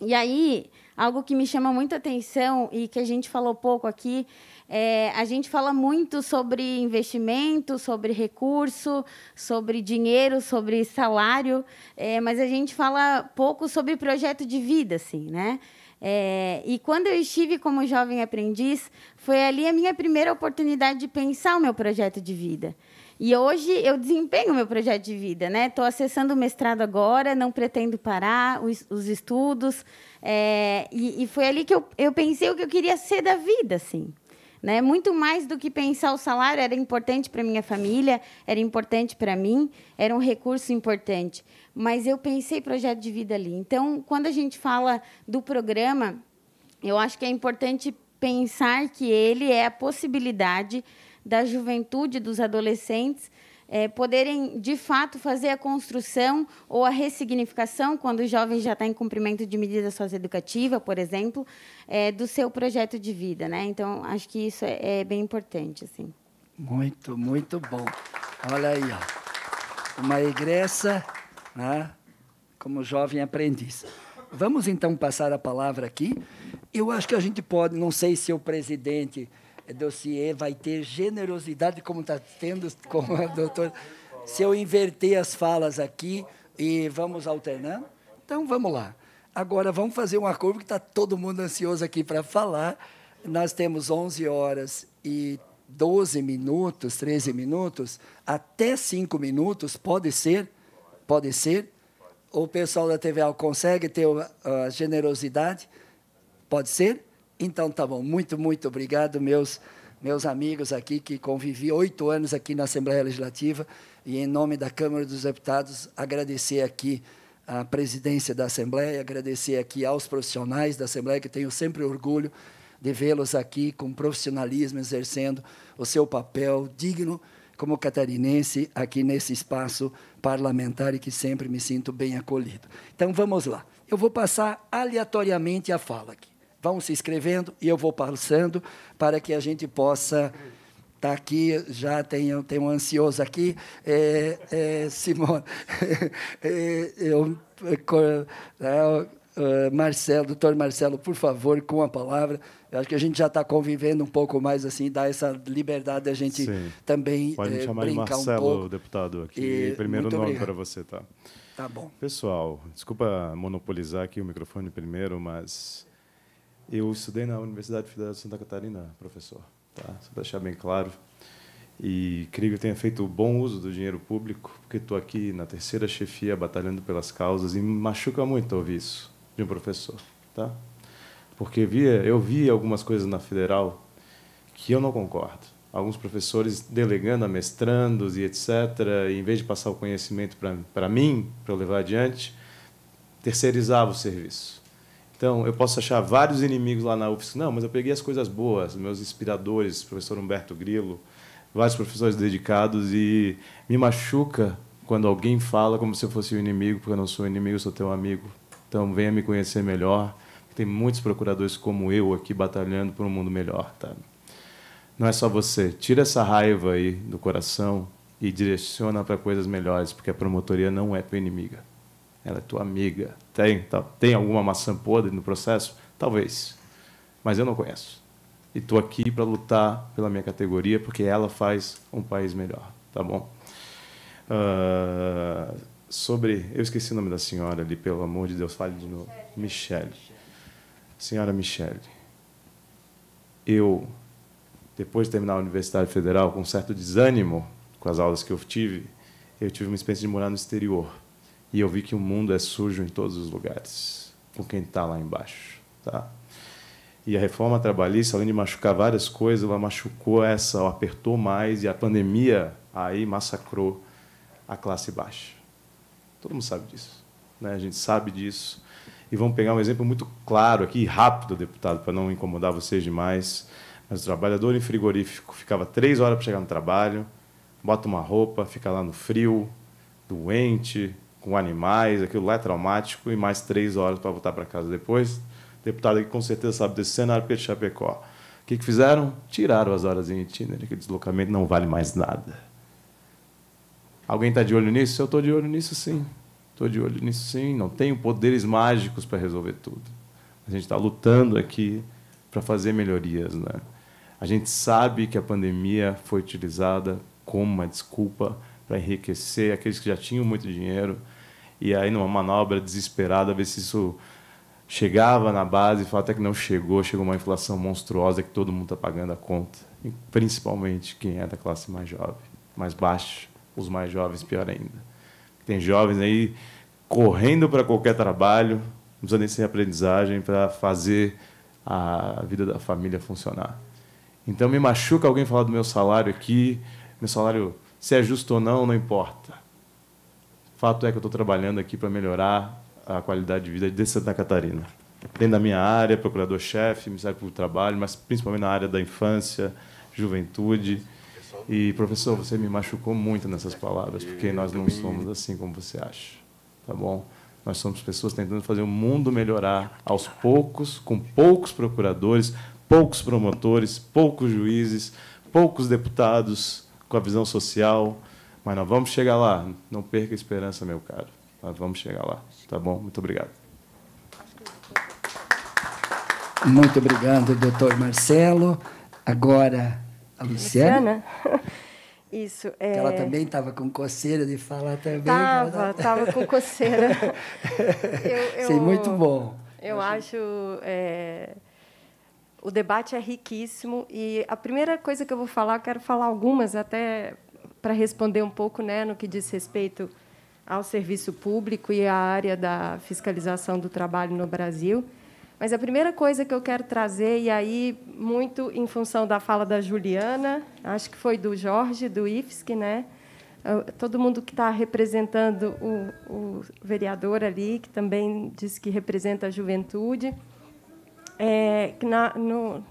E aí, algo que me chama muita atenção e que a gente falou pouco aqui, é, a gente fala muito sobre investimento, sobre recurso, sobre dinheiro, sobre salário, é, mas a gente fala pouco sobre projeto de vida, assim, né? É, e quando eu estive como jovem aprendiz, foi ali a minha primeira oportunidade de pensar o meu projeto de vida. E hoje eu desempenho o meu projeto de vida, né? Estou acessando o mestrado agora, não pretendo parar os, os estudos. É, e, e, foi ali que eu, eu pensei o que eu queria ser da vida, assim. Né? Muito mais do que pensar o salário, era importante para minha família, era importante para mim, era um recurso importante. Mas eu pensei projeto de vida ali. Então, quando a gente fala do programa, eu acho que é importante pensar que ele é a possibilidade da juventude, dos adolescentes, é, poderem, de fato, fazer a construção ou a ressignificação, quando o jovem já está em cumprimento de medida socioeducativa, por exemplo, é, do seu projeto de vida. Né? Então, acho que isso é, é bem importante. Assim. Muito, muito bom. Olha aí, ó. uma egressa né? como jovem aprendiz. Vamos, então, passar a palavra aqui. Eu acho que a gente pode, não sei se o presidente é dossiê vai ter generosidade como está tendo com a doutora. Se eu inverter as falas aqui e vamos alternando, então vamos lá. Agora vamos fazer um acordo que está todo mundo ansioso aqui para falar. Nós temos 11 horas e 12 minutos, 13 minutos, até 5 minutos, pode ser? Pode ser? O pessoal da TVA consegue ter ah, a generosidade? Pode ser? Então tá bom, muito, muito obrigado, meus, meus amigos aqui que convivi oito anos aqui na Assembleia Legislativa e em nome da Câmara dos Deputados agradecer aqui a presidência da Assembleia, agradecer aqui aos profissionais da Assembleia, que tenho sempre orgulho de vê-los aqui com profissionalismo, exercendo o seu papel digno como catarinense aqui nesse espaço parlamentar e que sempre me sinto bem acolhido. Então vamos lá. Eu vou passar aleatoriamente a fala aqui. Vão se inscrevendo e eu vou passando para que a gente possa estar tá aqui, já tem, tem um ansioso aqui. É, é, Simone, (laughs) é, eu, é, é, Marcelo, doutor Marcelo, por favor, com a palavra. Eu acho que a gente já está convivendo um pouco mais, assim, dá essa liberdade a gente Sim. também Pode é, chamar brincar Marcelo, um pouco. deputado, aqui. E, primeiro nome obrigado. para você, tá? Tá bom. Pessoal, desculpa monopolizar aqui o microfone primeiro, mas eu estudei na Universidade Federal de Santa Catarina, professor, tá? só para deixar bem claro. E creio que eu tenha feito bom uso do dinheiro público, porque estou aqui na terceira chefia batalhando pelas causas e me machuca muito ouvir isso de um professor. Tá? Porque via, eu vi algumas coisas na Federal que eu não concordo. Alguns professores delegando a mestrandos e etc., e em vez de passar o conhecimento para mim, para eu levar adiante, terceirizava o serviço. Então, eu posso achar vários inimigos lá na UFSC. Não, mas eu peguei as coisas boas, meus inspiradores, professor Humberto Grilo, vários professores dedicados, e me machuca quando alguém fala como se eu fosse o um inimigo, porque eu não sou inimigo, eu sou teu amigo. Então, venha me conhecer melhor. Tem muitos procuradores como eu aqui batalhando por um mundo melhor, tá? Não é só você. Tira essa raiva aí do coração e direciona para coisas melhores, porque a promotoria não é tua inimiga. Ela é tua amiga. Tem, tá, tem alguma maçã podre no processo? Talvez. Mas eu não conheço. E estou aqui para lutar pela minha categoria, porque ela faz um país melhor. Tá bom? Uh, sobre. Eu esqueci o nome da senhora ali, pelo amor de Deus, fale de novo. Michelle Senhora Michelle eu, depois de terminar a Universidade Federal, com um certo desânimo com as aulas que eu tive, eu tive uma experiência de morar no exterior e eu vi que o mundo é sujo em todos os lugares, com quem está lá embaixo. Tá? E a reforma trabalhista, além de machucar várias coisas, ela machucou essa, ela apertou mais, e a pandemia aí massacrou a classe baixa. Todo mundo sabe disso. Né? A gente sabe disso. E vamos pegar um exemplo muito claro aqui, rápido, deputado, para não incomodar vocês demais. Mas o trabalhador em frigorífico ficava três horas para chegar no trabalho, bota uma roupa, fica lá no frio, doente, com animais, aquilo lá é traumático, e mais três horas para voltar para casa depois. O deputado aqui com certeza sabe desse cenário, porque Chapecó. O que, que fizeram? Tiraram as horas em itinerário, que deslocamento não vale mais nada. Alguém está de olho nisso? Eu estou de olho nisso, sim. Estou de olho nisso, sim. Não tenho poderes mágicos para resolver tudo. A gente está lutando aqui para fazer melhorias. Né? A gente sabe que a pandemia foi utilizada como uma desculpa para enriquecer aqueles que já tinham muito dinheiro, e aí, numa manobra desesperada, ver se isso chegava na base, até que não chegou, chegou uma inflação monstruosa que todo mundo está pagando a conta, principalmente quem é da classe mais jovem, mais baixa, os mais jovens pior ainda. Tem jovens aí correndo para qualquer trabalho, não precisa nem ser aprendizagem para fazer a vida da família funcionar. Então me machuca alguém falar do meu salário aqui, meu salário se é justo ou não, não importa fato é que eu estou trabalhando aqui para melhorar a qualidade de vida de Santa Catarina. Dentro da minha área, procurador-chefe, Ministério Público do Trabalho, mas principalmente na área da infância, juventude. E, professor, você me machucou muito nessas palavras, porque nós não somos assim como você acha. Tá bom? Nós somos pessoas tentando fazer o mundo melhorar aos poucos, com poucos procuradores, poucos promotores, poucos juízes, poucos deputados com a visão social, mas nós vamos chegar lá. Não perca a esperança, meu caro. Nós tá, vamos chegar lá. Tá bom? Muito obrigado. Muito obrigado, doutor Marcelo. Agora, a Luciana. Luciana. (laughs) Isso. É... Ela também estava com coceira de falar também. Estava, estava né? com coceira. (laughs) eu, eu, Sei muito bom. Eu acho. É... O debate é riquíssimo e a primeira coisa que eu vou falar, eu quero falar algumas até para responder um pouco né, no que diz respeito ao serviço público e à área da fiscalização do trabalho no Brasil. Mas a primeira coisa que eu quero trazer, e aí muito em função da fala da Juliana, acho que foi do Jorge, do IFSC, né? É, todo mundo que está representando o, o, vereador ali, que também diz que representa a juventude, é, que na, no,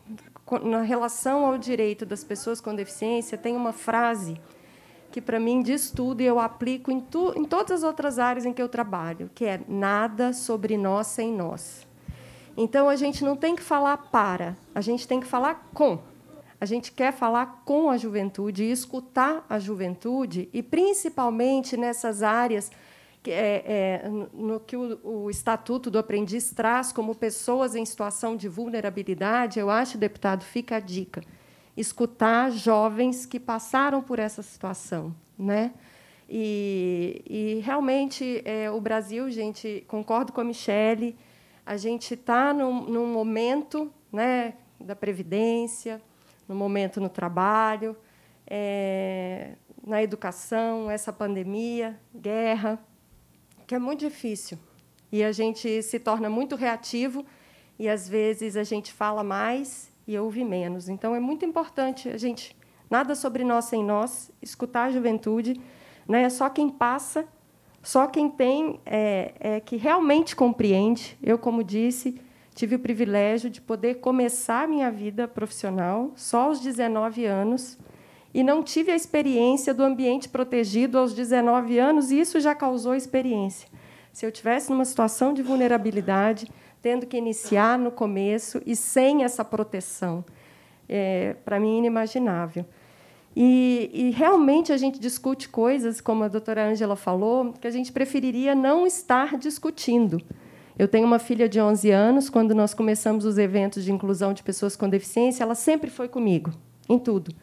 na relação ao direito das pessoas com deficiência tem uma frase que para mim diz tudo e eu aplico em, tu, em todas as outras áreas em que eu trabalho, que é nada sobre nós sem nós. Então a gente não tem que falar para, a gente tem que falar com. A gente quer falar com a juventude e escutar a juventude, e principalmente nessas áreas que, é, é, no que o, o, Estatuto do Aprendiz traz como pessoas em situação de vulnerabilidade, eu acho, deputado, fica a dica escutar jovens que passaram por essa situação, né? E, e realmente é, o Brasil, gente, concordo com a Michele, a gente está num, num momento, né, da previdência, no momento no trabalho, é, na educação, essa pandemia, guerra, que é muito difícil. E a gente se torna muito reativo e às vezes a gente fala mais e ouvi menos. Então, é muito importante a gente. Nada sobre nós sem nós, escutar a juventude. Né? Só quem passa, só quem tem, é, é que realmente compreende. Eu, como disse, tive o privilégio de poder começar a minha vida profissional só aos 19 anos e não tive a experiência do ambiente protegido aos 19 anos, e isso já causou experiência. Se eu tivesse numa situação de vulnerabilidade, tendo que iniciar no começo e sem essa proteção. É, Para mim, inimaginável. E, e, realmente a gente discute coisas, como a doutora Ângela falou, que a gente preferiria não estar discutindo. Eu tenho uma filha de 11 anos, quando nós começamos os eventos de inclusão de pessoas com deficiência, ela sempre foi comigo, em tudo.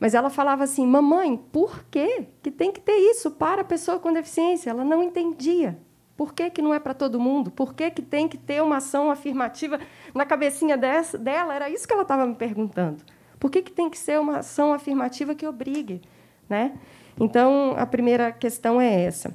Mas ela falava assim: "Mamãe, por quê? que tem que ter isso para a pessoa com deficiência?" Ela não entendia por que, que não é para todo mundo? Por que, que tem que ter uma ação afirmativa na cabecinha dessa, dela? Era isso que ela estava me perguntando. Por que, que tem que ser uma ação afirmativa que obrigue? Né? Então, a primeira questão é essa.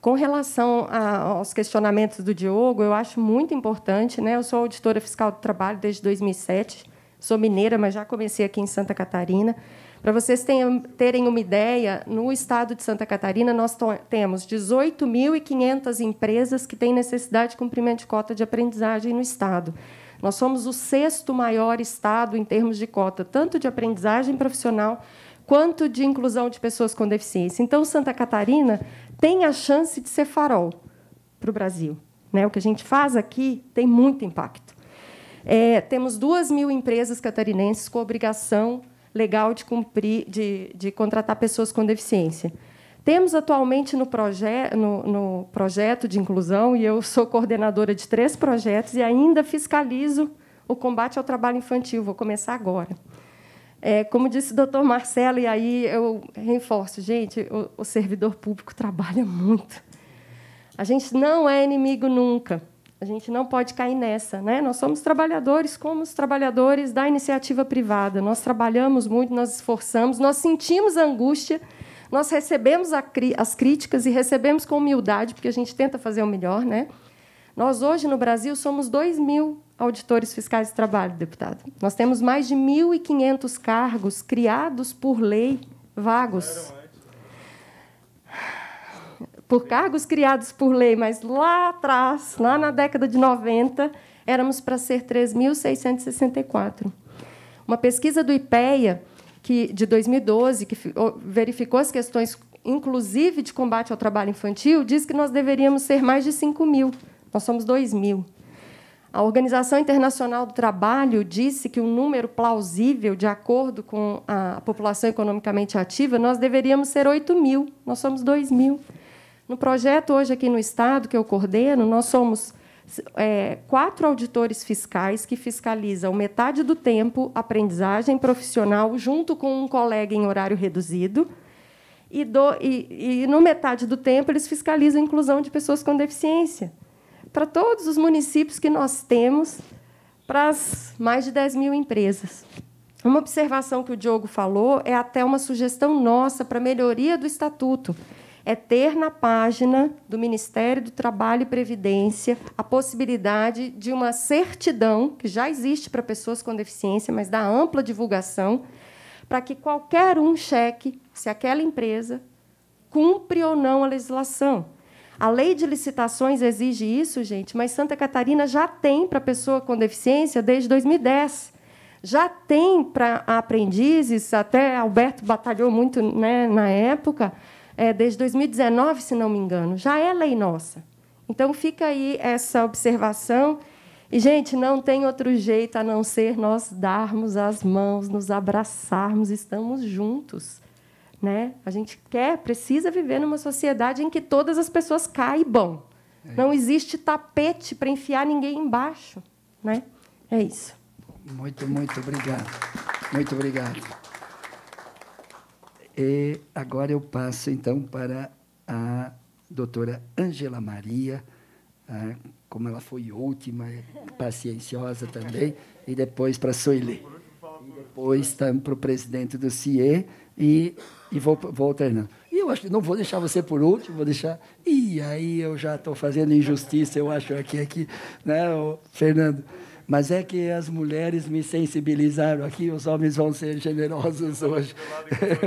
Com relação a, aos questionamentos do Diogo, eu acho muito importante. Né? Eu sou auditora fiscal do trabalho desde 2007, sou mineira, mas já comecei aqui em Santa Catarina. Para vocês tenham, terem uma ideia, no estado de Santa Catarina, nós temos 18.500 empresas que têm necessidade de cumprimento de cota de aprendizagem no estado. Nós somos o sexto maior estado em termos de cota, tanto de aprendizagem profissional quanto de inclusão de pessoas com deficiência. Então, Santa Catarina tem a chance de ser farol para o Brasil. Né? O que a gente faz aqui tem muito impacto. É, temos duas mil empresas catarinenses com obrigação legal de cumprir, de, de contratar pessoas com deficiência. Temos atualmente no, proje no, no, projeto de inclusão, e eu sou coordenadora de três projetos e ainda fiscalizo o combate ao trabalho infantil. Vou começar agora. É, como disse o doutor Marcelo, e aí eu reforço, gente, o, o servidor público trabalha muito. A gente não é inimigo nunca. A gente não pode cair nessa, né? Nós somos trabalhadores como os trabalhadores da iniciativa privada. Nós trabalhamos muito, nós esforçamos, nós sentimos angústia, nós recebemos as críticas e recebemos com humildade, porque a gente tenta fazer o melhor, né? Nós hoje no Brasil somos 2 mil auditores fiscais de trabalho, deputado. Nós temos mais de 1.500 cargos criados por lei vagos por cargos criados por lei, mas lá atrás, lá na década de 90, éramos para ser 3.664. Uma pesquisa do IPEA que, de 2012, que verificou as questões, inclusive de combate ao trabalho infantil, diz que nós deveríamos ser mais de 5 mil. Nós somos 2 mil. A Organização Internacional do Trabalho disse que o um número plausível, de acordo com a população economicamente ativa, nós deveríamos ser 8 mil, nós somos 2 mil. No projeto hoje aqui no Estado, que eu coordeno, nós somos é, quatro auditores fiscais que fiscalizam metade do tempo aprendizagem profissional junto com um colega em horário reduzido. E, do, e, e no metade do tempo eles fiscalizam a inclusão de pessoas com deficiência. Para todos os municípios que nós temos, para as mais de 10 mil empresas. Uma observação que o Diogo falou é até uma sugestão nossa para melhoria do estatuto é ter na página do Ministério do Trabalho e Previdência a possibilidade de uma certidão, que já existe para pessoas com deficiência, mas da ampla divulgação, para que qualquer um cheque se aquela empresa cumpre ou não a legislação. A lei de licitações exige isso, gente, mas Santa Catarina já tem para pessoa com deficiência desde 2010. Já tem para aprendizes, até Alberto batalhou muito né, na época, é, desde 2019, se não me engano. Já é lei nossa. Então fica aí essa observação. E, gente, não tem outro jeito a não ser nós darmos as mãos, nos abraçarmos, estamos juntos. Né? A gente quer, precisa viver numa sociedade em que todas as pessoas caibam. É. Não existe tapete para enfiar ninguém embaixo. Né? É isso. Muito, muito obrigado. Muito obrigado. E agora eu passo, então, para a doutora Ângela Maria, ah, como ela foi última, pacienciosa também, e depois para a Soile. E depois para o presidente do CIE e, e vou, vou alternando. E eu acho que não vou deixar você por último, vou deixar. E aí eu já estou fazendo injustiça, eu acho, aqui, aqui, né, Fernando? Mas é que as mulheres me sensibilizaram aqui, os homens vão ser generosos hoje.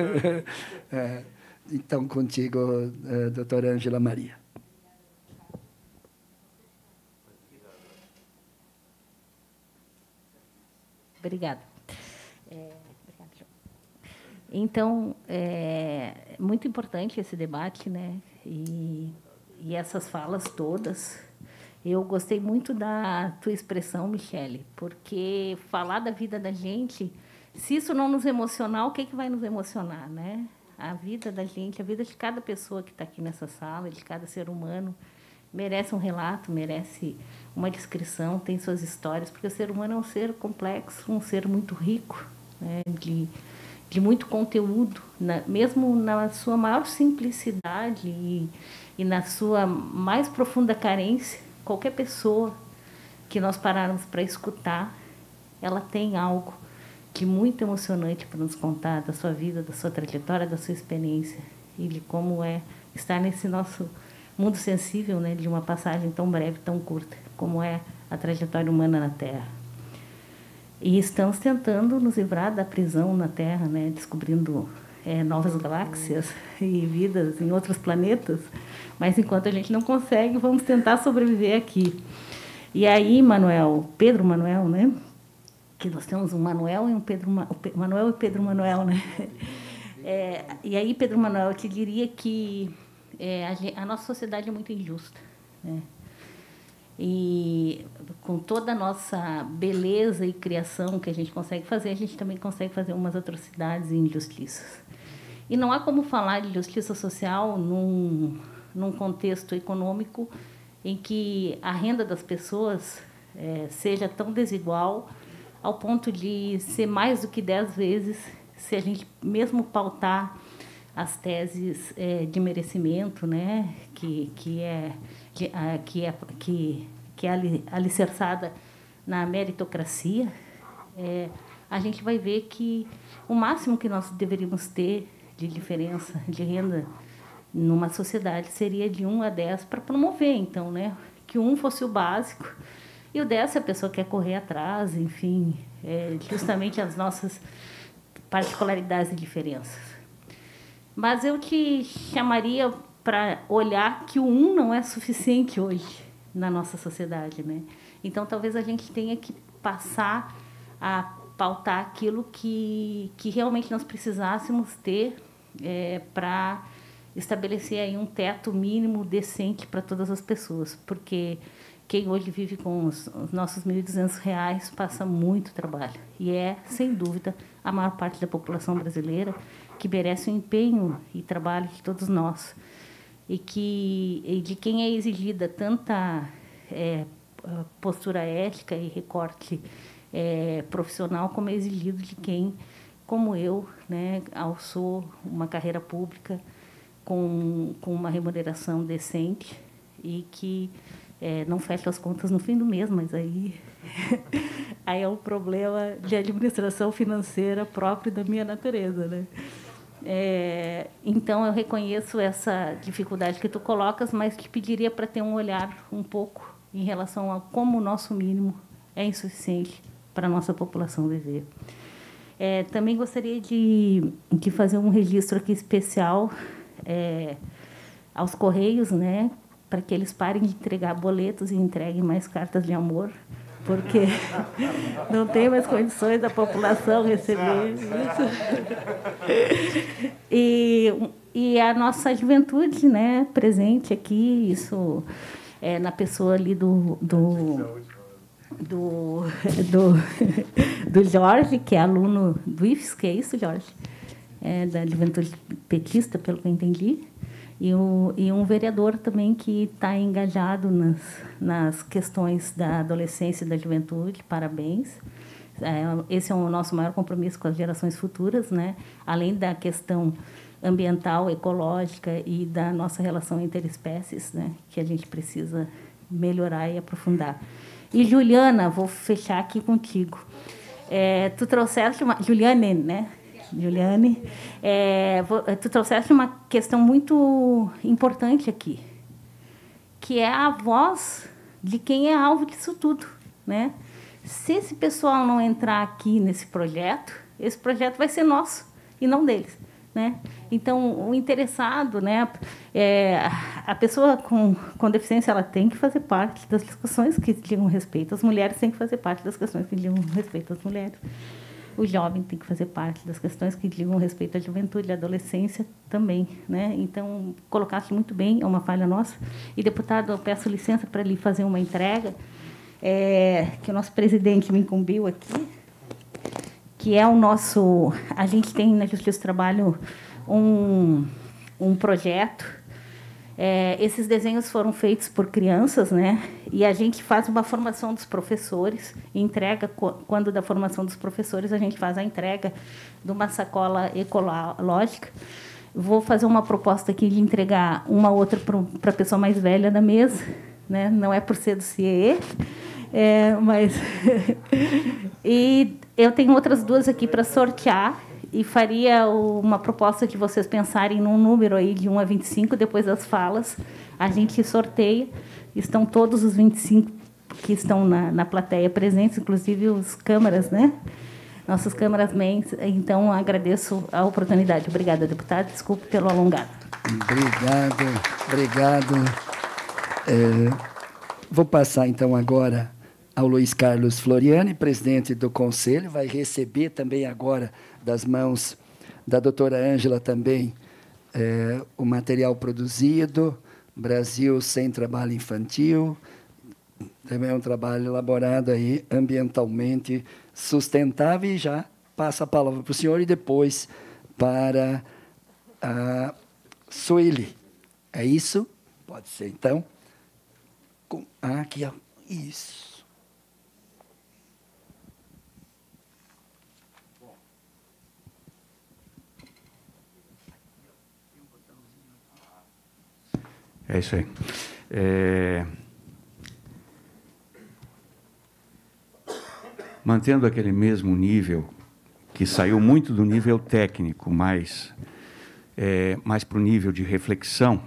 (laughs) é, então, contigo, é, doutora Ângela Maria. Obrigada. É, então, é muito importante esse debate, né? E, e essas falas todas eu gostei muito da tua expressão, Michele, porque falar da vida da gente, se isso não nos emocionar, o que, é que vai nos emocionar, né? A vida da gente, a vida de cada pessoa que está aqui nessa sala, de cada ser humano, merece um relato, merece uma descrição, tem suas histórias, porque o ser humano é um ser complexo, um ser muito rico, né? de, de muito conteúdo, na, mesmo na sua maior simplicidade e, e na sua mais profunda carência, qualquer pessoa que nós pararmos para escutar, ela tem algo que muito emocionante para nos contar da sua vida, da sua trajetória, da sua experiência e de como é estar nesse nosso mundo sensível, né, de uma passagem tão breve, tão curta, como é a trajetória humana na Terra. E estamos tentando nos livrar da prisão na Terra, né, descobrindo é, novas galáxias e vidas em outros planetas, mas enquanto a gente não consegue, vamos tentar sobreviver aqui. E aí, Manuel, Pedro Manuel, né? Que nós temos um Manuel e um Pedro, Manuel e Pedro Manuel, né? (laughs) É, e aí, Pedro Manuel, eu te diria que é, a, a, nossa sociedade é muito injusta, né? E com toda a nossa beleza e criação que a gente consegue fazer, a gente também consegue fazer umas atrocidades e injustiças. E não há como falar de justiça social num, num contexto econômico em que a renda das pessoas é, seja tão desigual ao ponto de ser mais do que dez vezes se a gente mesmo pautar as teses é, de merecimento, né, que que é que, que é que que é alicerçada na meritocracia, é, a gente vai ver que o máximo que nós deveríamos ter de diferença de renda numa sociedade seria de 1 a 10 para promover, então, né? Que um fosse o básico e o 10 se é a pessoa quer correr atrás, enfim, é justamente as nossas particularidades e diferenças. Mas eu te chamaria para olhar que o um não é suficiente hoje na nossa sociedade, né? Então talvez a gente tenha que passar a pautar aquilo que, que realmente nós precisássemos ter é, para estabelecer aí um teto mínimo decente para todas as pessoas, porque quem hoje vive com os, os nossos R$ 1.200 passa muito trabalho e é, sem dúvida, a maior parte da população brasileira que merece o empenho e trabalho de todos nós e que e de quem é exigida tanta é, postura ética e recorte é, profissional como é exigido de quem como eu, né, alçou uma carreira pública com, com uma remuneração decente e que é, não fecha as contas no fim do mês, mas aí, (laughs) aí é um problema de administração financeira próprio da minha natureza, né? É, então eu reconheço essa dificuldade que tu colocas, mas que pediria para ter um olhar um pouco em relação a como o nosso mínimo é insuficiente para a nossa população viver. É, também gostaria de, de fazer um registro aqui especial é, aos Correios, né? Para que eles parem de entregar boletos e entreguem mais cartas de amor, porque (laughs) não tem mais condições da população receber isso. E, e a nossa juventude, né? Presente aqui, isso é, na pessoa ali do, do do, (laughs) do, do Jorge, que é aluno do IFES, que é isso, Jorge? É, da juventude petista, pelo que eu entendi. E, o, e um vereador também que está engajado nas, nas questões da adolescência e da juventude, parabéns. É, esse é o nosso maior compromisso com as gerações futuras, né? além da questão ambiental, ecológica e da nossa relação entre espécies, né? que a gente precisa melhorar e aprofundar. E Juliana, vou fechar aqui contigo. É, tu trouxeste uma. Juliane, né? Juliane. É, é, tu trouxeste uma questão muito importante aqui, que é a voz de quem é alvo disso tudo, né? Se esse pessoal não entrar aqui nesse projeto, esse projeto vai ser nosso e não deles. Né? Então, o interessado, né, é, a pessoa com, com deficiência ela tem que fazer parte das discussões que digam respeito às mulheres, tem que fazer parte das questões que digam respeito às mulheres. O jovem tem que fazer parte das questões que digam respeito à juventude, à adolescência também. Né? Então, colocasse muito bem, é uma falha nossa. E, deputado, eu peço licença para lhe fazer uma entrega é, que o nosso presidente me incumbiu aqui que é o nosso. A gente tem na Justiça do Trabalho um, um projeto. É, esses desenhos foram feitos por crianças, né? E a gente faz uma formação dos professores, entrega quando da formação dos professores a gente faz a entrega de uma sacola ecológica. Vou fazer uma proposta aqui de entregar uma outra para a pessoa mais velha da mesa, né? Não é por ser do CEE, é, mas (laughs) e eu tenho outras duas aqui para sortear e faria uma proposta que vocês pensarem num número aí de 1 a 25 depois das falas. A gente sorteia. Estão todos os 25 que estão na, na plateia presentes, inclusive os câmaras, né? Nossas câmaras mentes. Então, agradeço a oportunidade. Obrigada, deputado. Desculpe pelo alongado. Obrigado, obrigado. É, vou passar, então, agora ao Luiz Carlos Floriani, presidente do Conselho, vai receber também agora das mãos da doutora Ângela também é, o material produzido, Brasil Sem Trabalho Infantil, também é um trabalho elaborado aí ambientalmente sustentável e já passa a palavra para o senhor e depois para a Sueli. É isso? Pode ser, então. Com, ah, aqui, isso. É isso aí. É... Mantendo aquele mesmo nível, que saiu muito do nível técnico, mas é, mais para o nível de reflexão.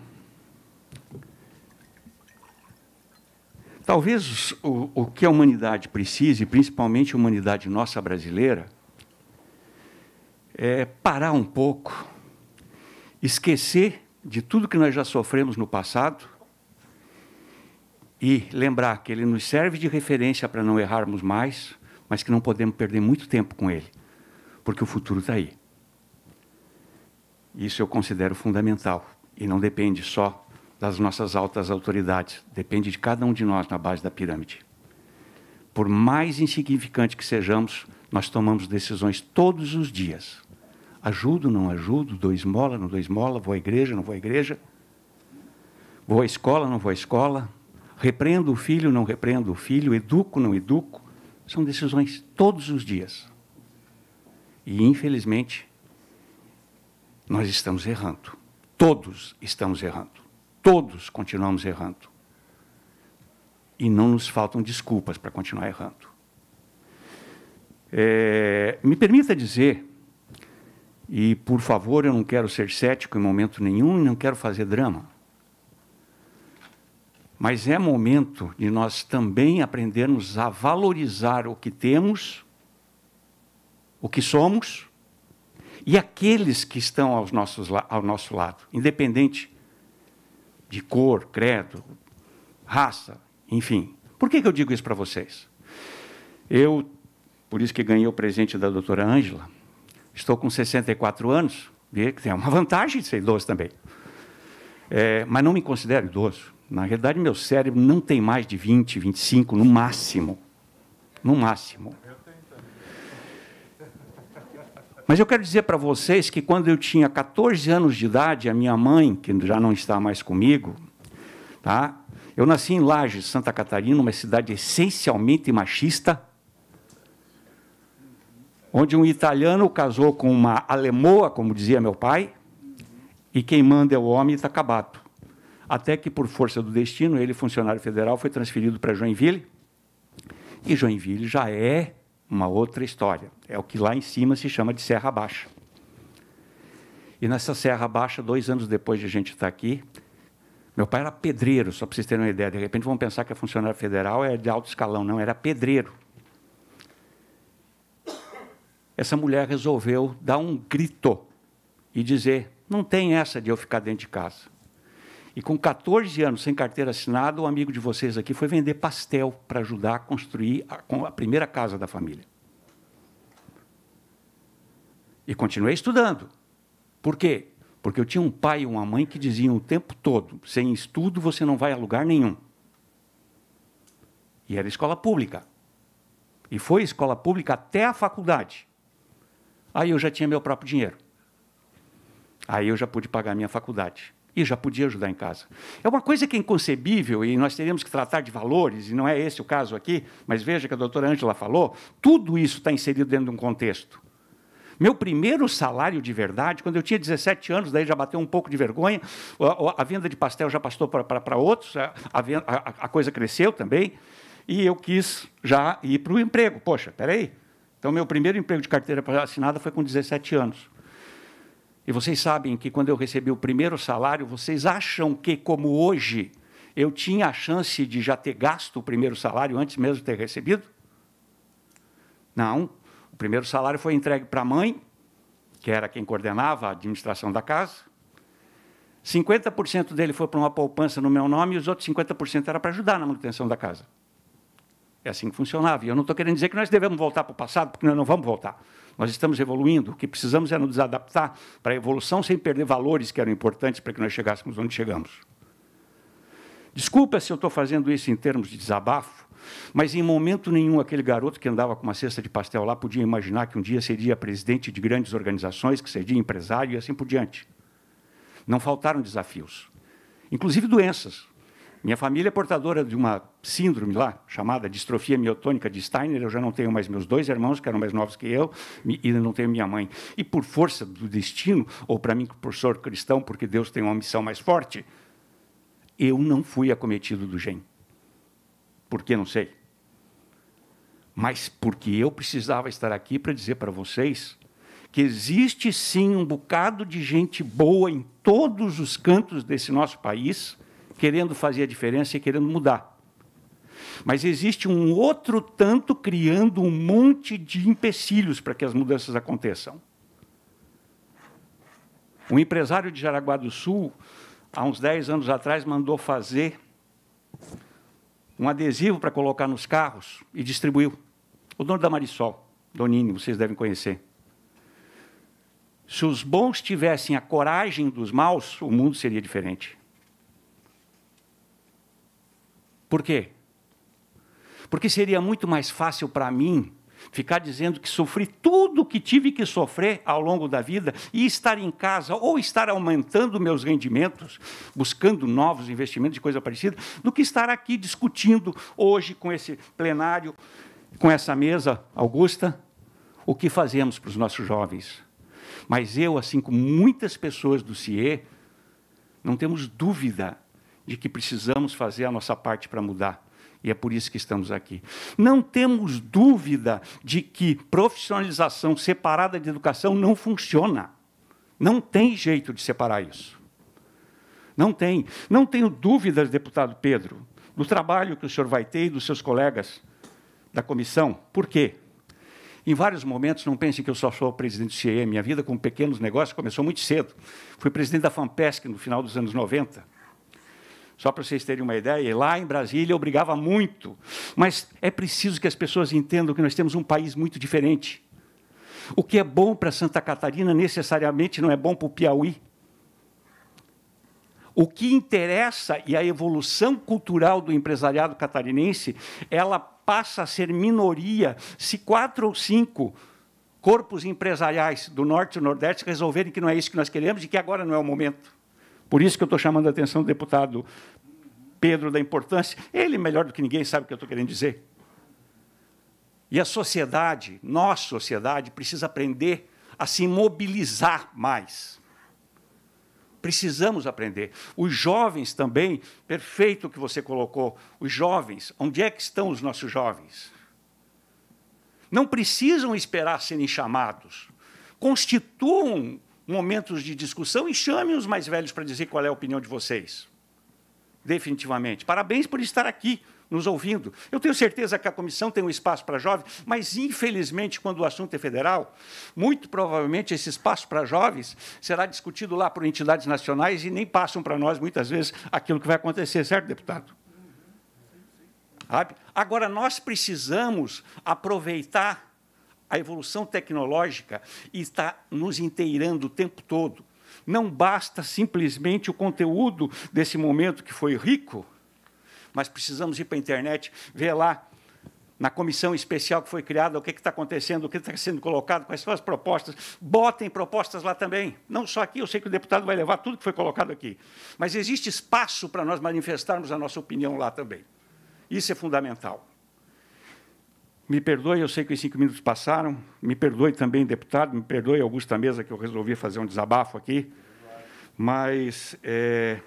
Talvez o, o que a humanidade precise, principalmente a humanidade nossa brasileira, é parar um pouco, esquecer de tudo que nós já sofremos no passado e lembrar que ele nos serve de referência para não errarmos mais, mas que não podemos perder muito tempo com ele, porque o futuro está aí. Isso eu considero fundamental e não depende só das nossas altas autoridades, depende de cada um de nós na base da pirâmide. Por mais insignificante que sejamos, nós tomamos decisões todos os dias. Ajudo, não ajudo, dou esmola, não dou esmola, vou à igreja, não vou à igreja, vou à escola, não vou à escola, repreendo o filho, não repreendo o filho, educo, não educo. São decisões todos os dias. E, infelizmente, nós estamos errando. Todos estamos errando. Todos continuamos errando. E não nos faltam desculpas para continuar errando. É, me permita dizer e, por favor, eu não quero ser cético em momento nenhum e não quero fazer drama. Mas é momento de nós também aprendermos a valorizar o que temos, o que somos e aqueles que estão aos nossos, ao nosso lado, independente de cor, credo, raça, enfim. Por que, que eu digo isso para vocês? Eu, por isso que ganhei o presente da doutora Ângela, Estou com 64 anos, e tem é uma (laughs) vantagem de ser idoso também. É, mas não me considero idoso. Na realidade, meu cérebro não tem mais de 20, 25, no máximo. No máximo. Mas eu quero dizer para vocês que quando eu tinha 14 anos de idade, a minha mãe, que já não está mais comigo, tá? eu nasci em Lages, Santa Catarina, uma cidade essencialmente machista, onde um italiano casou com uma alemoa, como dizia meu pai, e quem manda é o homem Itacabato. Tá Até que, por força do destino, ele, funcionário federal, foi transferido para Joinville. E Joinville já é uma outra história. É o que lá em cima se chama de Serra Baixa. E nessa Serra Baixa, dois anos depois de a gente estar tá aqui, meu pai era pedreiro, só para vocês terem uma ideia. De repente vão pensar que a é funcionária federal é de alto escalão. Não, era pedreiro essa mulher resolveu dar um grito e dizer: não tem essa de eu ficar dentro de casa. E com 14 anos sem carteira assinada, um amigo de vocês aqui foi vender pastel para ajudar a construir a, a primeira casa da família. E continuei estudando. Por quê? Porque eu tinha um pai e uma mãe que diziam o tempo todo: sem estudo você não vai a lugar nenhum. E era escola pública. E foi escola pública até a faculdade. Aí eu já tinha meu próprio dinheiro. Aí eu já pude pagar minha faculdade. E já podia ajudar em casa. É uma coisa que é inconcebível, e nós teríamos que tratar de valores, e não é esse o caso aqui, mas veja que a doutora Ângela falou, tudo isso está inserido dentro de um contexto. Meu primeiro salário de verdade, quando eu tinha 17 anos, daí já bateu um pouco de vergonha, a, venda de pastel já passou para outros, a, a, a coisa cresceu também, e eu quis já ir para o emprego. Poxa, espera aí, então, meu primeiro emprego de carteira assinada foi com 17 anos. E vocês sabem que quando eu recebi o primeiro salário, vocês acham que, como hoje, eu tinha a chance de já ter gasto o primeiro salário antes mesmo de ter recebido? Não. O primeiro salário foi entregue para a mãe, que era quem coordenava a administração da casa. 50% dele foi para uma poupança no meu nome e os outros 50% era para ajudar na manutenção da casa. É assim que funcionava. E eu não estou querendo dizer que nós devemos voltar para o passado, porque nós não vamos voltar. Nós estamos evoluindo. O que precisamos é nos adaptar para a evolução sem perder valores que eram importantes para que nós chegássemos onde chegamos. Desculpa se eu estou fazendo isso em termos de desabafo, mas em momento nenhum aquele garoto que andava com uma cesta de pastel lá podia imaginar que um dia seria presidente de grandes organizações, que seria empresário e assim por diante. Não faltaram desafios, inclusive doenças. Minha família é portadora de uma síndrome lá, chamada distrofia miotônica de Steiner. Eu já não tenho mais meus dois irmãos, que eram mais novos que eu, e não tenho minha mãe. E por força do destino, ou para mim, por ser cristão, porque Deus tem uma missão mais forte, eu não fui acometido do gene. Por que não sei? Mas porque eu precisava estar aqui para dizer para vocês que existe sim um bocado de gente boa em todos os cantos desse nosso país querendo fazer a diferença e querendo mudar. Mas existe um outro tanto criando um monte de empecilhos para que as mudanças aconteçam. Um empresário de Jaraguá do Sul, há uns 10 anos atrás, mandou fazer um adesivo para colocar nos carros e distribuiu. O dono da Marisol, Donini, vocês devem conhecer. Se os bons tivessem a coragem dos maus, o mundo seria diferente. Por quê? Porque seria muito mais fácil para mim ficar dizendo que sofri tudo o que tive que sofrer ao longo da vida e estar em casa ou estar aumentando meus rendimentos, buscando novos investimentos e coisa parecida, do que estar aqui discutindo hoje com esse plenário, com essa mesa augusta, o que fazemos para os nossos jovens. Mas eu, assim como muitas pessoas do CIE, não temos dúvida de que precisamos fazer a nossa parte para mudar. E é por isso que estamos aqui. Não temos dúvida de que profissionalização separada de educação não funciona. Não tem jeito de separar isso. Não tem. Não tenho dúvidas, deputado Pedro, do trabalho que o senhor vai ter e dos seus colegas da comissão. Por quê? Em vários momentos, não pensem que eu só sou presidente do CIE. Minha vida com pequenos negócios começou muito cedo. Fui presidente da FAMPESC no final dos anos 90 só para vocês terem uma ideia, lá em Brasília eu brigava muito, mas é preciso que as pessoas entendam que nós temos um país muito diferente. O que é bom para Santa Catarina necessariamente não é bom para o Piauí. O que interessa e a evolução cultural do empresariado catarinense, ela passa a ser minoria se quatro ou cinco corpos empresariais do Norte e do Nordeste resolverem que não é isso que nós queremos e que agora não é o momento. Por isso que eu estou chamando a atenção do deputado Pedro da importância. Ele, melhor do que ninguém, sabe o que eu estou querendo dizer. E a sociedade, nossa sociedade, precisa aprender a se mobilizar mais. Precisamos aprender. Os jovens também, perfeito o que você colocou, os jovens, onde é que estão os nossos jovens? Não precisam esperar serem chamados. Constituam momentos de discussão e chame os mais velhos para dizer qual é a opinião de vocês. Definitivamente. Parabéns por estar aqui nos ouvindo. Eu tenho certeza que a comissão tem um espaço para jovens, mas, infelizmente, quando o assunto é federal, muito provavelmente esse espaço para jovens será discutido lá por entidades nacionais e nem passam para nós, muitas vezes, aquilo que vai acontecer, certo, deputado? Agora, nós precisamos aproveitar a evolução tecnológica está nos inteirando o tempo todo. Não basta simplesmente o conteúdo desse momento que foi rico, mas precisamos ir para a internet, ver lá na comissão especial que foi criada, o que está acontecendo, o que está sendo colocado, quais são as propostas. Botem propostas lá também. Não só aqui, eu sei que o deputado vai levar tudo que foi colocado aqui. Mas existe espaço para nós manifestarmos a nossa opinião lá também. Isso é fundamental. Me perdoe, eu sei que os cinco minutos passaram. Me perdoe também, deputado. Me perdoe, Augusta Mesa, que eu resolvi fazer um desabafo aqui. Mas é,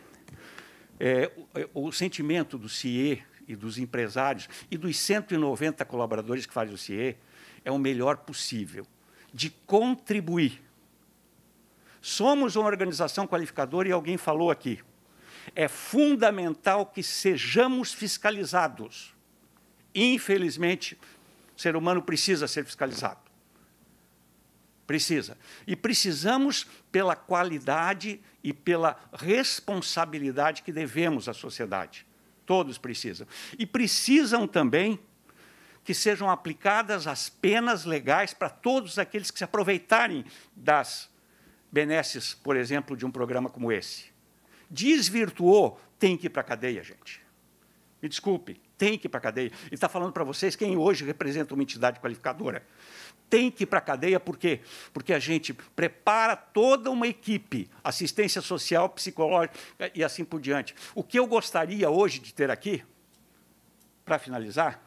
é, o, o, sentimento do CIE e dos empresários e dos 190 colaboradores que fazem o CIE é o melhor possível de contribuir. Somos uma organização qualificadora e alguém falou aqui. É fundamental que sejamos fiscalizados. Infelizmente, ser humano precisa ser fiscalizado. Precisa. E precisamos pela qualidade e pela responsabilidade que devemos à sociedade. Todos precisam. E precisam também que sejam aplicadas as penas legais para todos aqueles que se aproveitarem das benesses, por exemplo, de um programa como esse. Desvirtuou, tem que ir para a cadeia, gente. Me desculpe, tem que ir para a cadeia. Ele está falando para vocês quem hoje representa uma entidade qualificadora. Tem que ir para a cadeia, por quê? Porque a gente prepara toda uma equipe, assistência social, psicológica e assim por diante. O que eu gostaria hoje de ter aqui, para finalizar,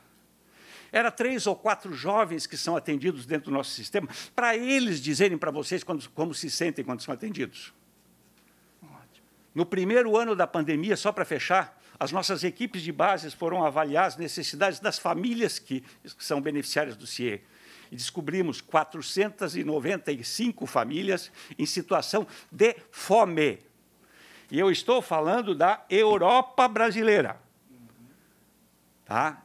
era três ou quatro jovens que são atendidos dentro do nosso sistema, para eles dizerem para vocês quando, como se sentem quando são atendidos. No primeiro ano da pandemia, só para fechar, as nossas equipes de bases foram avaliar as necessidades das famílias que são beneficiárias do CIE. E descobrimos 495 famílias em situação de fome. E eu estou falando da Europa brasileira. Tá?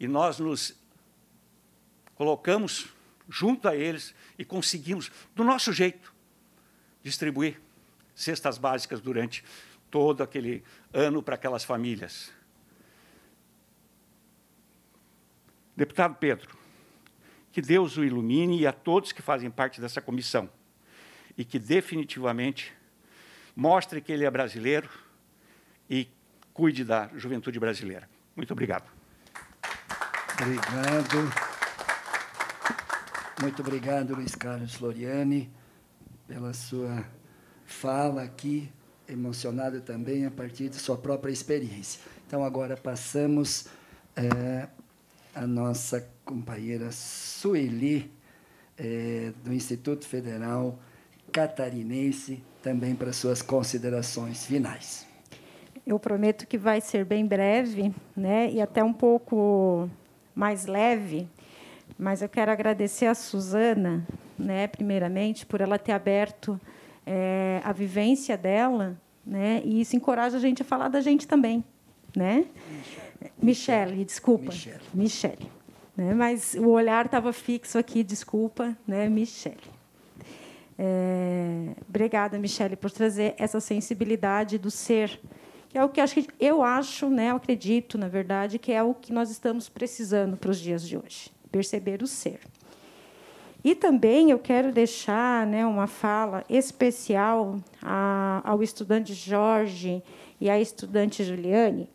E nós nos colocamos junto a eles e conseguimos, do nosso jeito, distribuir cestas básicas durante todo aquele ano para aquelas famílias. Deputado Pedro, que Deus o ilumine e a todos que fazem parte dessa comissão, e que definitivamente mostre que ele é brasileiro e cuide da juventude brasileira. Muito obrigado. Obrigado. Muito obrigado, Luiz Carlos Floriani, pela sua fala aqui emocionado também a partir de sua própria experiência. Então, agora passamos é, a nossa companheira Sueli, é, do Instituto Federal Catarinense, também para suas considerações finais. Eu prometo que vai ser bem breve né, e até um pouco mais leve, mas eu quero agradecer a Suzana, né, primeiramente, por ela ter aberto é, a vivência dela, né? E isso encoraja a gente a falar da gente também, né? Michele, Michele desculpa. Michele. Michele. Né? Mas o olhar estava fixo aqui, desculpa, né, Michele. É, obrigada, Michele, por trazer essa sensibilidade do ser, que é o que acho que eu acho, né, eu acredito, na verdade, que é o que nós estamos precisando para os dias de hoje, perceber o ser. E também eu quero deixar né, uma fala especial a, ao estudante Jorge e à estudante Juliane.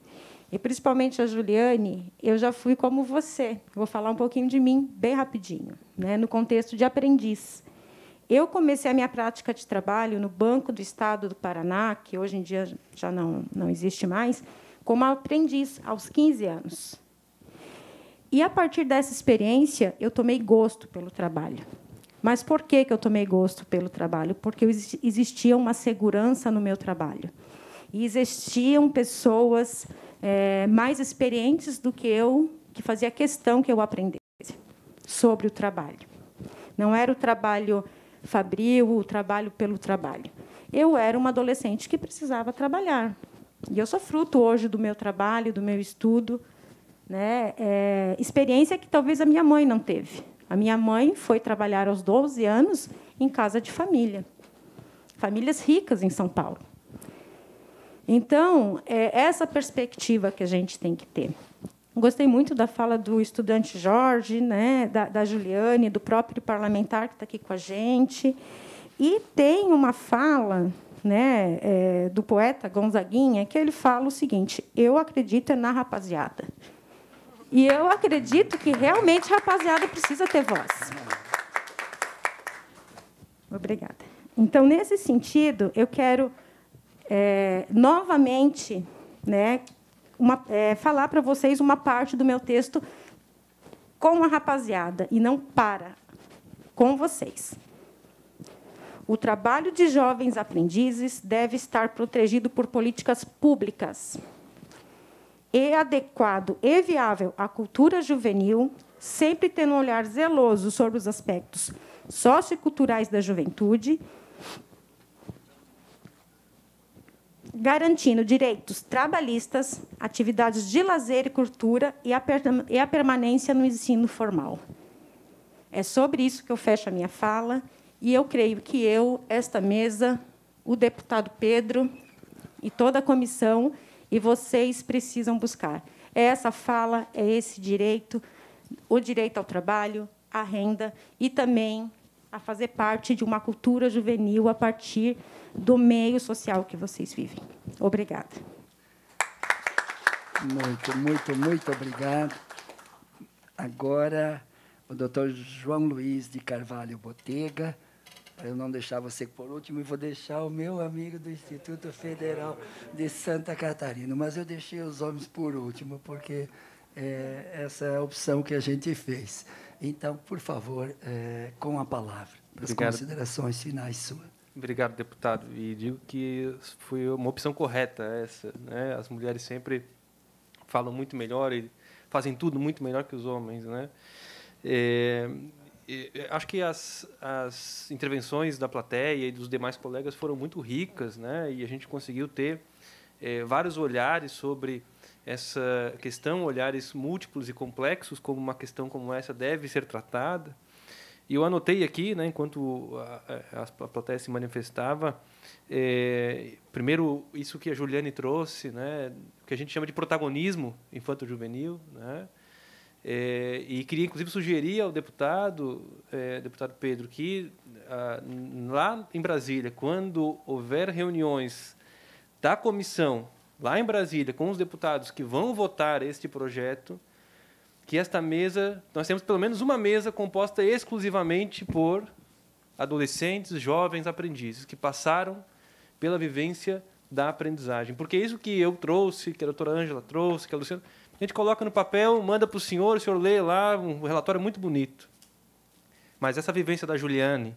E principalmente a Juliane, eu já fui como você. Vou falar um pouquinho de mim bem rapidinho, né, no contexto de aprendiz. Eu comecei a minha prática de trabalho no Banco do Estado do Paraná, que hoje em dia já não, não existe mais, como aprendiz aos 15 anos. E a partir dessa experiência, eu tomei gosto pelo trabalho. Mas por que, que eu tomei gosto pelo trabalho? Porque existia uma segurança no meu trabalho. E existiam pessoas é, mais experientes do que eu, que fazia questão que eu aprendesse sobre o trabalho. Não era o trabalho fabril, o trabalho pelo trabalho. Eu era uma adolescente que precisava trabalhar. E eu sou fruto hoje do meu trabalho, do meu estudo, né? É, experiência que talvez a minha mãe não teve. A minha mãe foi trabalhar aos 12 anos em casa de família, famílias ricas em São Paulo. Então, é essa perspectiva que a gente tem que ter. Gostei muito da fala do estudante Jorge, né, da, da Juliane, do próprio parlamentar que está aqui com a gente. E tem uma fala né, é, do poeta Gonzaguinha que ele fala o seguinte: Eu acredito é na rapaziada. E eu acredito que realmente a rapaziada precisa ter voz. Obrigada. Então, nesse sentido, eu quero é, novamente né, uma, é, falar para vocês uma parte do meu texto com a rapaziada e não para com vocês. O trabalho de jovens aprendizes deve estar protegido por políticas públicas e adequado e viável à cultura juvenil, sempre tendo um olhar zeloso sobre os aspectos socioculturais da juventude, garantindo direitos trabalhistas, atividades de lazer e cultura e a permanência no ensino formal. É sobre isso que eu fecho a minha fala e eu creio que eu, esta mesa, o deputado Pedro e toda a comissão e vocês precisam buscar. É essa fala é esse direito, o direito ao trabalho, à renda e também a fazer parte de uma cultura juvenil a partir do meio social que vocês vivem. Obrigada. Muito, muito, muito obrigado. Agora, o doutor João Luiz de Carvalho Botega para eu não deixar você por último, e vou deixar o meu amigo do Instituto Federal de Santa Catarina. Mas eu deixei os homens por último, porque é, essa é a opção que a gente fez. Então, por favor, é, com a palavra, as considerações finais suas. Obrigado, deputado. E digo que foi uma opção correta essa. Né? As mulheres sempre falam muito melhor e fazem tudo muito melhor que os homens, né? É, acho que as, as intervenções da plateia e dos demais colegas foram muito ricas, né? E a gente conseguiu ter é, vários olhares sobre essa questão, olhares múltiplos e complexos, como uma questão como essa deve ser tratada. E eu anotei aqui, né, enquanto a, a, a plateia se manifestava, é, primeiro isso que a Juliane trouxe, né, que a gente chama de protagonismo infanto-juvenil, né, é, e queria, inclusive, sugerir ao deputado, é, deputado Pedro, que ah, lá em Brasília, quando houver reuniões da comissão, lá em Brasília, com os deputados que vão votar este projeto, que esta mesa, nós temos pelo menos uma mesa composta exclusivamente por adolescentes, jovens aprendizes, que passaram pela vivência da aprendizagem. Porque isso que eu trouxe, que a doutora Ângela trouxe, que a Luciana a gente coloca no papel, manda para o senhor, o senhor lê lá, um relatório muito bonito. Mas essa vivência da Juliane,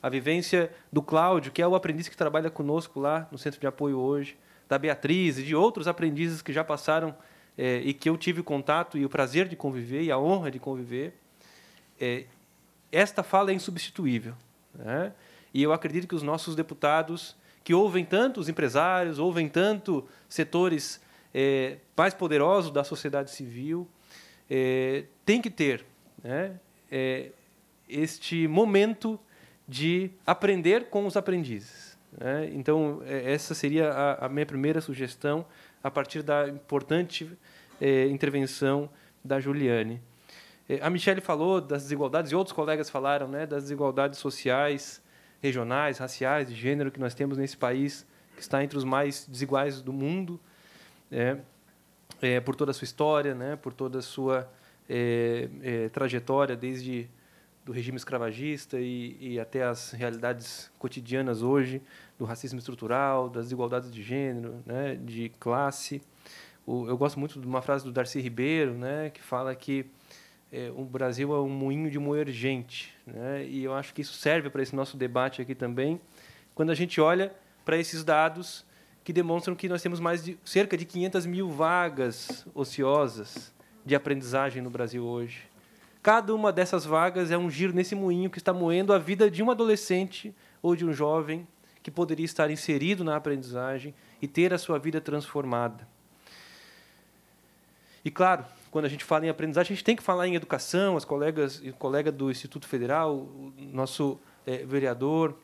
a vivência do Cláudio, que é o aprendiz que trabalha conosco lá no centro de apoio hoje, da Beatriz e de outros aprendizes que já passaram é, e que eu tive contato e o prazer de conviver e a honra de conviver, é, esta fala é insubstituível. Né? E eu acredito que os nossos deputados, que ouvem tantos empresários, ouvem tanto setores é, mais poderoso da sociedade civil, é, tem que ter né, é, este momento de aprender com os aprendizes. Né? Então, é, essa seria a, a, minha primeira sugestão a partir da importante é, intervenção da Juliane. É, a Michelle falou das desigualdades, e outros colegas falaram né, das desigualdades sociais, regionais, raciais, de gênero que nós temos nesse país, que está entre os mais desiguais do mundo é, é, por toda a sua história, né, por toda a sua é, trajetória, desde do regime escravagista e, e, até as realidades cotidianas hoje do racismo estrutural, das desigualdades de gênero, né, de classe. O, eu gosto muito de uma frase do Darcy Ribeiro, né, que fala que é, o Brasil é um moinho de moer gente, né, e eu acho que isso serve para esse nosso debate aqui também. Quando a gente olha para esses dados que demonstram que nós temos mais de cerca de 500 mil vagas ociosas de aprendizagem no Brasil hoje. Cada uma dessas vagas é um giro nesse moinho que está moendo a vida de um adolescente ou de um jovem que poderia estar inserido na aprendizagem e ter a sua vida transformada. E claro, quando a gente fala em aprendizagem, a gente tem que falar em educação. As colegas e colega do Instituto Federal, o nosso é, vereador,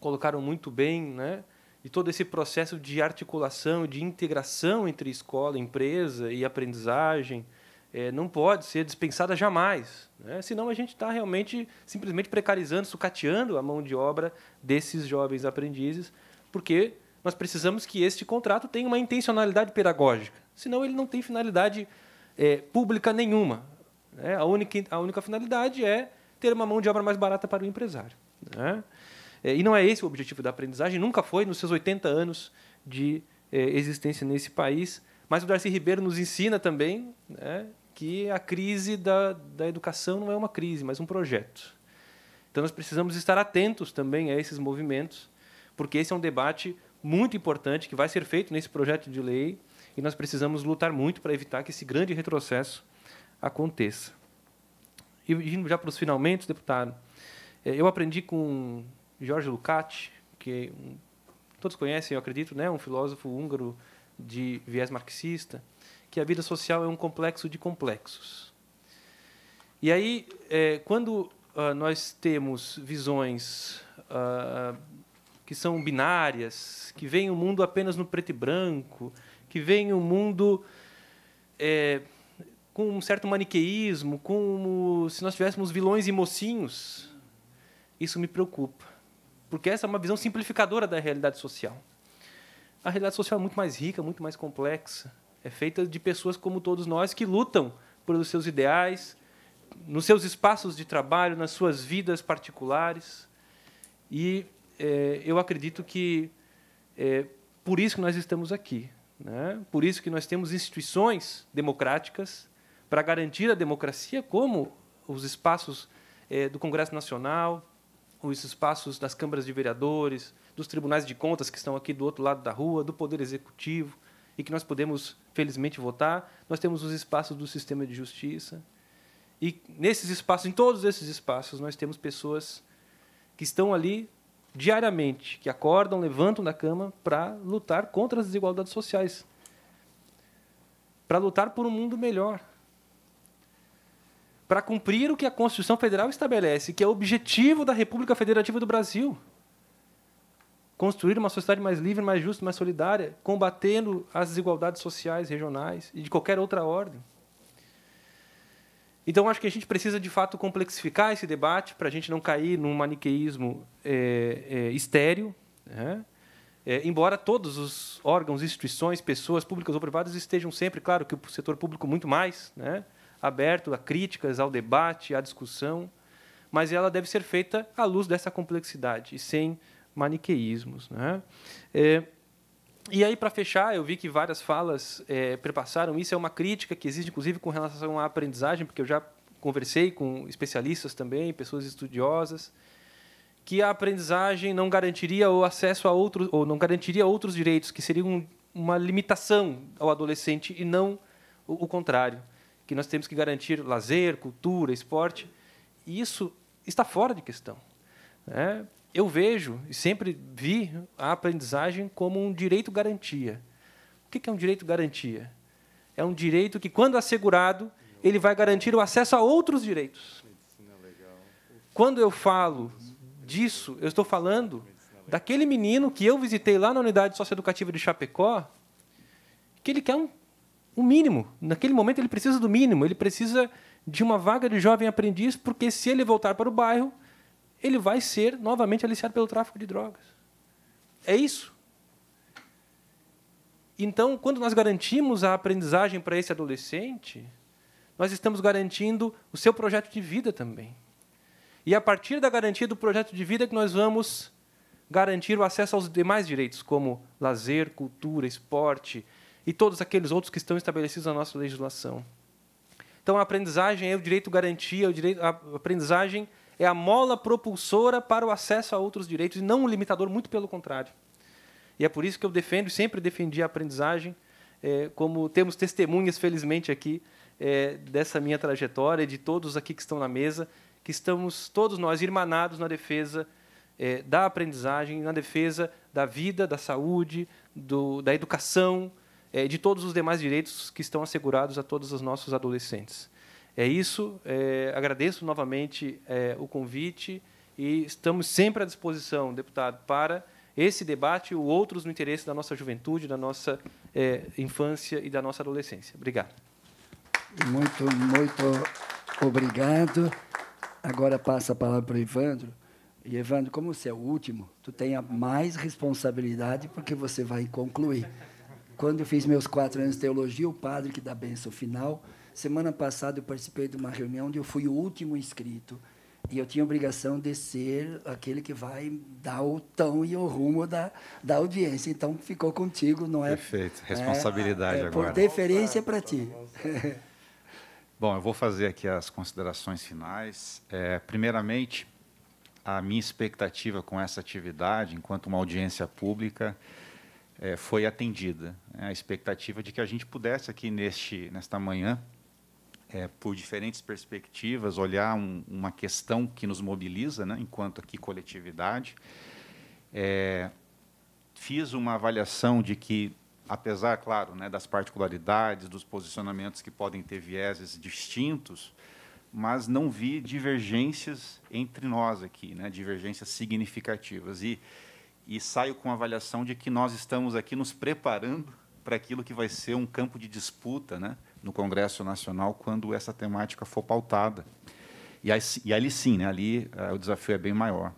colocaram muito bem, né? de todo esse processo de articulação, de integração entre escola, empresa e aprendizagem, é, não pode ser dispensada jamais. Né? Senão a gente está realmente simplesmente precarizando, sucateando a mão de obra desses jovens aprendizes, porque nós precisamos que este contrato tenha uma intencionalidade pedagógica. Senão ele não tem finalidade é, pública nenhuma. Né? A, única, a única finalidade é ter uma mão de obra mais barata para o empresário. Né? É, e não é esse o objetivo da aprendizagem, nunca foi nos seus 80 anos de é, existência nesse país. Mas o Darcy Ribeiro nos ensina também né, que a crise da, da educação não é uma crise, mas um projeto. Então nós precisamos estar atentos também a esses movimentos, porque esse é um debate muito importante que vai ser feito nesse projeto de lei e nós precisamos lutar muito para evitar que esse grande retrocesso aconteça. E indo já para os finalmente, deputado, é, eu aprendi com Jorge Lukács, que um, todos conhecem, eu acredito, né? um filósofo húngaro de viés marxista, que a vida social é um complexo de complexos. E aí, é, quando uh, nós temos visões uh, que são binárias, que veem o mundo apenas no preto e branco, que veem o mundo é, com um certo maniqueísmo, como se nós tivéssemos vilões e mocinhos, isso me preocupa porque essa é uma visão simplificadora da realidade social. A realidade social é muito mais rica, muito mais complexa. É feita de pessoas como todos nós que lutam pelos seus ideais, nos seus espaços de trabalho, nas suas vidas particulares. E é, eu acredito que é por isso que nós estamos aqui. Né? Por isso que nós temos instituições democráticas para garantir a democracia, como os espaços é, do Congresso Nacional, os espaços das câmaras de vereadores, dos tribunais de contas que estão aqui do outro lado da rua, do Poder Executivo, e que nós podemos, felizmente, votar. Nós temos os espaços do sistema de justiça. E nesses espaços, em todos esses espaços, nós temos pessoas que estão ali diariamente, que acordam, levantam da cama para lutar contra as desigualdades sociais, para lutar por um mundo melhor para cumprir o que a Constituição Federal estabelece, que é o objetivo da República Federativa do Brasil. Construir uma sociedade mais livre, mais justa, mais solidária, combatendo as desigualdades sociais, regionais e de qualquer outra ordem. Então, acho que a gente precisa, de fato, complexificar esse debate para a gente não cair num maniqueísmo é, é, estéreo, né? é, embora todos os órgãos, instituições, pessoas públicas ou privadas estejam sempre, claro, que o setor público muito mais, né? aberto a críticas, ao debate, à discussão, mas ela deve ser feita à luz dessa complexidade e sem maniqueísmos. Né? É, e aí, para fechar, eu vi que várias falas é, prepassaram isso. É uma crítica que existe, inclusive, com relação à aprendizagem, porque eu já conversei com especialistas também, pessoas estudiosas, que a aprendizagem não garantiria o acesso a outros, ou não garantiria outros direitos, que seria uma limitação ao adolescente e não o, o contrário que nós temos que garantir lazer, cultura, esporte. E isso está fora de questão. Né? Eu vejo e sempre vi a aprendizagem como um direito garantia. O que é um direito garantia? É um direito que, quando assegurado, ele vai garantir o acesso a outros direitos. Quando eu falo disso, eu estou falando daquele menino que eu visitei lá na unidade socioeducativa de Chapecó, que ele quer um o mínimo. Naquele momento ele precisa do mínimo, ele precisa de uma vaga de jovem aprendiz, porque se ele voltar para o bairro, ele vai ser novamente aliciado pelo tráfico de drogas. É isso. Então, quando nós garantimos a aprendizagem para esse adolescente, nós estamos garantindo o seu projeto de vida também. E é a partir da garantia do projeto de vida que nós vamos garantir o acesso aos demais direitos, como lazer, cultura, esporte, e todos aqueles outros que estão estabelecidos na nossa legislação. Então, a aprendizagem é o direito garantia, o direito, a aprendizagem é a mola propulsora para o acesso a outros direitos e não um limitador, muito pelo contrário. E é por isso que eu defendo, e sempre defendi a aprendizagem, é, como temos testemunhas, felizmente, aqui, é, dessa minha trajetória, e de todos aqui que estão na mesa, que estamos todos nós irmanados na defesa é, da aprendizagem, na defesa da vida, da saúde, do, da educação, é, de todos os demais direitos que estão assegurados a todos os nossos adolescentes. É isso. É, agradeço novamente é, o convite e estamos sempre à disposição, deputado, para esse debate e outros no interesse da nossa juventude, da nossa é, infância e da nossa adolescência. Obrigado. Muito, muito obrigado. Agora passa a palavra para o Evandro. E, Evandro, como você é o último, tu tem a mais responsabilidade porque você vai concluir. Quando eu fiz meus quatro anos de teologia, o padre que dá a benção final, semana passada eu participei de uma reunião onde eu fui o último inscrito e eu tinha a obrigação de ser aquele que vai dar o tom e o rumo da, da audiência. Então ficou contigo, não é? Perfeito, é, responsabilidade é, é, agora. Por deferência para ti. (laughs) Bom, eu vou fazer aqui as considerações finais. É, primeiramente, a minha expectativa com essa atividade, enquanto uma audiência pública, é, foi atendida. É a expectativa de que a gente pudesse aqui neste, nesta manhã, é, por diferentes perspectivas, olhar um, uma questão que nos mobiliza, né, enquanto aqui coletividade. É, fiz uma avaliação de que, apesar, claro, né, das particularidades, dos posicionamentos que podem ter vieses distintos, mas não vi divergências entre nós aqui, né, divergências significativas. E e saio com a avaliação de que nós estamos aqui nos preparando para aquilo que vai ser um campo de disputa né, no Congresso Nacional quando essa temática for pautada. E, aí, e ali sim, né, ali uh, o desafio é bem maior.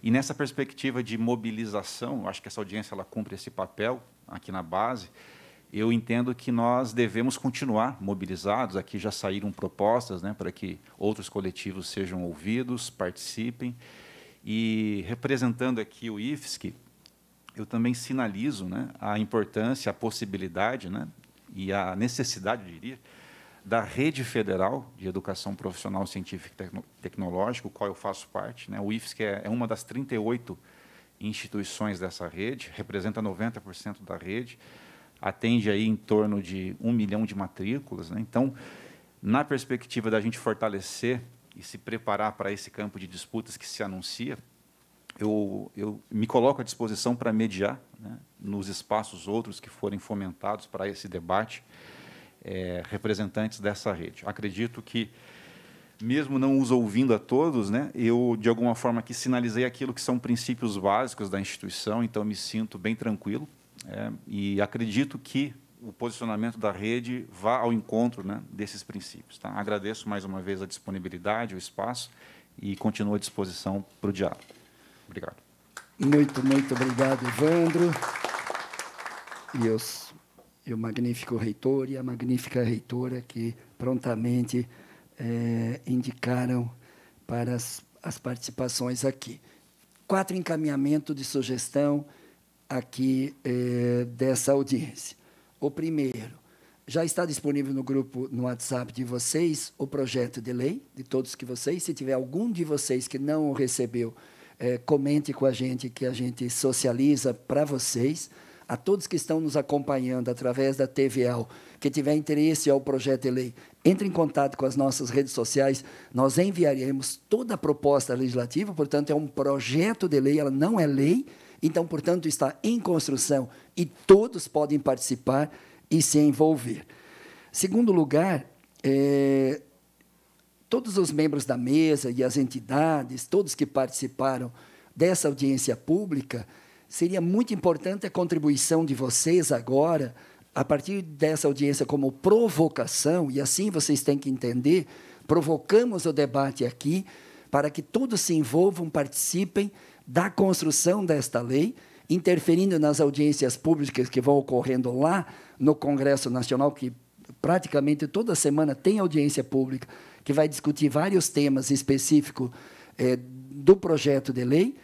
E nessa perspectiva de mobilização, acho que essa audiência ela cumpre esse papel aqui na base, eu entendo que nós devemos continuar mobilizados. Aqui já saíram propostas né, para que outros coletivos sejam ouvidos, participem. E representando aqui o IFSC, eu também sinalizo né, a importância, a possibilidade né, e a necessidade, eu diria, da Rede Federal de Educação Profissional Científica e Tecnológica, qual eu faço parte. Né? O IFSC é, é uma das 38 instituições dessa rede, representa 90% da rede, atende aí em torno de um milhão de matrículas. Né? Então, na perspectiva da gente fortalecer e se preparar para esse campo de disputas que se anuncia, eu, eu me coloco à disposição para mediar né, nos espaços outros que forem fomentados para esse debate é, representantes dessa rede. Acredito que, mesmo não os ouvindo a todos, né, eu, de alguma forma, que sinalizei aquilo que são princípios básicos da instituição, então me sinto bem tranquilo é, e acredito que o posicionamento da rede vá ao encontro né, desses princípios. Tá? Agradeço mais uma vez a disponibilidade, o espaço e continuo à disposição para o diálogo. Obrigado. Muito, muito obrigado, Evandro. E, os, e o magnífico reitor e a magnífica reitora que prontamente é, indicaram para as, as participações aqui. Quatro encaminhamentos de sugestão aqui é, dessa audiência. O primeiro, já está disponível no grupo no WhatsApp de vocês o projeto de lei, de todos que vocês. Se tiver algum de vocês que não o recebeu, é, comente com a gente, que a gente socializa para vocês. A todos que estão nos acompanhando através da TVAL, que tiver interesse ao projeto de lei, entre em contato com as nossas redes sociais. Nós enviaremos toda a proposta legislativa, portanto, é um projeto de lei, ela não é lei então, portanto, está em construção e todos podem participar e se envolver. Segundo lugar, é, todos os membros da mesa e as entidades, todos que participaram dessa audiência pública, seria muito importante a contribuição de vocês agora, a partir dessa audiência, como provocação, e assim vocês têm que entender: provocamos o debate aqui para que todos se envolvam, participem da construção desta lei, interferindo nas audiências públicas que vão ocorrendo lá no Congresso Nacional, que praticamente toda semana tem audiência pública, que vai discutir vários temas específicos é, eh, do projeto de lei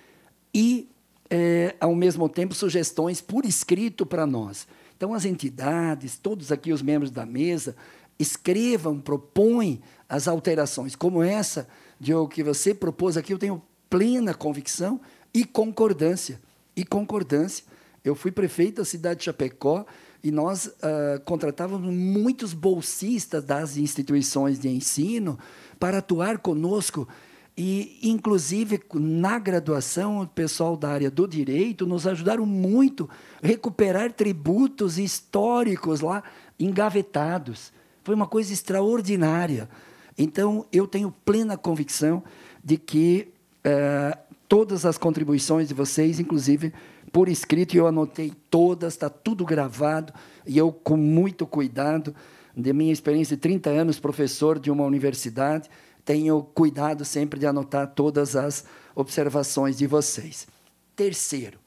e, é, ao mesmo tempo, sugestões por escrito para nós. Então, as entidades, todos aqui os membros da mesa, escrevam, propõem as alterações, como essa de o que você propôs aqui, eu tenho plena convicção e concordância. E concordância. Eu fui prefeito da cidade de Chapecó e nós uh, contratávamos muitos bolsistas das instituições de ensino para atuar conosco. E, inclusive, na graduação, o pessoal da área do direito nos ajudaram muito a recuperar tributos históricos lá engavetados. Foi uma coisa extraordinária. Então, eu tenho plena convicção de que eh, todas as contribuições de vocês, inclusive por escrito, e eu anotei todas, está tudo gravado, e eu, com muito cuidado, de minha experiência de 30 anos professor de uma universidade, tenho cuidado sempre de anotar todas as observações de vocês. Terceiro,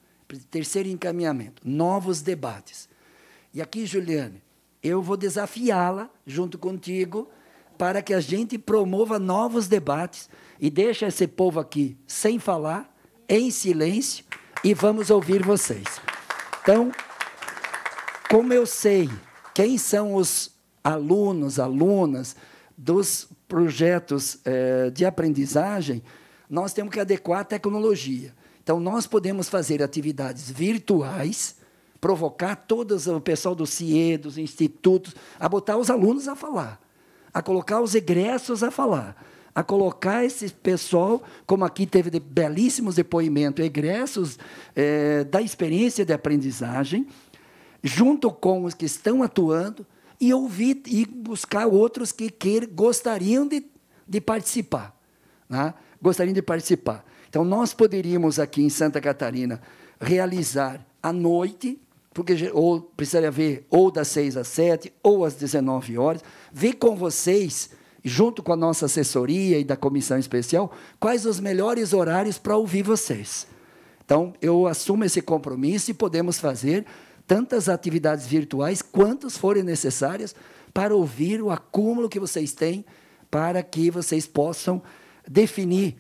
terceiro encaminhamento, novos debates. E aqui, Juliane, eu vou desafiá-la, junto contigo, para que a gente promova novos debates e deixe esse povo aqui sem falar, em silêncio, e vamos ouvir vocês. Então, como eu sei quem são os alunos, alunas dos projetos eh, de aprendizagem, nós temos que adequar a tecnologia. Então, nós podemos fazer atividades virtuais, provocar todo o pessoal do CIE, dos institutos, a botar os alunos a falar a colocar os egressos a falar, a colocar esse pessoal, como aqui teve de belíssimos depoimentos, egressos é, da experiência de aprendizagem, junto com os que estão atuando, e ouvir e buscar outros que, que gostariam de, de participar. Né? Gostariam de participar. Então, nós poderíamos aqui em Santa Catarina realizar à noite porque ou precisaria ver ou das 6 às 7 ou às 19 horas. Vem com vocês, junto com a nossa assessoria e da comissão especial, quais os melhores horários para ouvir vocês. Então, eu assumo esse compromisso e podemos fazer tantas atividades virtuais quantas forem necessárias para ouvir o acúmulo que vocês têm, para que vocês possam definir,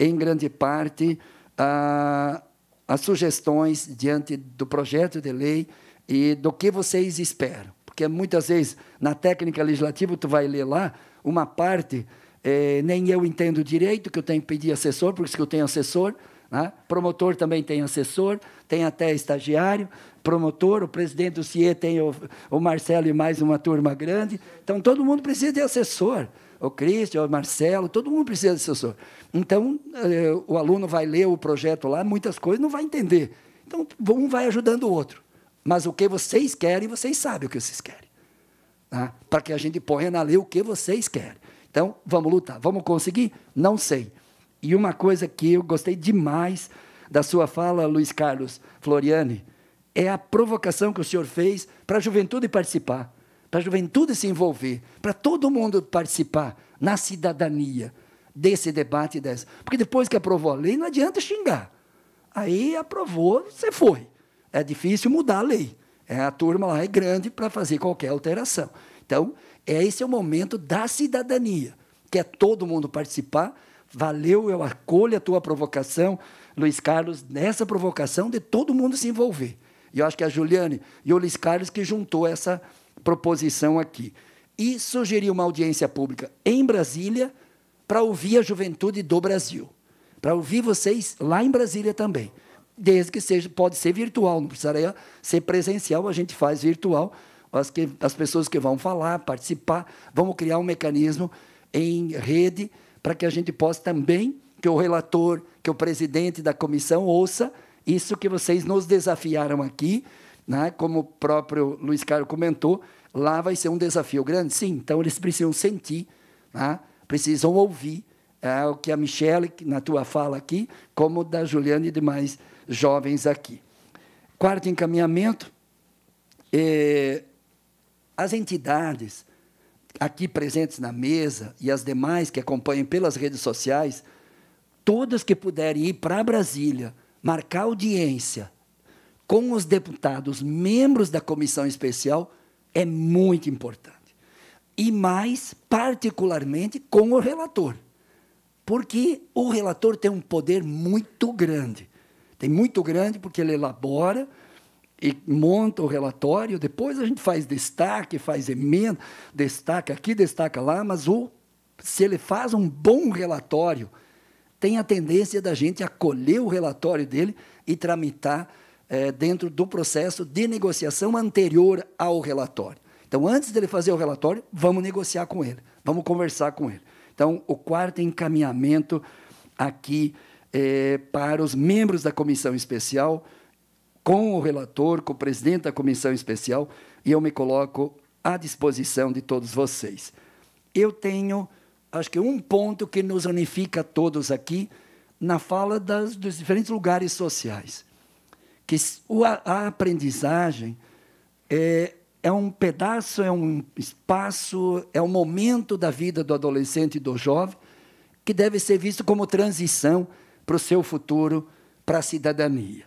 em grande parte, a as sugestões diante do projeto de lei e do que vocês esperam. Porque muitas vezes, na técnica legislativa, tu vai ler lá uma parte, eh, nem eu entendo direito, que eu tenho que pedir assessor, porque se eu tenho assessor, né? promotor também tem assessor, tem até estagiário, promotor, o presidente do CIE tem o, o Marcelo e mais uma turma grande. Então, todo mundo precisa de assessor o Cristian, o Marcelo, todo mundo precisa de assessor. Então, eh, o aluno vai ler o projeto lá, muitas coisas não vai entender. Então, um vai ajudando o outro. Mas o que vocês querem, vocês sabem o que vocês querem. Tá? Para que a gente ponha na lei o que vocês querem. Então, vamos lutar. Vamos conseguir? Não sei. E uma coisa que eu gostei demais da sua fala, Luiz Carlos Floriani, é a provocação que o senhor fez para a juventude participar para a juventude se envolver, para todo mundo participar na cidadania desse debate. Dessa. Porque depois que aprovou a lei, não adianta xingar. Aí aprovou, você foi. É difícil mudar a lei. É, a turma lá é grande para fazer qualquer alteração. Então, é, esse é o momento da cidadania, que é todo mundo participar. Valeu, eu acolho a tua provocação, Luiz Carlos, nessa provocação de todo mundo se envolver. E eu acho que a Juliane e o Luiz Carlos que juntou essa, proposição aqui. E sugeri uma audiência pública em Brasília para ouvir a juventude do Brasil. Para ouvir vocês lá em Brasília também. Desde que seja, pode ser virtual, não precisaria ser presencial, a gente faz virtual. As, que, as pessoas que vão falar, participar, vamos criar um mecanismo em rede para que a gente possa também, que o relator, que o presidente da comissão ouça isso que vocês nos desafiaram aqui né? como o próprio Luiz Carlos comentou, lá vai ser um desafio grande, sim. Então, eles precisam sentir, né? precisam ouvir é, o que a Michelle, na tua fala aqui, como da Juliana e demais jovens aqui. Quarto encaminhamento, é, as entidades aqui presentes na mesa e as demais que acompanham pelas redes sociais, todas que puderem ir para Brasília, marcar audiência, com os deputados, membros da comissão especial, é muito importante. E mais, particularmente, com o relator. Porque o relator tem um poder muito grande. Tem muito grande porque ele elabora e monta o relatório, depois a gente faz destaque, faz emenda, destaca aqui, destaca lá, mas o, se ele faz um bom relatório, tem a tendência da gente acolher o relatório dele e tramitar é, dentro do processo de negociação anterior ao relatório. Então, antes dele fazer o relatório, vamos negociar com ele, vamos conversar com ele. Então, o quarto encaminhamento aqui é, para os membros da comissão especial, com o relator, com o presidente da comissão especial, e eu me coloco à disposição de todos vocês. Eu tenho, acho que, um ponto que nos unifica todos aqui na fala das, dos diferentes lugares sociais que a aprendizagem é, é um pedaço, é um espaço, é um momento da vida do adolescente e do jovem que deve ser visto como transição para o seu futuro, para a cidadania.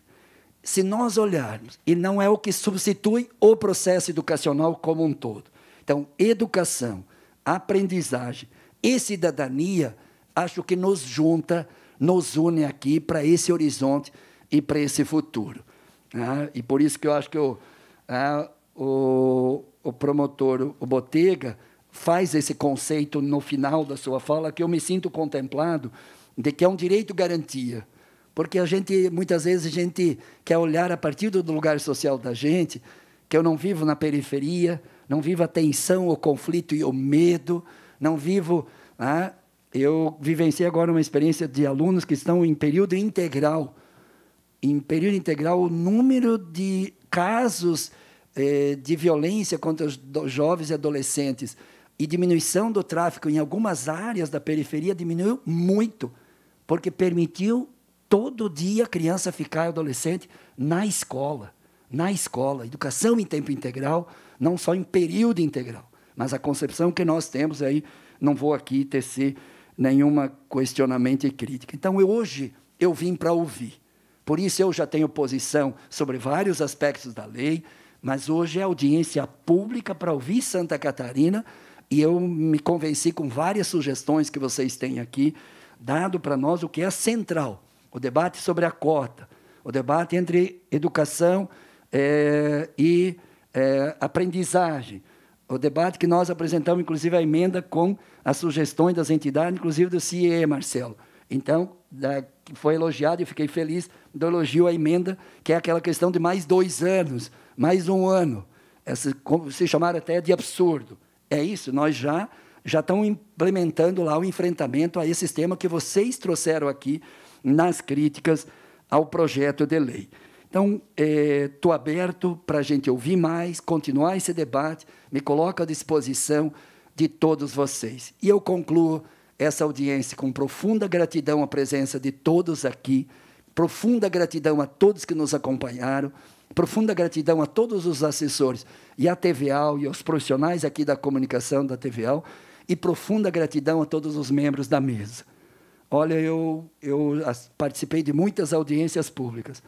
Se nós olharmos, e não é o que substitui o processo educacional como um todo. Então, educação, aprendizagem e cidadania, acho que nos junta, nos une aqui para esse horizonte e para esse futuro. Né? E por isso que eu acho que né, o, o promotor, o Botega, faz esse conceito no final da sua fala, que eu me sinto contemplado, de que é um direito garantia. Porque a gente, muitas vezes, a gente quer olhar a partir do lugar social da gente, que eu não vivo na periferia, não vivo a tensão, o conflito e o medo, não vivo. Né? eu vivenciei agora uma experiência de alunos que estão em período integral em período integral o número de casos eh, de violência contra os jovens e adolescentes e diminuição do tráfico em algumas áreas da periferia diminuiu muito, porque permitiu todo dia a criança ficar adolescente na escola, na escola, educação em tempo integral, não só em período integral, mas a concepção que nós temos aí, não vou aqui tecer nenhuma questionamento e crítica. Então eu, hoje eu vim para ouvir. Por isso eu já tenho posição sobre vários aspectos da lei, mas hoje é audiência pública para ouvir Santa Catarina e eu me convenci com várias sugestões que vocês têm aqui, dado para nós o que é central: o debate sobre a cota, o debate entre educação é, e é, aprendizagem, o debate que nós apresentamos, inclusive, a emenda com as sugestões das entidades, inclusive do CIE, Marcelo. Então, foi elogiado e fiquei feliz do elogio à emenda, que é aquela questão de mais dois anos, mais um ano. Essa, se chamaram até de absurdo. É isso, nós já já estão implementando lá o enfrentamento a esse sistema que vocês trouxeram aqui nas críticas ao projeto de lei. Então, estou é, aberto para a gente ouvir mais, continuar esse debate, me coloco à disposição de todos vocês. E eu concluo essa audiência com profunda gratidão à presença de todos aqui, profunda gratidão a todos que nos acompanharam, profunda gratidão a todos os assessores e à TVAL e aos profissionais aqui da comunicação da TVAL e profunda gratidão a todos os membros da mesa. Olha, eu, eu participei de muitas audiências públicas,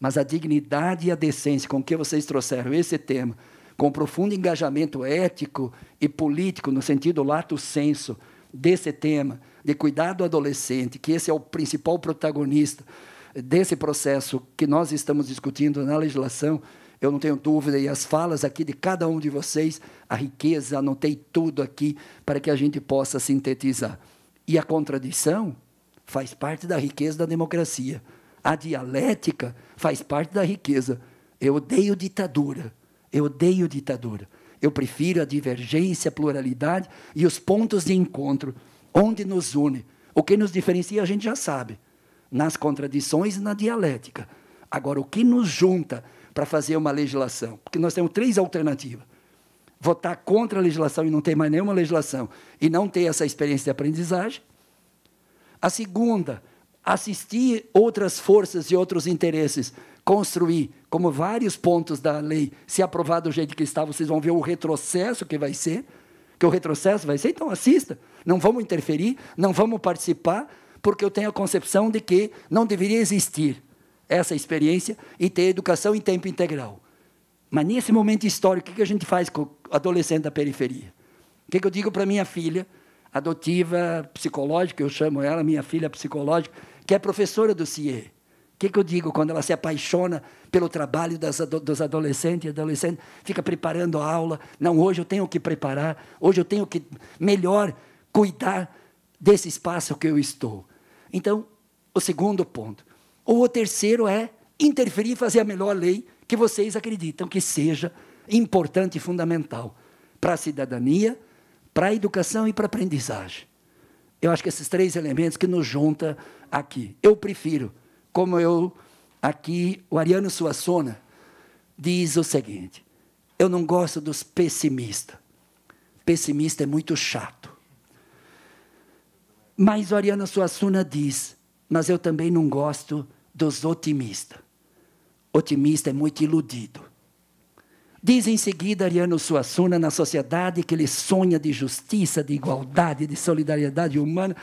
mas a dignidade e a decência com que vocês trouxeram esse tema, com profundo engajamento ético e político, no sentido lato senso, desse tema, de cuidar do adolescente, que esse é o principal protagonista desse processo que nós estamos discutindo na legislação, eu não tenho dúvida, e as falas aqui de cada um de vocês, a riqueza, anotei tudo aqui para que a gente possa sintetizar. E a contradição faz parte da riqueza da democracia. A dialética faz parte da riqueza. Eu odeio ditadura. Eu odeio ditadura. Eu prefiro a divergência, a pluralidade e os pontos de encontro, onde nos une. O que nos diferencia a gente já sabe, nas contradições e na dialética. Agora, o que nos junta para fazer uma legislação? Porque nós temos três alternativas votar contra a legislação e não ter mais nenhuma legislação e não ter essa experiência de aprendizagem. A segunda, assistir outras forças e outros interesses construir, como vários pontos da lei, se aprovar do jeito que está, vocês vão ver o retrocesso que vai ser, que o retrocesso vai ser, então assista, não vamos interferir, não vamos participar, porque eu tenho a concepção de que não deveria existir essa experiência e ter educação em tempo integral. Mas nesse momento histórico, o que a gente faz com o adolescente da periferia? O que eu digo para minha filha, adotiva psicológica, eu chamo ela minha filha psicológica, que é professora do CIE. O que, que, eu digo quando ela se apaixona pelo trabalho das, dos adolescentes e adolescentes, fica preparando a aula? Não, hoje eu tenho que preparar, hoje eu tenho que melhor cuidar desse espaço que eu estou. Então, o segundo ponto. Ou o terceiro é interferir e fazer a melhor lei que vocês acreditam que seja importante e fundamental para a cidadania, para a educação e para a aprendizagem. Eu acho que esses três elementos que nos junta aqui. Eu prefiro como eu aqui, o Ariano Suassona diz o seguinte: eu não gosto dos pessimistas. Pessimista é muito chato. Mas o Ariano Suassuna diz: mas eu também não gosto dos otimistas. Otimista é muito iludido. Diz em seguida Ariano Suassuna, na sociedade que ele sonha de justiça, de igualdade, de solidariedade humana,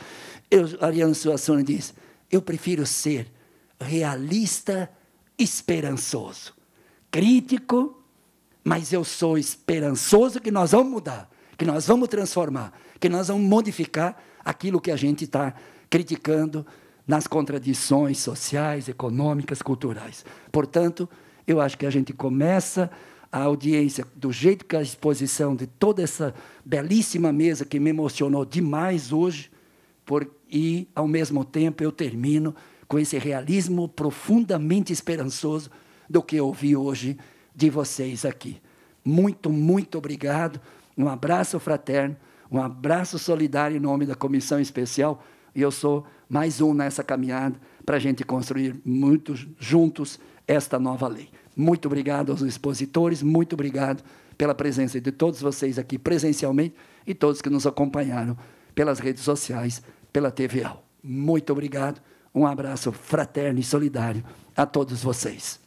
eu, Ariano Suassuna diz: Eu prefiro ser realista, esperançoso. Crítico, mas eu sou esperançoso que nós vamos mudar, que nós vamos transformar, que nós vamos modificar aquilo que a gente está criticando nas contradições sociais, econômicas, culturais. Portanto, eu acho que a gente começa a audiência do jeito que a exposição de toda essa belíssima mesa que me emocionou demais hoje, por, e ao mesmo tempo eu termino com esse realismo profundamente esperançoso do que eu ouvi hoje de vocês aqui. Muito, muito obrigado. Um abraço fraterno, um abraço solidário em nome da comissão especial. E eu sou mais um nessa caminhada para a gente construir muitos juntos esta nova lei. Muito obrigado aos expositores, muito obrigado pela presença de todos vocês aqui presencialmente e todos que nos acompanharam pelas redes sociais, pela TVA. Muito obrigado. Um abraço fraterno e solidário a todos vocês.